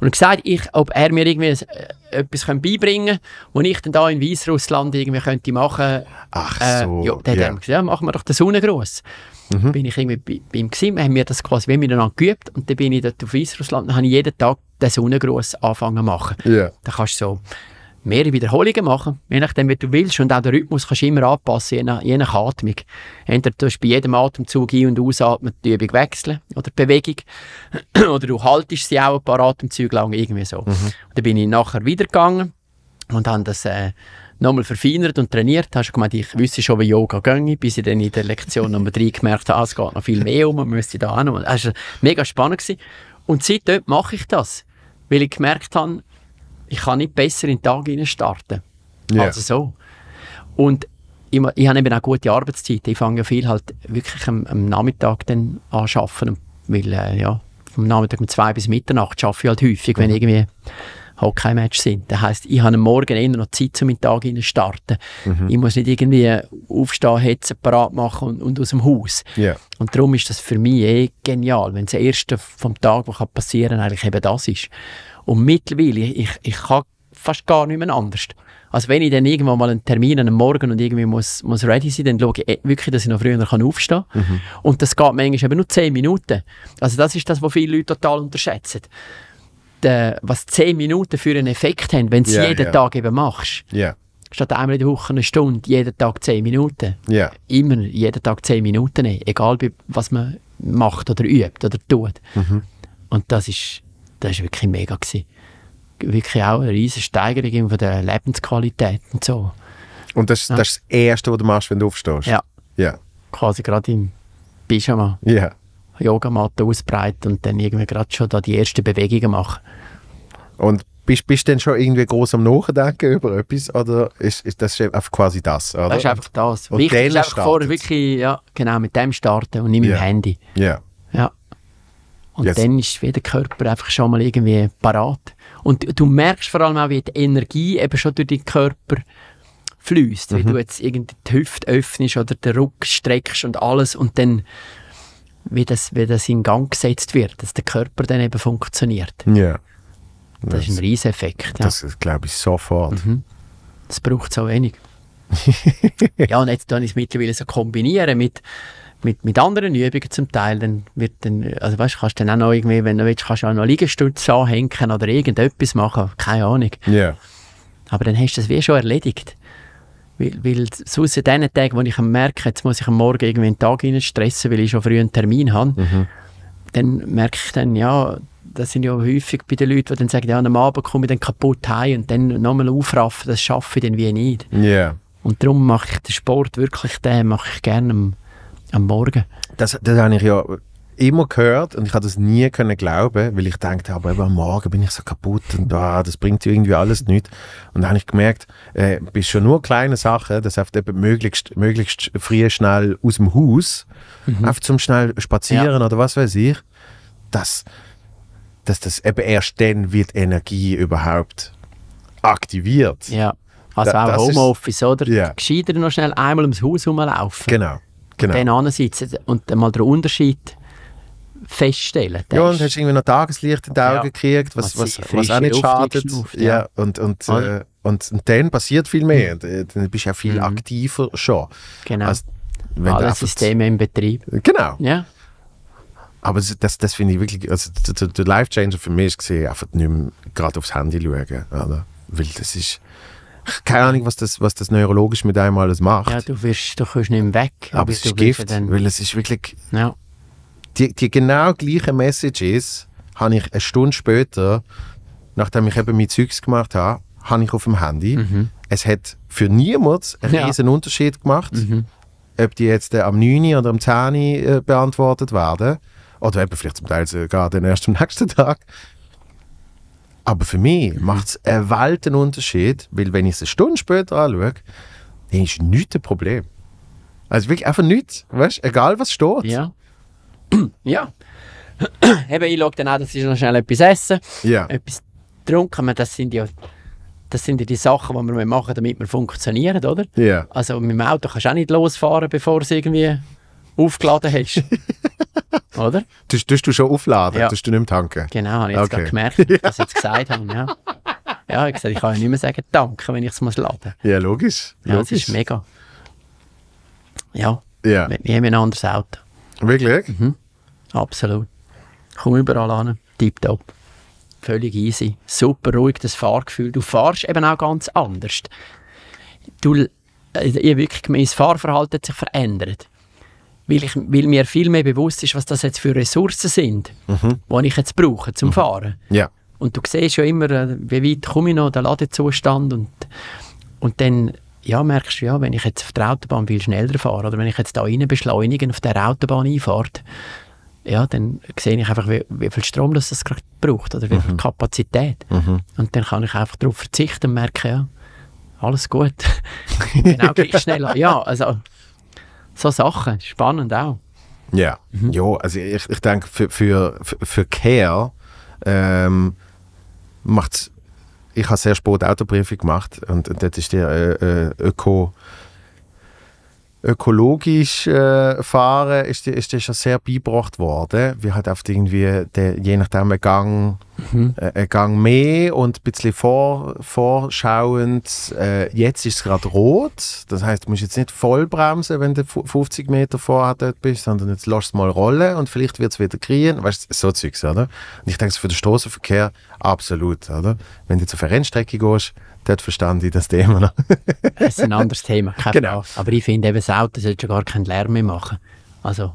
Und gesagt, ich, ob er mir irgendwie äh, etwas beibringen könnte, was ich dann da in Weißrussland irgendwie könnte machen könnte. Ach äh, so. Äh, ja, dann yeah. haben gesagt, ja, machen wir doch den Sonnengruß. Mhm. Bin ich irgendwie bei, bei ihm gewesen, haben wir das quasi wie miteinander geübt und dann bin ich dort auf Weißrussland und habe jeden Tag den Sonnengruß anfangen zu machen. Ja. Da kannst du so mehrere Wiederholungen machen, je nachdem, wie du willst. Und auch den Rhythmus kannst du immer anpassen, je nach, je nach Atmung. Entweder du bei jedem Atemzug ein- und ausatmen, die Übung wechseln oder die Bewegung. oder du haltest sie auch ein paar Atemzüge lang, irgendwie so. Mhm. Und dann bin ich nachher wiedergegangen und habe das äh, nochmal verfeinert und trainiert. Hast du gemeint, ich wüsste schon, wie Yoga gehe, bis ich dann in der Lektion Nummer 3 gemerkt habe, ah, es geht noch viel mehr um, man müsste da auch also, noch. Es war mega spannend. Gewesen. Und seitdem mache ich das, weil ich gemerkt habe, ich kann nicht besser in den Tag starten. Yeah. Also so. Und ich, ich habe eben auch gute Arbeitszeiten. Ich fange ja viel halt wirklich am, am Nachmittag dann an arbeiten, weil äh, ja, vom Nachmittag um zwei bis Mitternacht arbeite ich halt häufig, wenn mhm. irgendwie Hockey-Match sind. Das heisst, ich habe am Morgen eher noch Zeit, um meinen Tag zu starten. Mhm. Ich muss nicht irgendwie aufstehen, hetzen, parat machen und, und aus dem Haus. Yeah. Und darum ist das für mich eh genial, wenn das Erste vom Tag, was passieren kann, eigentlich eben das ist. Und mittlerweile, ich, ich kann fast gar nicht mehr anders. Also wenn ich dann irgendwann mal einen Termin am Morgen und irgendwie muss, muss ready sein, dann schaue ich eh, wirklich, dass ich noch früher kann aufstehen kann. Mhm. Und das geht manchmal eben nur 10 Minuten. Also das ist das, was viele Leute total unterschätzen. De, äh, was 10 Minuten für einen Effekt haben, wenn du es yeah, jeden yeah. Tag eben machst. Yeah. Statt einmal in der Woche eine Stunde, jeden Tag 10 Minuten. Immer jeden Tag 10 Minuten nehmen, egal was man macht oder übt oder tut. Mhm. Und das ist das war wirklich mega. Gewesen. Wirklich auch eine riesige Steigerung von der Lebensqualität und so. Und das, ja. das ist das Erste, was du machst, wenn du aufstehst? Ja. ja. Quasi gerade im Pyjama. Ja. Yogamatte ausbreiten und dann irgendwie gerade schon da die ersten Bewegungen machen. Und bist, du denn schon irgendwie groß am Nachdenken über etwas oder ist, ist das einfach quasi das? Oder? Das ist einfach das. Und Wichtig ist einfach startet. wirklich, ja, genau, mit dem starten und nicht mit yeah. dem Handy. Ja. Yeah. Und yes. dann ist der Körper einfach schon mal irgendwie parat. Und du merkst vor allem auch, wie die Energie eben schon durch den Körper fließt. Mhm. Wie du jetzt irgendwie die Hüfte öffnest oder den Ruck streckst und alles. Und dann, wie das, wie das in Gang gesetzt wird, dass der Körper dann eben funktioniert. Ja. Yeah. Das, das, ist ein Rieseffekt. Das, ja. das glaube ich sofort. Mhm. Das braucht so wenig. ja, und jetzt kann ich es mittlerweile so kombinieren mit mit, mit anderen Übungen zum Teil, dann wird dann, also weißt, kannst du dann auch noch irgendwie, wenn du willst, kannst du auch noch Liegestütze anhängen oder irgendetwas machen, keine Ahnung. Ja. Yeah. Aber dann hast du das wie schon erledigt. Weil, weil sonst in diesen Tagen, wo ich merke, jetzt muss ich am Morgen irgendwie einen Tag rein stressen, weil ich schon früh einen Termin habe, mhm. dann merke ich dann, ja, das sind ja häufig bei den Leuten, die dann sagen, ja, am Abend komme ich dann kaputt heim und dann nochmal aufraffen, das schaffe ich dann wie nicht. Yeah. Und darum mache ich den Sport wirklich, den mache ich gerne am Morgen. Das, das habe ich ja immer gehört und ich habe das nie können glauben, weil ich dachte, aber am Morgen bin ich so kaputt und ah, das bringt irgendwie alles nichts. Und dann habe ich gemerkt, äh, bist schon nur kleine Sachen, das heißt eben möglichst, möglichst früh schnell aus dem Haus, mhm. einfach zum schnell spazieren ja. oder was weiß ich, dass, dass das eben erst dann wird Energie überhaupt aktiviert. Ja. Also da, auch Homeoffice, oder? Ja. Gescheiter noch schnell einmal ums Haus rumlaufen. Genau genau. dann ansitzen und dann mal den Unterschied feststellen. Ja, und hast irgendwie noch Tageslicht in die Augen ja. gekriegt, was, was, was auch nicht schadet. ja. ja. und, und, also. äh, und, und dann passiert viel mehr. Mhm. Äh, dann bist du ja viel mhm. aktiver schon. Genau. Als wenn Alle Systeme im Betrieb. Genau. Ja. Aber das, das finde ich wirklich, also der, der Life-Changer für mich war, einfach nicht mehr gerade aufs Handy schauen. Oder? Weil das ist, keine Ahnung, was das, was das neurologisch mit einem alles macht. Ja, du, wirst, du kommst nicht mehr weg. Aber, es ist Gift, weil es ist wirklich... Ja. Die, die genau gleiche Message ist, habe ich eine Stunde später, nachdem ich eben mein Zeugs gemacht habe, habe ich auf dem Handy. Mhm. Es hat für niemanden einen ja. riesen Unterschied gemacht, mhm. ob die jetzt äh, am 9. oder am 10. Äh, beantwortet werden. Oder eben vielleicht zum Teil sogar den ersten am nächsten Tag. Aber für mich mhm. macht es einen welten Unterschied, weil wenn ich es eine Stunde später anschaue, dann ist nichts ein Problem. Also wirklich einfach nichts, weißt? egal was steht. Ja. ja. Eben, ich schaue dann an, dass ich noch schnell etwas essen, ja. etwas trinken, das sind ja das sind ja die Sachen, die wir machen, damit wir funktionieren, oder? Ja. Also mit dem Auto kannst du auch nicht losfahren, bevor es irgendwie aufgeladen hast. Oder? Du tust du schon aufladen, ja. tust du nicht mehr tanken. Genau, habe ich jetzt okay. gemerkt, dass ich es gesagt habe. Ja, ja ich, gesagt, ich kann ja nicht mehr sagen danke, wenn ich es muss laden. Ja, logisch. Ja, logisch. das ist mega. Ja, ja. wir haben ein anderes Auto. Wirklich? Mhm. Absolut. Komm überall an, tiptop. Völlig easy. Super ruhig, das Fahrgefühl. Du fährst eben auch ganz anders. Du, äh, ich wirklich, mein Fahrverhalten hat sich verändert weil, ich, weil mir viel mehr bewusst ist, was das jetzt für Ressourcen sind, mhm. die ich jetzt brauche zum mhm. Fahren. Ja. Und du siehst ja immer, äh, wie weit komme ich noch, der Ladezustand und, und dann ja, merkst du, ja, wenn ich jetzt auf der Autobahn viel schneller fahre oder wenn ich jetzt da rein beschleunigen auf der Autobahn einfahre, ja, dann sehe ich einfach, wie, wie viel Strom das, das gerade braucht oder wie mhm. viel Kapazität. Mhm. Und dann kann ich einfach darauf verzichten und merken, ja, alles gut. genau gleich schneller. Ja, also so Sachen. Spannend auch. Ja, mhm. ja also ich, ich denke, für, für, für Care ähm, macht Ich habe sehr spät Autoprüfung gemacht und, und dort ist die äh, äh Öko- ökologisch äh, fahren, ist, ist das schon sehr beigebracht worden. Wir halt oft irgendwie, der, je nachdem, einen Gang, mhm. Äh, einen Gang mehr und ein bisschen vor, vorschauend. Äh, jetzt ist es gerade rot, das heißt, du musst jetzt nicht voll bremsen, wenn du 50 Meter vorher dort bist, sondern jetzt lass es mal rollen und vielleicht wird es wieder kriegen. Weißt du, so Zeugs, oder? Und ich denke, für den Straßenverkehr absolut, oder? Wenn du jetzt auf eine Rennstrecke gehst, dort verstehe ich das Thema noch. das ist ein anderes Thema, keine genau. Frage. Aber ich finde eben, das Auto sollte schon gar keinen Lärm mehr machen. Also,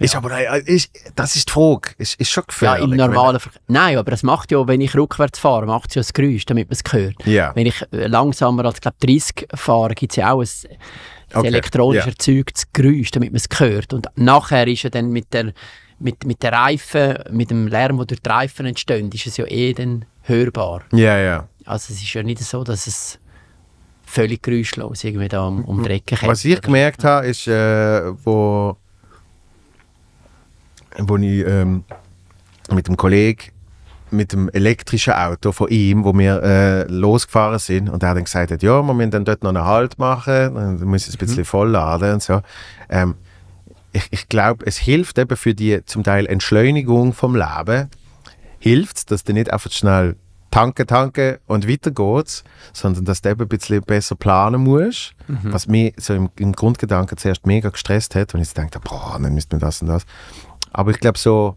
ja. Ist aber, äh, ist, das ist die Frage. Ist, ist schon gefährlich. Ja, im normalen Ver Nein, aber es macht ja, wenn ich rückwärts fahre, macht es ja das Geräusch, damit man es hört. Yeah. Wenn ich äh, langsamer als, glaube 30 fahre, gibt es ja auch ein, ein okay. elektronisch yeah. erzeugtes Geräusch, damit man es hört. Und nachher ist ja dann mit der, mit, mit der Reifen, mit dem Lärm, der durch die Reifen entsteht, ist es ja eh dann hörbar. Ja, yeah, ja. Also es ist ja nicht so, dass es völlig geräuschlos irgendwie da um, um die Ecke Was ich gemerkt habe, ist, äh, wo, wo ich ähm, mit dem Kollegen mit dem elektrischen Auto von ihm, wo wir äh, losgefahren sind und er dann gesagt hat, ja, wir müssen dann dort noch einen Halt machen, dann müssen wir es ein bisschen mhm. vollladen und so. Ähm, ich, ich glaube, es hilft eben für die zum Teil Entschleunigung vom Leben, hilft dass du nicht einfach schnell tanken, tanken und weiter geht's, sondern dass du eben ein bisschen besser planen musst, mhm. was mich so im, im, Grundgedanken zuerst mega gestresst hat und ich dachte, boah, dann müsste man das und das. Aber ich glaube so,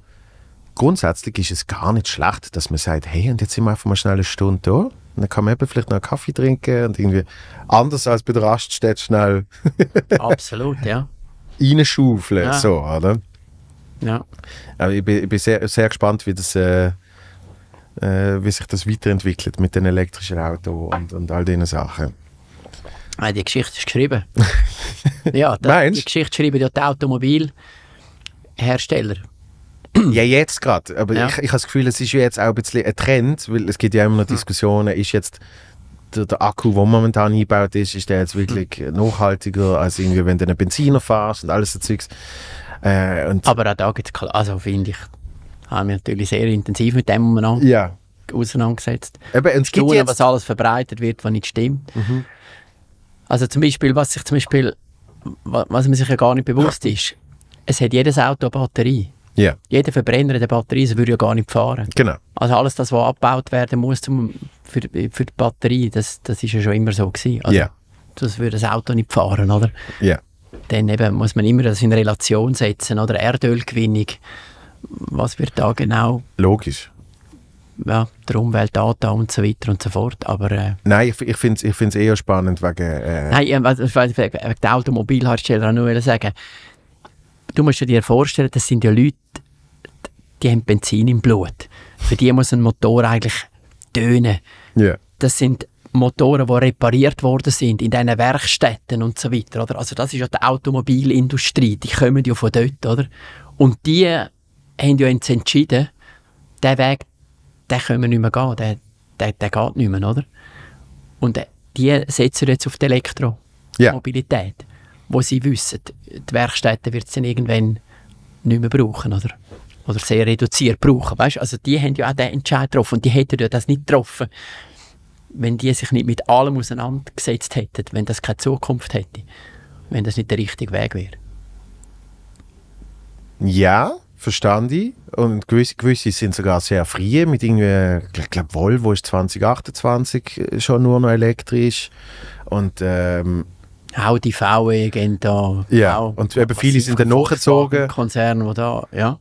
grundsätzlich ist es gar nicht schlecht, dass man sagt, hey, und jetzt sind wir einfach mal schnell eine Stunde da und dann kann man eben vielleicht noch einen Kaffee trinken und irgendwie anders als bei der Raststätte schnell Absolut, ja. reinschaufeln, ja. so, oder? Ja. Aber ich bin, ich bin sehr, sehr gespannt, wie das... Äh, äh, wie sich das weiterentwickelt mit den elektrischen Autos und, und all diesen Sachen. Nein, ah, die Geschichte ist geschrieben. ja, die, die Geschichte schreiben ja die Automobilhersteller. ja, jetzt gerade. Aber ja. ich, ich habe das Gefühl, es ist jetzt auch ein bisschen ein Trend, weil es gibt ja immer noch mhm. Diskussionen, ist jetzt der, der Akku, der momentan eingebaut ist, ist der jetzt wirklich mhm. nachhaltiger als irgendwie, wenn du einen Benziner fährst und alles so Zeugs. Äh, Aber auch da gibt es, also finde ich, haben wir natürlich sehr intensiv mit dem umeinander ja. auseinandergesetzt. Eben, und es gibt Schulen, jetzt was alles verbreitet wird, was nicht stimmt. Mhm. Also zum Beispiel, was sich zum Beispiel, was man sich ja gar nicht bewusst ist, es hat jedes Auto eine Batterie. Ja. Jeder Verbrenner der Batterie, so würde ja gar nicht fahren. Genau. Also alles, das, was abgebaut werden muss zum, für, für die Batterie, das, das ist ja schon immer so gewesen. Also, ja. Das würde das Auto nicht fahren, oder? Ja. Dann eben muss man immer das in Relation setzen, oder? Erdölgewinnung was wir da genau. Logisch. Ja, der Umweltdata und so weiter und so fort. Aber, äh, Nein, ich, ich finde es ich eher spannend wegen. Äh, Nein, also, wegen der Automobilhersteller nur sagen. Du musst dir vorstellen, das sind ja Leute, die haben Benzin im Blut. Für die muss ein Motor eigentlich tönen. Yeah. Das sind Motoren, die repariert worden sind in diesen Werkstätten und so weiter. Oder? Also das ist ja die Automobilindustrie, die kommen ja von dort. Oder? Und die haben ja jetzt entschieden, diesen Weg, den können wir nicht mehr gehen, der, der, der geht nicht mehr, oder? Und die setzen jetzt auf die Elektromobilität, yeah. wo sie wissen, die Werkstätten wird sie irgendwann nicht mehr brauchen, oder? Oder sehr reduziert brauchen, weißt? Also die haben ja auch den Entscheid getroffen und die hätten ja das nicht getroffen, wenn die sich nicht mit allem auseinandergesetzt hätten, wenn das keine Zukunft hätte, wenn das nicht der richtige Weg wäre. Ja, verstand ich. Und gewisse, gewisse sind sogar sehr früh, mit irgendwie, ich glaube Volvo ist 2028 schon nur noch elektrisch. Und ähm, auch die VW gehen da. Ja, auch, und eben viele sind dann nachgezogen. Konzerne, die da, ja.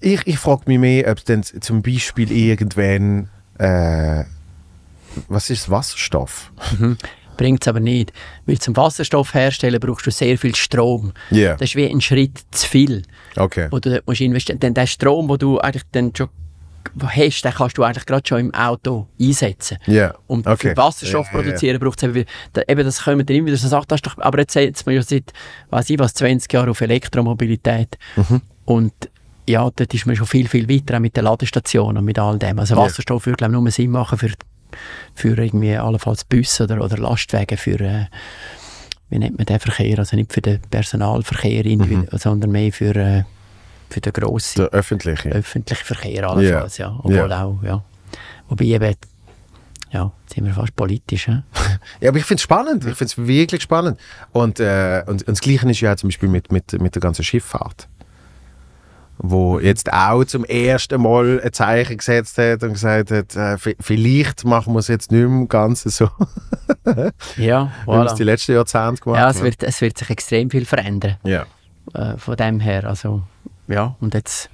Ich, ich frage mich mehr, ob dann zum Beispiel irgendwann, äh, was ist Wasserstoff? Mhm bringt es aber nicht. Weil zum Wasserstoff herstellen brauchst du sehr viel Strom. Yeah. Das ist wie ein Schritt zu viel, okay. wo du dort musst investieren. Denn der Strom, den du eigentlich dann schon hast, den kannst du eigentlich gerade schon im Auto einsetzen. Yeah. Und okay. für Wasserstoff yeah, produzieren yeah. braucht es eben, das kommen drin wieder so Sachen, das ist doch, aber jetzt setzt man ja seit, weiß ich was, 20 Jahren auf Elektromobilität. Mhm. Und ja, dort ist man schon viel, viel weiter, mit den Ladestationen und mit all dem. Also Wasserstoff würde, glaube ich, nur Sinn machen für für irgendwie allenfalls Busse oder, oder Lastwagen für äh, wie nennt man den Verkehr, also nicht für den Personalverkehr, mhm. sondern mehr für, äh, für den grossen den öffentlichen. öffentlichen Verkehr allenfalls, yeah. ja. Obwohl yeah. auch, ja. Wobei eben, ja, sind wir fast politisch. Ja, ja aber ich finde es spannend, ich finde es wirklich spannend. Und, äh, und, und das Gleiche ist ja zum Beispiel mit, mit, mit der ganzen Schifffahrt wo jetzt auch zum ersten Mal ein Zeichen gesetzt hat und gesagt hat, äh, vielleicht machen wir es jetzt nicht mehr ganz so. ja, voilà. Wie es die letzten Jahrzehnte gemacht Ja, es wird, es wird sich extrem viel verändern. Ja. Äh, von dem her, also ja, und jetzt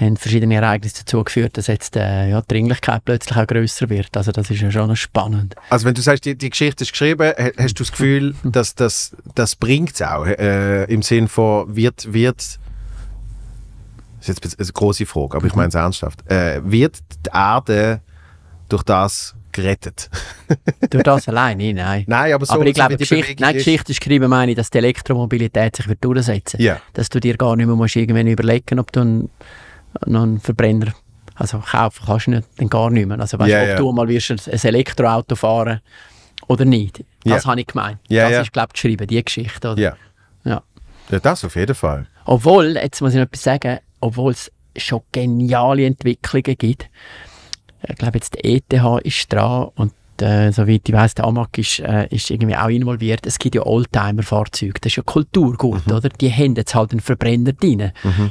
haben verschiedene Ereignisse dazu geführt, dass jetzt äh, ja, die Dringlichkeit plötzlich auch grösser wird. Also das ist ja schon spannend. Also wenn du sagst, die, die Geschichte ist geschrieben, hast du das Gefühl, dass das, das bringt es auch? Äh, Im Sinne von, wird, wird das ist jetzt eine große Frage, aber ich mhm. meine es ernsthaft. Äh, wird die Erde durch das gerettet? durch das allein? Nein. Nein, aber so aber ich glaube, die Geschichte, nein, Geschichte ist geschrieben, meine ich, dass die Elektromobilität sich wird durchsetzen wird. Yeah. Dass du dir gar nicht mehr musst irgendwann überlegen ob du einen, einen Verbrenner also kaufen kannst du nicht, dann gar nicht mehr. Also weißt, yeah, ob yeah. du mal wirst ein Elektroauto fahren oder nicht. Das habe ich gemeint. das ist, glaube ich, geschrieben, die Geschichte. Oder? Ja, das auf jeden Fall. Obwohl, jetzt muss ich noch etwas sagen, obwohl es schon geniale Entwicklungen gibt. Ich glaube, jetzt der ETH ist dran und äh, soweit ich weiß, der Amag ist, äh, ist irgendwie auch involviert. Es gibt ja Oldtimer-Fahrzeuge, das ist ja Kulturgut, mhm. oder? Die haben jetzt halt einen Verbrenner drin. Mhm.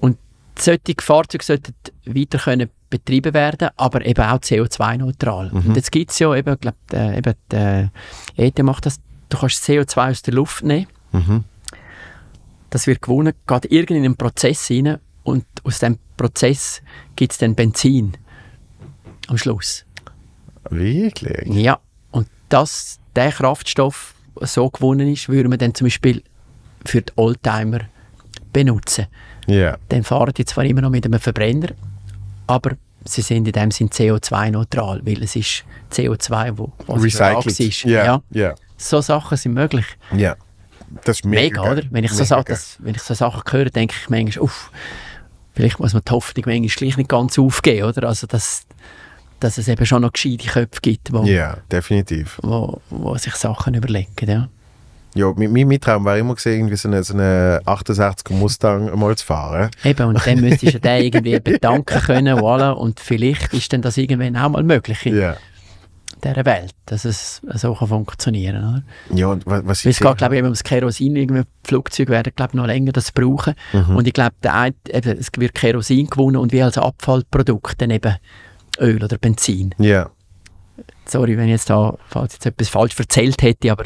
Und solche Fahrzeuge sollten weiter können betrieben werden, aber eben auch CO2-neutral. Mhm. Und jetzt gibt es ja eben, ich glaube, äh, die ETH macht das, du kannst CO2 aus der Luft nehmen. Mhm das wird gewonnen, geht irgendwie in einen Prozess rein und aus dem Prozess gibt es dann Benzin am Schluss. Wirklich? Ja. Und dass der Kraftstoff so gewonnen ist, würde man dann zum Beispiel für die Oldtimer benutzen. Yeah. Dann fahren die zwar immer noch mit einem Verbrenner, aber sie sind in dem Sinn CO2-neutral, weil es ist CO2, wo was Recycelt. ist. Yeah. Ja. Yeah. So Sachen sind möglich. Yeah. Das ist mega, mega oder? Wenn ich, so mega. Das, wenn ich so Sachen höre, denke ich manchmal, uff, vielleicht muss man die Hoffnung manchmal gleich nicht ganz aufgeben, oder? Also, dass, dass es eben schon noch gescheite Köpfe gibt, wo, ja, definitiv. Wo, wo sich Sachen überlegen, ja. Ja, mein, mein Traum war immer gesehen, irgendwie so einen so eine 68er Mustang mal zu fahren. Eben, und dann müsstest du den irgendwie bedanken können, voilà, und vielleicht ist dann das irgendwann auch mal möglich. Ja dieser Welt, dass es äh, so kann funktionieren kann. Ja, und was ich Es geht, glaube ich, eben ums Kerosin. Irgendwie Flugzeuge werden, glaube noch länger das brauchen. Mhm. Und ich glaube, es wird Kerosin gewonnen und wie als Abfallprodukt dann eben Öl oder Benzin. Ja. Sorry, wenn ich jetzt da falls jetzt etwas falsch erzählt hätte, aber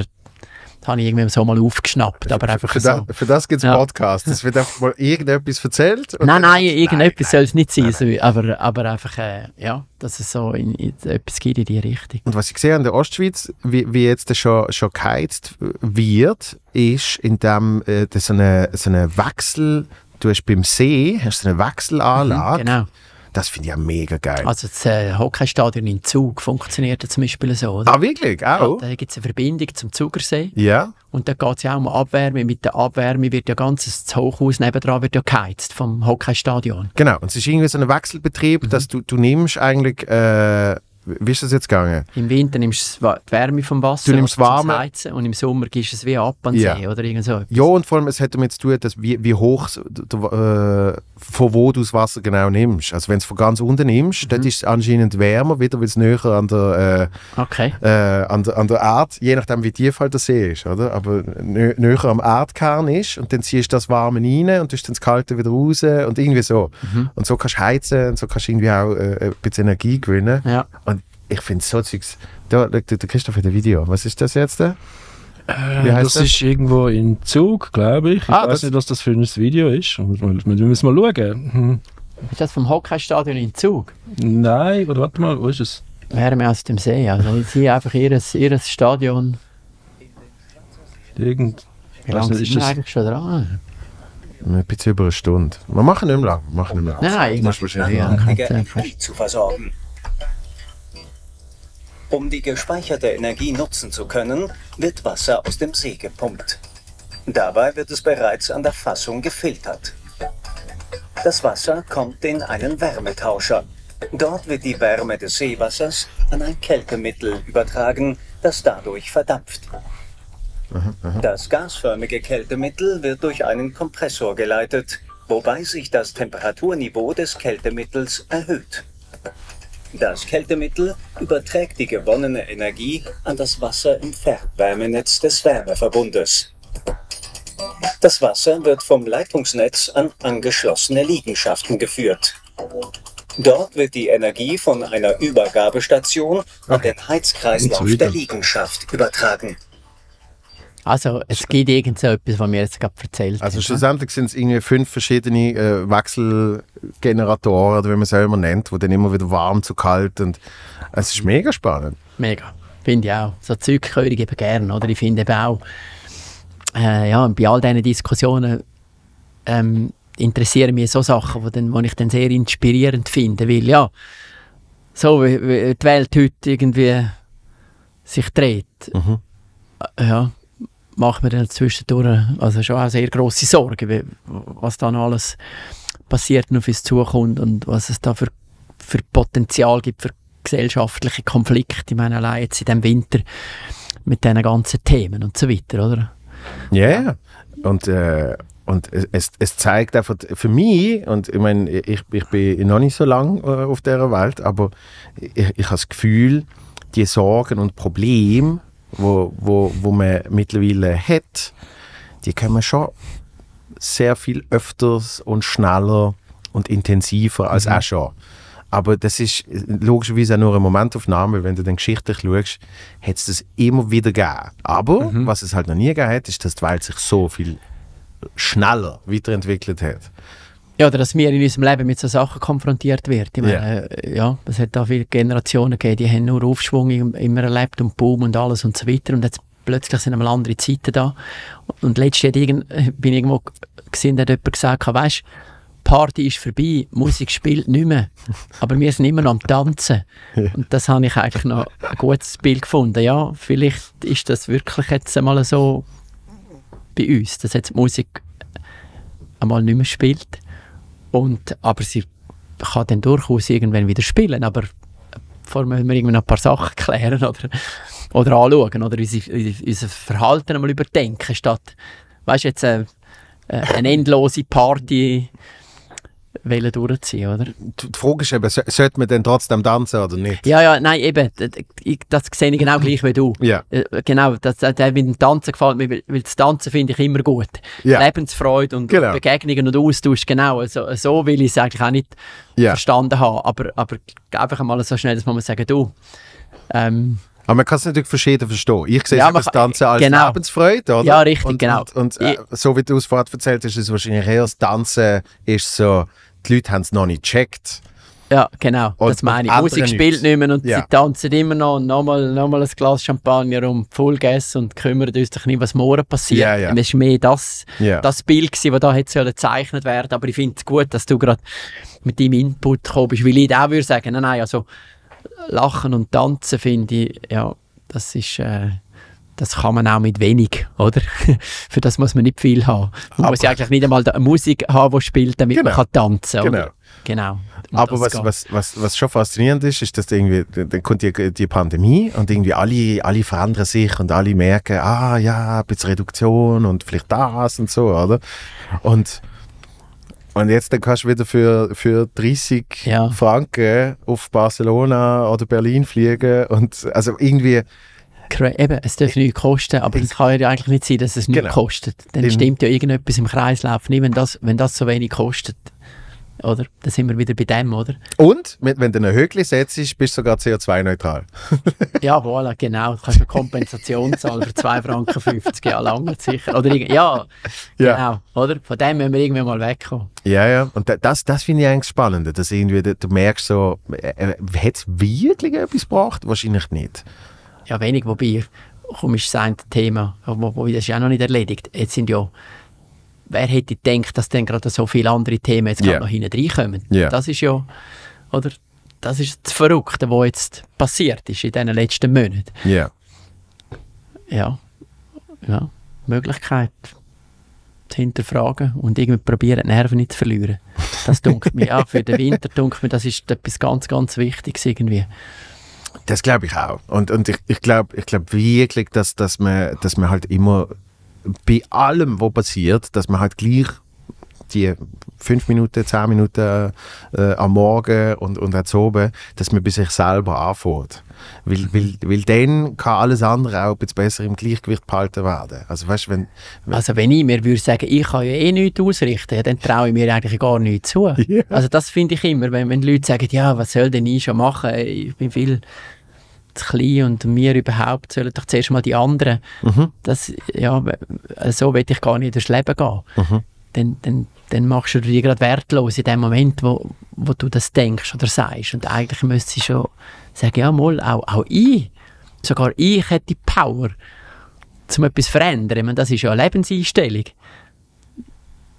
habe ich irgendwie so mal aufgeschnappt. Aber einfach für, so. da, für das gibt es ja. Podcasts. Es wird einfach mal irgendetwas erzählt. Nein, nein, irgendetwas soll es nicht sein. Nein. Aber, aber einfach, äh, ja, dass es so in, in, etwas gibt in die Richtung. Und was ich sehe an der Ostschweiz, wie, wie jetzt schon, schon geheizt wird, ist, indem äh, so ein so eine Wechsel, du hast beim See, hast du eine Wechselanlage. Mhm, genau das finde ich ja mega geil. Also das äh, Hockeystadion in Zug funktioniert ja zum Beispiel so, oder? Ah, wirklich? Auch? Ja, da gibt es eine Verbindung zum Zugersee. Ja. Und da geht es ja auch um Abwärme. Mit der Abwärme wird ja ganzes das Hochhaus nebendran wird ja geheizt vom Hockeystadion. Genau, und es ist irgendwie so ein Wechselbetrieb, mhm. dass du, du nimmst eigentlich... Äh, wie ist das jetzt gegangen? Im Winter nimmst du die Wärme vom Wasser du nimmst warme. Heizen und im Sommer gehst du es wie ab an den ja. See oder irgend so Ja, und vor allem, es hat damit zu tun, dass wie, wie hoch, äh, von wo du das Wasser genau nimmst. Also wenn du es von ganz unten nimmst, mhm. dann ist es anscheinend wärmer wieder, weil es näher an der, äh, okay. äh, an, an der Erde, je nachdem wie tief halt der See ist, oder? aber nö, näher am Erdkern ist und dann ziehst du das Warme rein und tust dann das Kalte wieder raus und irgendwie so. Mhm. Und so kannst du heizen und so kannst du irgendwie auch äh, ein bisschen Energie gewinnen. Ja. Und ich finde so Zeugs. Da, der, der Christoph hat ein Video. Was ist das jetzt? Äh, Wie heißt das, das ist irgendwo in Zug, glaube ich. Ich ah, weiß nicht, was das für ein Video ist. Wir müssen mal schauen. Hm. Ist das vom Hockeystadion in Zug? Nein, oder warte mal, wo ist es? Wärme aus also dem See. Also sie einfach ihr ihres Stadion. Irgend. Wie lange also sind wir eigentlich schon dran? Ein bisschen über eine Stunde. Wir machen nicht mehr lang. Wir machen nicht mehr lang. Nein, ich muss wahrscheinlich lang. Ich kann nicht zu versorgen. Um die gespeicherte Energie nutzen zu können, wird Wasser aus dem See gepumpt. Dabei wird es bereits an der Fassung gefiltert. Das Wasser kommt in einen Wärmetauscher. Dort wird die Wärme des Seewassers an ein Kältemittel übertragen, das dadurch verdampft. Das gasförmige Kältemittel wird durch einen Kompressor geleitet, wobei sich das Temperaturniveau des Kältemittels erhöht. Das Kältemittel überträgt die gewonnene Energie an das Wasser im Fernwärmenetz des Wärmeverbundes. Das Wasser wird vom Leitungsnetz an angeschlossene Liegenschaften geführt. Dort wird die Energie von einer Übergabestation an den Heizkreislauf der Liegenschaft übertragen. Also es gibt irgend so etwas, was mir jetzt gerade erzählt Also schlussendlich sind es irgendwie fünf verschiedene äh, Wechselgeneratoren, oder wie man es auch immer nennt, wo dann immer wieder warm zu kalt und es ist mega spannend. Mega, finde ich auch. So Zeug höre ich eben gerne, oder? Ich finde eben auch, äh, ja, bei all diesen Diskussionen ähm, interessieren mich so Sachen, die dann, wo ich dann sehr inspirierend finde, weil ja, so wie, wie die Welt heute irgendwie sich dreht, mhm. Äh, ja, macht man dann zwischendurch also schon auch sehr große Sorgen, was da noch alles passiert und auf uns zukommt und was es da für, für Potenzial gibt für gesellschaftliche Konflikte. Ich meine, allein jetzt in diesem Winter mit diesen ganzen Themen und so weiter, oder? Yeah. Ja, und, äh, und es, es zeigt einfach für mich, und ich meine, ich, ich bin noch nicht so lange äh, auf dieser Welt, aber ich, ich habe das Gefühl, die Sorgen und Probleme, wo, wo, wo man mittlerweile hat, die können wir schon sehr viel öfters und schneller und intensiver als mhm. auch schon. Aber das ist äh, logischerweise auch nur eine Momentaufnahme, wenn du dann geschichtlich schaust, hat es das immer wieder gegeben. Aber mhm. was es halt noch nie gegeben hat, ist, dass die Welt sich so viel schneller weiterentwickelt hat. Ja, oder dass wir in unserem Leben mit solchen Sachen konfrontiert werden. Ich meine, yeah. Äh, ja, es hat da viele Generationen gegeben, die haben nur Aufschwung immer erlebt und Boom und alles und so weiter. Und jetzt plötzlich sind einmal andere Zeiten da. Und letztes Jahr bin ich irgendwo gesehen, da hat jemand gesagt, weißt du, Party ist vorbei, Musik spielt nicht mehr. Aber wir sind immer noch am Tanzen. Und das habe ich eigentlich noch ein gutes Bild gefunden. Ja, vielleicht ist das wirklich jetzt einmal so bei uns, dass jetzt Musik einmal nicht mehr spielt. Und, aber sie kann dann durchaus irgendwann wieder spielen, aber äh, vorher müssen wir irgendwie noch ein paar Sachen klären oder, oder anschauen oder unser, unser Verhalten einmal überdenken, statt, weißt jetzt, äh, äh, eine endlose Party wollen durchziehen, oder? Die Frage ist eben, sollte man denn trotzdem tanzen oder nicht? Ja, ja, nein, eben, das sehe ich genau gleich wie du. Ja. Äh, genau, das, das, das mit dem Tanzen gefällt mir, weil, weil das Tanzen finde ich immer gut. Ja. Lebensfreude und genau. Begegnungen und Austausch, genau, so, also, so will ich es eigentlich auch nicht ja. verstanden haben, aber, aber einfach mal so schnell, dass man sagen, du, ähm, aber man kann es natürlich verschieden verstehen. Ich sehe ja, das Tanzen als genau. Lebensfreude, oder? Ja, richtig, und, genau. Und, und äh, so wie du es vorher erzählt hast, ist es wahrscheinlich eher das Tanzen ist so die Leute haben es noch nicht gecheckt. Ja, genau, und, das meine ich. Musik spielt nicht mehr und ja. sie tanzen immer noch und nochmal noch mal ein Glas Champagner und Vollgas und kümmern uns doch nicht, was morgen passiert. Ja, ja. Es war mehr das, ja. das Bild, das da hätte gezeichnet werden Aber ich finde es gut, dass du gerade mit deinem Input gekommen bist, weil ich auch würde sagen, nein, nein, also Lachen und Tanzen finde ich, ja, das ist... Äh, das kann man auch mit wenig, oder? Für das muss man nicht viel haben. Man Aber muss ja eigentlich nicht einmal Musik haben, die spielt, damit genau. man kann tanzen kann. Genau. Genau. Um Aber was, was, was, was schon faszinierend ist, ist, dass irgendwie, dann kommt die, die Pandemie und irgendwie alle, alle verändern sich und alle merken, ah ja, ein bisschen Reduktion und vielleicht das und so, oder? Und, und jetzt dann kannst du wieder für, für 30 ja. Franken auf Barcelona oder Berlin fliegen und also irgendwie Eben, es darf nichts kosten, aber es kann ja eigentlich nicht sein, dass es nichts genau. kostet. Dann Eben. stimmt ja irgendetwas im Kreislauf nicht, wenn das, wenn das so wenig kostet. Oder? Da sind wir wieder bei dem, oder? Und, wenn du einen Höckli setzt, bist du sogar CO2-neutral. ja, voilà, genau. Du kannst eine Kompensation zahlen für 2,50 Franken, ja, lange sicher. Oder, ja, ja, genau. Oder? Von dem müssen wir irgendwann mal wegkommen. Ja, ja. Und das, das finde ich eigentlich spannend, dass irgendwie, du merkst so, äh, äh hat es wirklich etwas gebracht? Wahrscheinlich nicht ja wenig, wobei, komm, ist das Thema, wobei das ist ja noch nicht erledigt. Jetzt sind ja, wer hätte gedacht, dass dann gerade so viele andere Themen jetzt yeah. noch hinten reinkommen. Yeah. Das ist ja, oder, das ist das Verrückte, was jetzt passiert ist in den letzten Monaten. Yeah. Ja. Ja, Möglichkeit zu hinterfragen und irgendwie probieren, die Nerven nicht zu verlieren. Das dunkelt mir auch. Für den Winter dunkelt mir, das ist etwas ganz, ganz Wichtiges irgendwie. Das glaube ich auch. Und, und ich, ich glaube ich glaub wirklich, dass, dass, man, dass man halt immer bei allem, was passiert, dass man halt gleich die fünf Minuten, zehn Minuten äh, am Morgen und, und jetzt oben, dass man bei sich selber anfängt. Weil, mhm. weil, weil dann kann alles andere auch jetzt besser im Gleichgewicht behalten werden. Also, weißt, wenn, wenn also wenn ich mir würde sagen, ich kann ja eh nichts ausrichten, dann traue ich mir eigentlich gar nichts zu. Yeah. Also das finde ich immer, wenn, wenn Leute sagen, ja, was soll denn ich schon machen, ich bin viel klein und wir überhaupt sollen doch zuerst mal die anderen. Mhm. Das, ja, so will ich gar nicht durchs Leben gehen. Mhm. Dann, dann, dann machst du dich gerade wertlos in dem Moment, wo, wo du das denkst oder sagst. Und eigentlich müsstest du schon sagen, ja mal, auch, auch ich, sogar ich hätte die Power, um etwas zu verändern. Ich meine, das ist ja eine Lebenseinstellung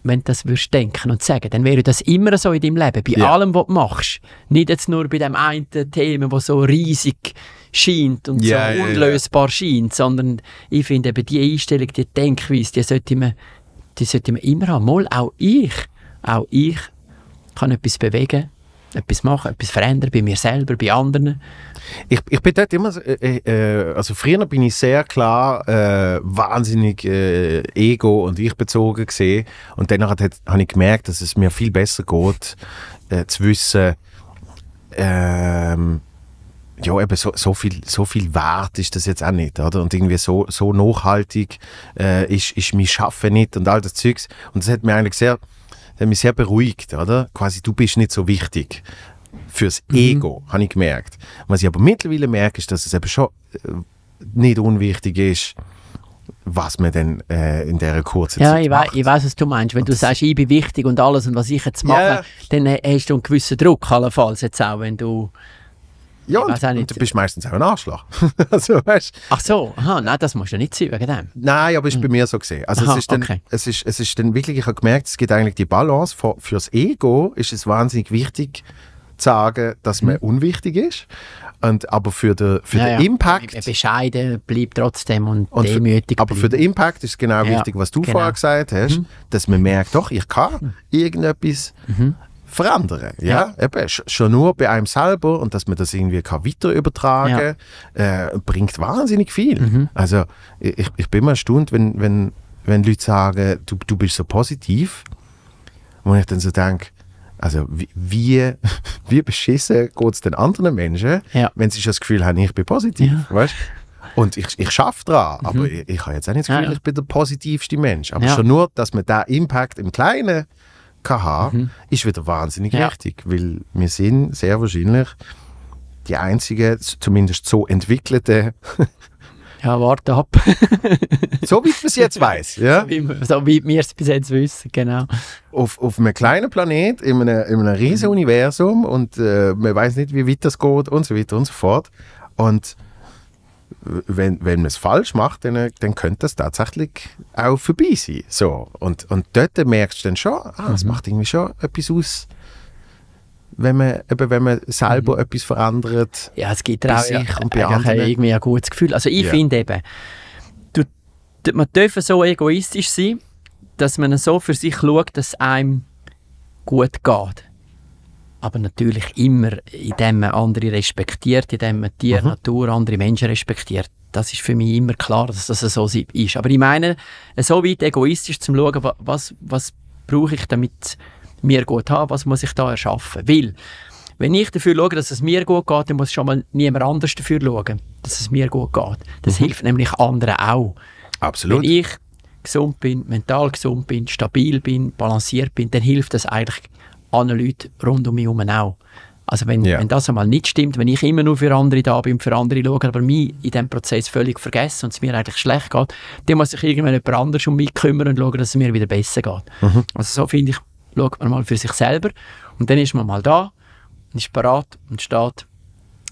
wenn du das würdest denken und sagen, dann wäre das immer so in deinem Leben, bei ja. allem, was du machst. Nicht jetzt nur bei dem einen Thema, das so riesig ist scheint und yeah, so unlösbar yeah. scheint, sondern ich finde eben die Einstellung, die Denkweise, die sollte man, die sollte man immer haben. Mal auch ich, auch ich kann etwas bewegen, etwas machen, etwas verändern bei mir selber, bei anderen. Ich, ich bin dort immer, äh, äh, äh, also früher bin ich sehr klar äh, wahnsinnig äh, ego- und ich-bezogen gesehen und danach habe ich gemerkt, dass es mir viel besser geht, äh, zu wissen, ähm, ja, eben so, so, viel, so viel wert ist das jetzt auch nicht, oder? Und irgendwie so, so nachhaltig äh, ist, ist mein Schaffen nicht und all das Zeugs. Und das hat mich eigentlich sehr, hat mich sehr beruhigt, oder? Quasi, du bist nicht so wichtig fürs mhm. Ego, mhm. habe ich gemerkt. Was ich aber mittlerweile merke, ist, dass es eben schon äh, nicht unwichtig ist, was man denn äh, in dieser kurzen ja, Zeit ich macht. Ja, ich weiß, was du meinst. Wenn und du sagst, ich bin wichtig und alles und was ich jetzt mache, ja. dann äh, hast du einen gewissen Druck allenfalls jetzt auch, wenn du ja, und, und, du bist meistens auch ein Arschloch. also, weißt, Ach so, aha, nein, das musst du nicht sein wegen dem. Nein, aber ist mhm. bei hm. mir so gesehen. Also aha, es, ist dann, okay. es, ist, es ist dann wirklich, ich habe gemerkt, es gibt eigentlich die Balance. Für, fürs Ego ist es wahnsinnig wichtig, zu sagen, dass man mhm. unwichtig ist. Und, aber für den, für ja, den ja. Bescheiden bleibt trotzdem und, und demütig. aber bleiben. für den Impact ist es genau ja, wichtig, was du genau. vorher gesagt hast, mhm. dass man merkt, doch, ich kann mhm. irgendetwas. Mhm verändern. Ja? ja. Eben, schon nur bei einem selber und dass man das irgendwie kann weiter übertragen ja. äh, bringt wahnsinnig viel. Mhm. Also ich, ich bin mal erstaunt, wenn, wenn, wenn Leute sagen, du, du bist so positiv, wo ich dann so denke, also wie, wie beschissen geht es den anderen Menschen, ja. wenn sie schon das Gefühl haben, ich bin positiv, ja. weißt und ich, ich schaffe dran, mhm. aber ich, ich habe jetzt auch nicht das Gefühl, ja, ja. ich bin der positivste Mensch. Aber ja. schon nur, dass man diesen Impact im Kleinen haben, mhm. ist wieder wahnsinnig ja. wichtig, weil wir sind sehr wahrscheinlich die einzige, zumindest so entwickelte Ja, warte ab. so wie man es jetzt weiß. Ja? So, wie, so wie wir es bis jetzt wissen, genau. Auf, auf einem kleinen Planet, in einem, in einem riesen mhm. Universum und äh, man weiß nicht, wie weit das geht und so weiter und so fort. Und wenn, wenn man es falsch macht, dann, äh, dann könnte das tatsächlich auch vorbei sein. So. Und, und dort merkst du dann schon, ah, es mhm. macht irgendwie schon etwas aus, wenn man, eben, wenn man selber mhm. etwas verändert. Ja, es gibt auch ja, und bei anderen. irgendwie ein gutes Gefühl. Also ich ja. finde eben, du, man darf so egoistisch sein, dass man so für sich schaut, dass es einem gut geht aber natürlich immer, indem man andere respektiert, indem man Tier, mhm. Natur, andere Menschen respektiert. Das ist für mich immer klar, dass das so ist. Aber ich meine, so weit egoistisch zu schauen, was, was brauche ich, damit mir gut haben, was muss ich da erschaffen. Weil, wenn ich dafür schaue, dass es mir gut geht, dann muss schon mal niemand anders dafür schauen, dass es mir gut geht. Das mhm. hilft nämlich anderen auch. Absolut. Wenn ich gesund bin, mental gesund bin, stabil bin, balanciert bin, dann hilft das eigentlich anderen Leuten rund um mich herum auch. Also wenn, yeah. wenn das einmal nicht stimmt, wenn ich immer nur für andere da bin, für andere schaue, aber mich in diesem Prozess völlig vergesse und es mir eigentlich schlecht geht, dann muss ich irgendwann jemand anders um mich kümmern und schauen, dass es mir wieder besser geht. Mhm. Also so finde ich, schaut man mal für sich selber und dann ist man mal da und ist parat und steht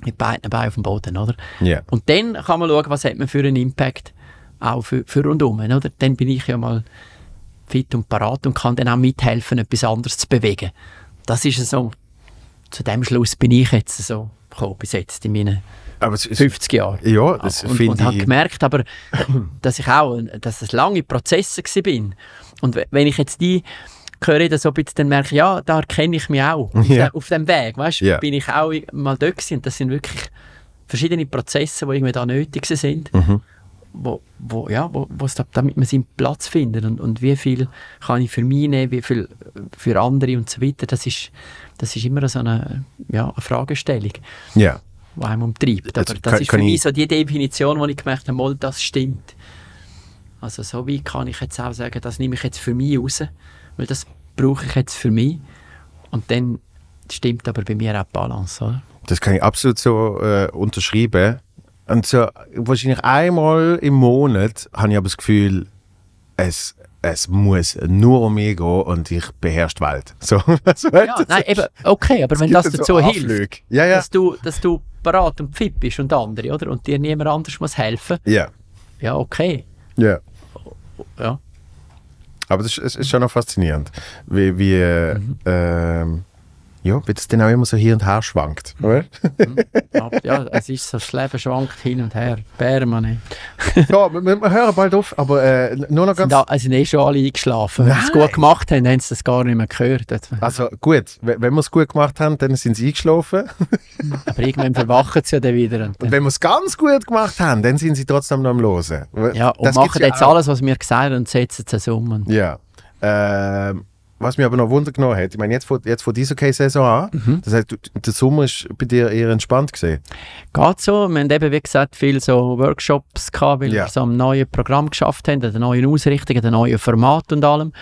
mit beiden Beinen auf dem Boden, oder? Yeah. Und dann kann man schauen, was hat man für einen Impact auch für, für rundum, oder? Dann bin ich ja mal fit und parat und kann dann auch mithelfen, etwas anderes zu bewegen. Das ist so, zu dem Schluss bin ich jetzt so gekommen, bis jetzt in meinen aber es, 50 Jahren. Ja, das finde ich. Und habe gemerkt, aber, dass ich auch, dass es lange Prozesse bin. Und wenn ich jetzt die höre das so ein bisschen, dann merke ich, ja, da erkenne ich mich auch. Yeah. Auf dem Weg, weißt yeah. bin ich auch mal dort gewesen. Das sind wirklich verschiedene Prozesse, die irgendwie da nötig sind. Mhm wo, wo, ja, wo, wo es, damit man seinen Platz findet und, und wie viel kann ich für mich nehmen, wie viel für andere und so weiter, das ist, das ist immer so eine, ja, eine Fragestellung, yeah. die einem umtreibt. Also aber das kann, ist für mich so die Definition, die ich gemerkt habe, mal, das stimmt. Also so wie kann ich jetzt auch sagen, das nehme ich jetzt für mich raus, weil das brauche ich jetzt für mich und dann stimmt aber bei mir auch die Balance, oder? Das kann ich absolut so äh, unterschreiben. Und so, wahrscheinlich einmal im Monat habe ich aber das Gefühl, es, es muss nur um mich gehen und ich beherrsche die Welt. So, so ja, nein, eben, okay, aber wenn das dazu so hilft, ja, ja. Dass, du, dass du parat und fit bist und andere, oder? Und dir niemand anders muss helfen. Ja. Ja, okay. Ja. Ja. Aber es ist, ist, schon noch faszinierend, wie, wie mhm. ähm, ja, weil das dann auch immer so hin und her schwankt. Oder? ja, es ist so, das Leben schwankt hin und her, permanent. ja, wir, wir, hören bald auf, aber äh, nur noch ganz... Sind, sind eh schon alle eingeschlafen. Wenn sie es gut gemacht haben, haben sie das gar nicht mehr gehört. Also gut, wenn wir es gut gemacht haben, dann sind sie eingeschlafen. aber irgendwann verwachen sie ja dann wieder. Und, und wenn wir es ganz gut gemacht haben, dann sind sie trotzdem noch am Losen. Ja, und das machen jetzt ja alles, was wir gesagt haben und setzen es um. Ja. Ähm, was mich aber noch Wunder genommen hat, ich meine, jetzt von jetzt dieser Case-Saison an, mhm. das heißt, der Sommer ist bei dir eher entspannt gesehen. Geht so. Wir haben eben, wie gesagt, viele so Workshops gehabt, weil ja. wir so ein neues Programm geschafft haben, eine neue Ausrichtung, ein neues Format und allem.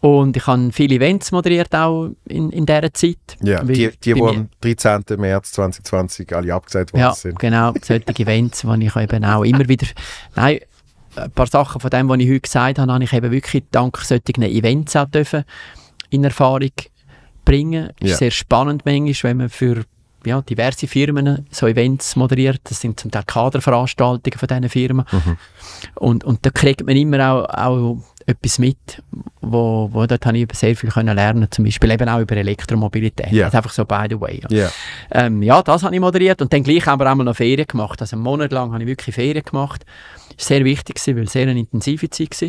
Und ich habe viele Events moderiert auch in, in dieser Zeit. Ja, die, die, die am 13. März 2020 alle abgesagt worden ja, sind. genau. Solche Events, die ich eben auch immer wieder... Nein, ein äh, paar Sachen von dem, was ich heute gesagt habe, habe ich eben wirklich dank solchen Events auch dürfen in Erfahrung bringen. Es ist ja. sehr spannend manchmal, wenn man für ja, diverse Firmen so Events moderiert. Das sind zum Teil Kaderveranstaltungen von diesen Firmen. Mhm. Und, und da kriegt man immer auch, auch etwas mit, wo, wo dort habe ich sehr viel können lernen zum Beispiel eben auch über Elektromobilität. Yeah. Das einfach so by the way. Ja. Yeah. Ähm, ja, das habe ich moderiert und dann gleich haben wir einmal noch Ferien gemacht. Also einen Monat lang habe ich wirklich Ferien gemacht sehr wichtig gewesen, weil es sehr eine intensive Zeit war.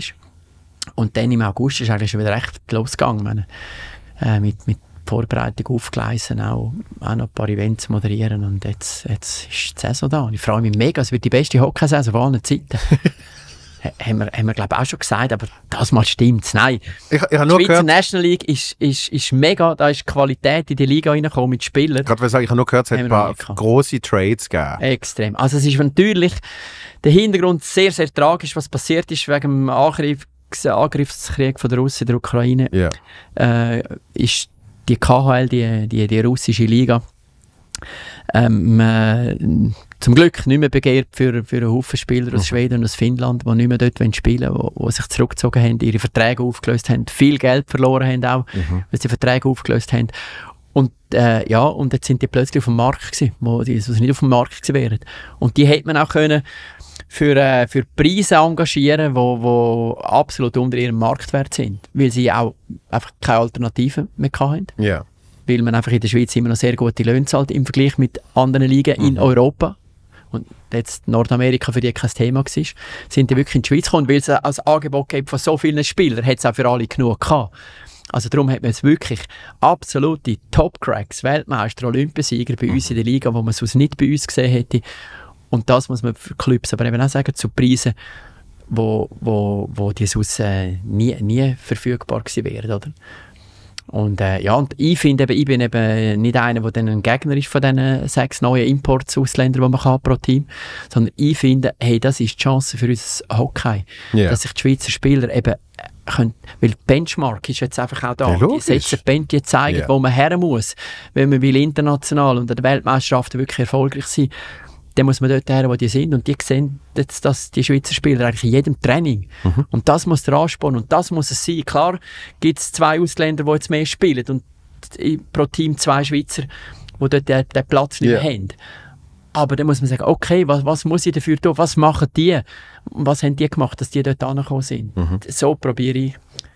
Und dann im August ist eigentlich schon wieder recht losgegangen. äh, mit, mit Vorbereitung aufgleisen, auch, auch noch ein paar Events moderieren und jetzt, jetzt ist die Saison da. Und ich freue mich mega, es wird die beste Hockeysaison von allen Zeiten. haben wir, haben wir glaube auch schon gesagt, aber das mal stimmt Nein. Ich, ich habe nur Schweizer gehört, National League ist, ist, ist mega, da ist Qualität in die Liga reingekommen mit Spielern. Gerade weil ich, ich habe nur gehört, es hat ein paar grosse Trades gegeben. Extrem. Also es ist natürlich der Hintergrund sehr, sehr tragisch, was passiert ist wegen dem Angriff, Angriffskrieg von der Russen in der Ukraine. Yeah. Äh, ist die KHL, die, die, die russische Liga, ähm, äh, zum Glück nicht mehr begehrt für, für einen Haufen Spieler aus mhm. Schweden und aus Finnland, die nicht mehr dort spielen wollen, die, sich zurückgezogen haben, ihre Verträge aufgelöst haben, viel Geld verloren haben auch, mhm. weil sie Verträge aufgelöst haben. Und äh, ja, und jetzt sind die plötzlich auf dem Markt gewesen, wo die sonst also nicht auf dem Markt gewesen wären. Und die hätte man auch können für, äh, für Preise engagieren, die wo, wo absolut unter ihrem Marktwert sind, weil sie auch einfach keine Alternativen mehr hatten. Yeah. Weil man einfach in der Schweiz immer noch sehr gute Löhne zahlt im Vergleich mit anderen Ligen mhm. in Europa jetzt Nordamerika für die kein Thema war, sind die wirklich in die Schweiz gekommen. Weil es als Angebot gibt von so vielen Spielern, hat es auch für alle genug gehabt. Also darum hat man jetzt wirklich absolute Top-Cracks, Weltmeister, Olympiasieger bei uns in der Liga, wo man sonst nicht bei uns gesehen hätte. Und das muss man für Clubs aber eben auch sagen, zu Preisen, wo, wo, wo die sonst äh, nie, nie verfügbar gewesen wären. Oder? Und äh, ja, und ich finde ich bin eben äh, nicht einer, der dann ein Gegner ist von diesen sechs neuen Imports Ausländer, die man kann pro Team, sondern ich finde, hey, das ist die Chance für uns Hockey, yeah. dass sich die Schweizer Spieler eben äh, können, weil die Benchmark ist jetzt einfach auch da. Ja, die setzen Band, die zeigen, yeah. wo man her muss, wenn man will international und an der Weltmeisterschaft wirklich erfolgreich sein will dann muss man dort her, wo die sind. Und die sehen jetzt, dass die Schweizer Spieler eigentlich in jedem Training. Mhm. Und das muss der Ansporn und das muss es sein. Klar gibt es zwei Ausländer, die jetzt mehr spielen und pro Team zwei Schweizer, die dort den, den Platz nicht mehr haben. Aber dann muss man sagen, okay, was, was, muss ich dafür tun? Was machen die? Was haben die gemacht, dass die dort angekommen sind? Mhm. So probiere ich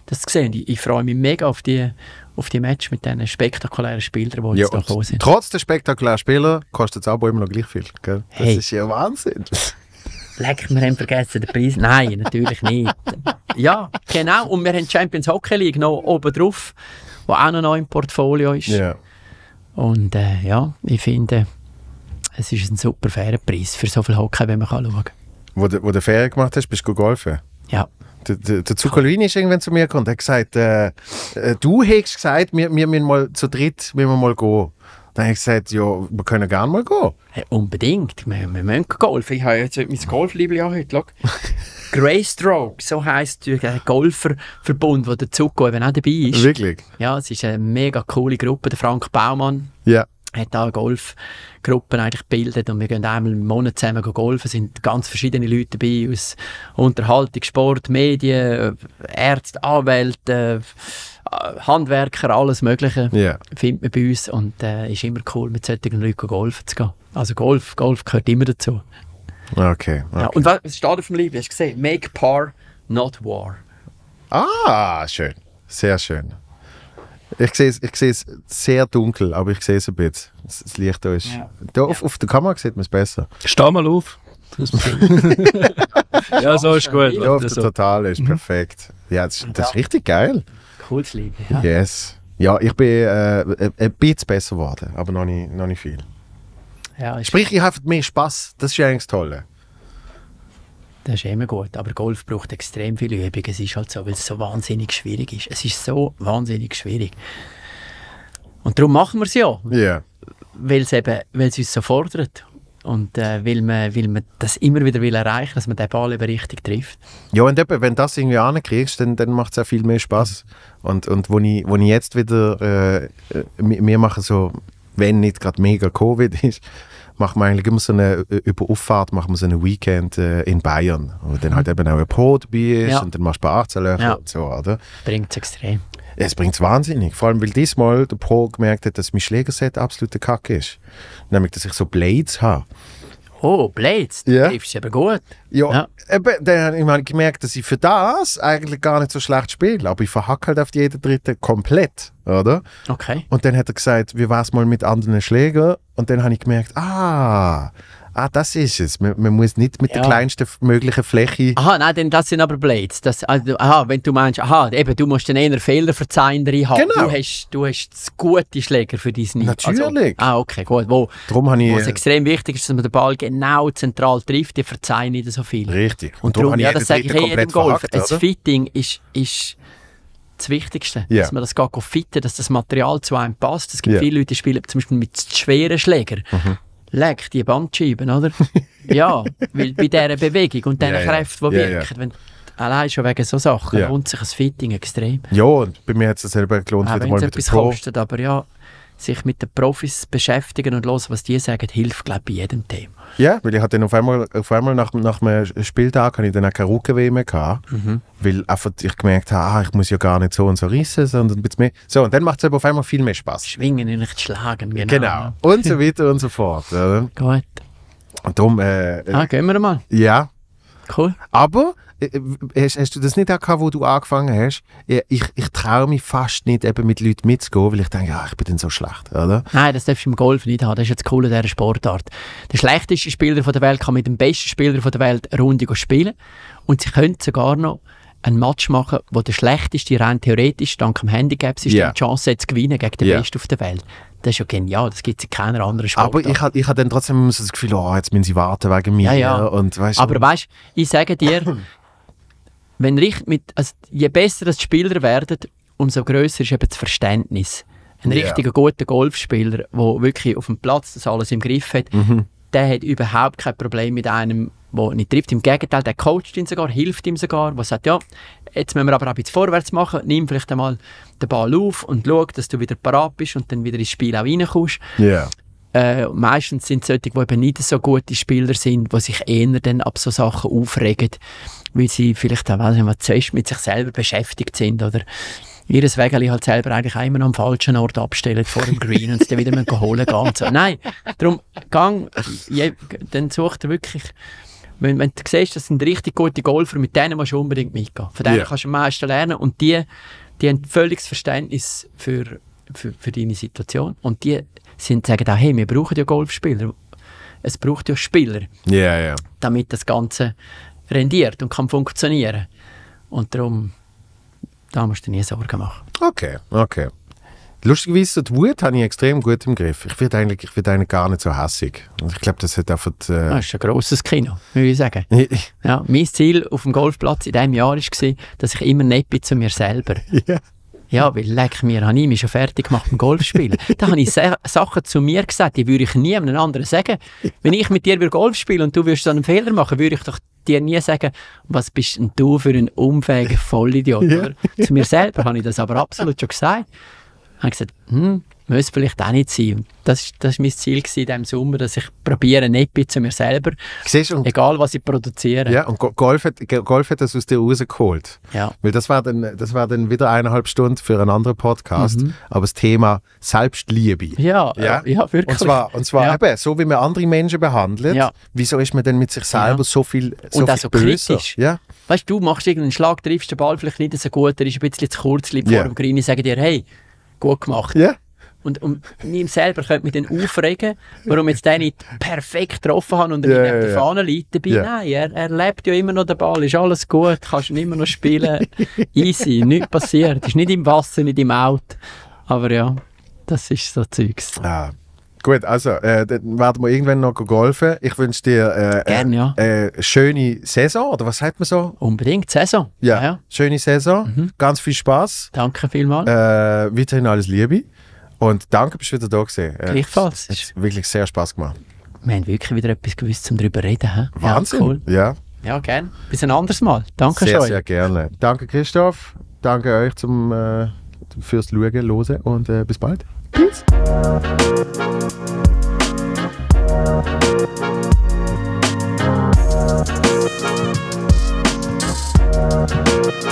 das gesehen. Ich, ich freue mich mega auf die, auf die Match mit diesen spektakulären Spielern, die ja, jetzt da gekommen sind. Trotz der spektakulären Spieler kostet es aber immer noch gleich viel. Gell? Das hey. ist ja Wahnsinn. Leck, wir haben vergessen den Preis. Nein, natürlich nicht. Ja, genau. Und wir haben die Champions Hockey League noch oben drauf, wo auch noch im Portfolio ist. Yeah. Und äh, ja, ich finde, es ist ein super fairer Preis für so viel Hockey, wenn man schauen kann. Wo, du, wo du Ferien gemacht hast, bist du gut golfen? Ja. Der, der, Zuccolini ist irgendwann zu mir gekommen und hat gesagt, äh, äh, du hättest gesagt, wir, wir müssen mal zu dritt müssen wir mal gehen. Dann habe ich gesagt, ja, wir können gerne mal gehen. Hey, unbedingt, wir, wir müssen golfen. Ich habe jetzt mein Golfliebling auch heute, Greystroke, so heisst der Golferverbund, wo der Zucco eben auch dabei ist. Wirklich? Ja, es ist eine mega coole Gruppe, der Frank Baumann. Ja hat auch eine Golfgruppe eigentlich gebildet und wir gehen einmal im Monat zusammen golfen, Es sind ganz verschiedene Leute dabei aus Unterhaltung, Sport, Medien, Ärzte, Anwälte, äh, Handwerker, alles mögliche yeah. findet man bei uns und äh, ist immer cool mit solchen Leuten golfen zu gehen. Also Golf, Golf gehört immer dazu. Okay. okay. Ja, und was steht auf dem Lied? Hast du gesehen? Make par, not war. Ah, schön. Sehr schön. Ich sehe es ich seh's sehr dunkel, aber ich sehe es ein bisschen. Das Licht da ist. Ja. Da auf, auf der Kamera sieht man es besser. Steh mal auf. ja, so ist gut. Ja, auf also der so. Totale ist mhm. perfekt. Ja, das, das ist richtig geil. Cooles Lied. Ja. Yes. Ja, ich bin äh, ein bisschen besser geworden, aber noch nicht, noch nicht viel. Ja, Sprich, ich habe mehr Spaß. Das ist eigentlich das Tolle. Das ist immer gut. Aber Golf braucht extrem viel Übung. Es ist halt so, weil es so wahnsinnig schwierig ist. Es ist so wahnsinnig schwierig. Und darum machen wir es ja. Yeah. Weil es eben, weil es uns so fordert. Und äh, weil, man, weil man das immer wieder will erreichen dass man den Ball eben richtig trifft. Ja, und eben, wenn du das irgendwie ankriegst, dann, dann macht es auch viel mehr Spaß. Und, und wo, ich, wo ich jetzt wieder, äh, wir äh, machen so, wenn nicht gerade mega Covid ist, machen wir eigentlich immer so eine, äh, über Auffahrt machen wir so ein Weekend äh, in Bayern, wo dann halt mhm. eben auch ein Brot dabei ist ja. und dann machst du ein paar Barzelöcher ja. und so, oder? Bringt extrem. Es bringt wahnsinnig. Vor allem, weil diesmal der Pro gemerkt hat, dass mein Schlägerset absolute Kacke ist. Nämlich, dass ich so Blades habe. Oh, Blades, du ja. triffst eben gut. Ja, ja. Eben, dann habe ich mal gemerkt, dass ich für das eigentlich gar nicht so schlecht spiele, aber ich verhacke halt auf jeden dritten komplett, oder? Okay. Und dann hat er gesagt, wie war es mal mit anderen Schlägen? Und dann habe ich gemerkt, ah, ah, das ist es. Man, man muss nicht mit ja. der kleinsten möglichen Fläche. Aha, nein, denn das sind aber Blades. Das, also, aha, wenn du meinst, aha, eben, du musst dann eher Fehlerverzeihen drin haben. Genau. Du hast, du hast gute Schläger für deinen also, Natürlich. Also, ah, okay, gut. Wo, darum habe ich, was äh, extrem wichtig ist, dass man den Ball genau zentral trifft, die verzeihen nicht so viel. Richtig. Und, Und darum, darum ja, das sage ich jedem Golf. Verhakt, das Fitting ist, ist das Wichtigste, yeah. dass man das geht fitten, dass das Material zu einem passt. Es gibt yeah. viele Leute, die spielen zum Beispiel mit schweren Schlägern. Mhm leck die Bandscheiben, oder? ja, weil bei dieser Bewegung und dieser ja, Kräften, die ja, wirken, wenn allein schon wegen so Sachen ja. lohnt sich ein Fitting extrem. Ja, und bei mir hat es sich selber gelohnt, Auch wieder mal mit der Pro. kostet, aber ja, sich mit den Profis beschäftigen und hören, was die sagen, hilft, glaube ich, bei jedem Thema. Ja, weil ich hatte auf einmal, auf einmal nach, nach einem Spieltag hatte ich dann auch keine Rückenweh mehr gehabt, mhm. weil einfach ich gemerkt habe, ah, ich muss ja gar nicht so und so rissen, sondern ein bisschen mehr. So, und dann macht es aber auf einmal viel mehr Spaß. Schwingen und nicht schlagen, genau. Genau, und so weiter und so fort. Oder? Gut. Und darum... Äh, äh ah, gehen wir mal. Ja. Cool. Aber hast, äh, äh, hast, du das nicht auch gehabt, wo du angefangen hast? Ich, ich traue mich fast nicht, eben mit Leuten mitzugehen, weil ich denke, ja, ich bin dann so schlecht, oder? Nein, das darfst du im Golf nicht haben. Das ist jetzt cool an dieser Sportart. Der schlechteste Spieler der Welt kann mit dem besten Spieler der Welt eine Runde spielen und sie können sogar noch ein Match machen, wo der schlechteste rein theoretisch dank dem Handicap-System yeah. die Chance hat zu gewinnen gegen den yeah. Besten auf der Welt. Das ist ja genial, das gibt es in keiner anderen Sportart. Aber ich hatte ich hat dann trotzdem so das Gefühl, oh, jetzt müssen sie warten wegen mir. Ja, ja. Und, weißt, aber weißt du, ich sage dir, wenn richtig mit, also je besser das die Spieler werden, umso größer ist eben das Verständnis. Ein yeah. richtiger guter Golfspieler, der wirklich auf dem Platz das alles im Griff hat, mhm. der hat überhaupt kein Problem mit einem, der nicht trifft. Im Gegenteil, der coacht ihn sogar, hilft ihm sogar, der sagt, ja, jetzt müssen wir aber ein bisschen vorwärts machen, nimm vielleicht einmal den Ball auf und schau, dass du wieder parat bist und dann wieder ins Spiel auch reinkommst. Yeah. Äh, meistens sind es solche, die eben nicht so gute Spieler sind, die sich eher dann ab so Sachen aufregen, weil sie vielleicht auch äh, weiß also zuerst mit sich selber beschäftigt sind oder ihres Wägeli halt selber eigentlich auch immer noch am falschen Ort abstellen vor dem Green und es dann wieder mal holen gehen so. Nein, darum, gang, je, dann sucht er wirklich wenn, wenn du siehst, das sind richtig gute Golfer, mit denen musst du unbedingt mitgehen. Von denen yeah. kannst du am meisten lernen und die, die haben völliges Verständnis für, für, für deine Situation und die sind, sagen auch, hey, wir brauchen ja Golfspieler. Es braucht ja Spieler, yeah, yeah. damit das Ganze rendiert und kann funktionieren. Und darum, da musst du nie Sorgen machen. Okay, okay. Lustigerweise, die Wut habe ich extrem gut im Griff. Ich werde eigentlich, ich werde eigentlich gar nicht so hassig. ich glaube, das hat einfach... Äh das ist ein grosses Kino, würde ich sagen. ja, mein Ziel auf dem Golfplatz in diesem Jahr war, dass ich immer nett bin zu mir selber. Yeah. Ja, weil leck mir, habe ich mich schon fertig gemacht beim Golfspielen. da habe ich Sachen zu mir gesagt, die würde ich nie einem anderen sagen. Wenn ich mit dir Golf spiele und du würdest dann einen Fehler machen, würde ich doch dir nie sagen, was bist denn du für ein unfähiger Vollidiot. Ja. Zu mir selber habe ich das aber absolut schon gesagt. Ich habe gesagt, hm, muss vielleicht auch nicht sein. Das, das war mein Ziel in diesem Sommer, dass ich probiere, ein Epi zu mir selber, Siehst, egal was ich produziere. Ja, und Golf hat, Golf hat das aus dir rausgeholt. Ja. Weil das war, dann, das war dann wieder eineinhalb Stunden für einen anderen Podcast, mhm. aber das Thema Selbstliebe. Ja, ja, äh, ja wirklich. Und zwar, und zwar ja. eben, so wie man andere Menschen behandelt, ja. wieso ist man denn mit sich selber so viel so Und auch so böser? kritisch. Ja. Weißt du, du machst irgendeinen Schlag, triffst den Ball vielleicht nicht so gut, der ist ein bisschen zu kurz, liegt vor dem Green, sagen dir, hey, gut gemacht. Ja. Und um mir selber könnte mich dann aufregen, warum jetzt den nicht perfekt getroffen haben und er yeah, nicht yeah, der Fahne dabei. Yeah. Nein, er, er lebt ja immer noch den Ball, ist alles gut, kannst ihn immer noch spielen. Easy, nichts passiert. Ist nicht im Wasser, nicht im Auto. Aber ja, das ist so Zeugs. Ah. Gut, also äh, dann werden wir irgendwann noch golfen. Ich wünsche dir äh, äh Gern, ja. äh, schöne Saison, oder was sagt man so? Unbedingt, Saison. Ja, ja. schöne Saison, mhm. ganz viel Spaß. Danke vielmals. Äh, weiterhin alles Liebe. Und danke, bist du wieder da gewesen. Gleichfalls. Es hat wirklich sehr Spass gemacht. Wir haben wirklich wieder etwas gewusst, um darüber zu reden. He? Wahnsinn. Ja, cool. ja. ja gerne. Bis ein anderes Mal. Danke sehr, schön. Sehr, gerne. Danke, Christoph. Danke euch zum, äh, fürs Schauen, Hören und äh, bis bald. Peace. Thank you.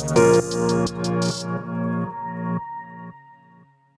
Música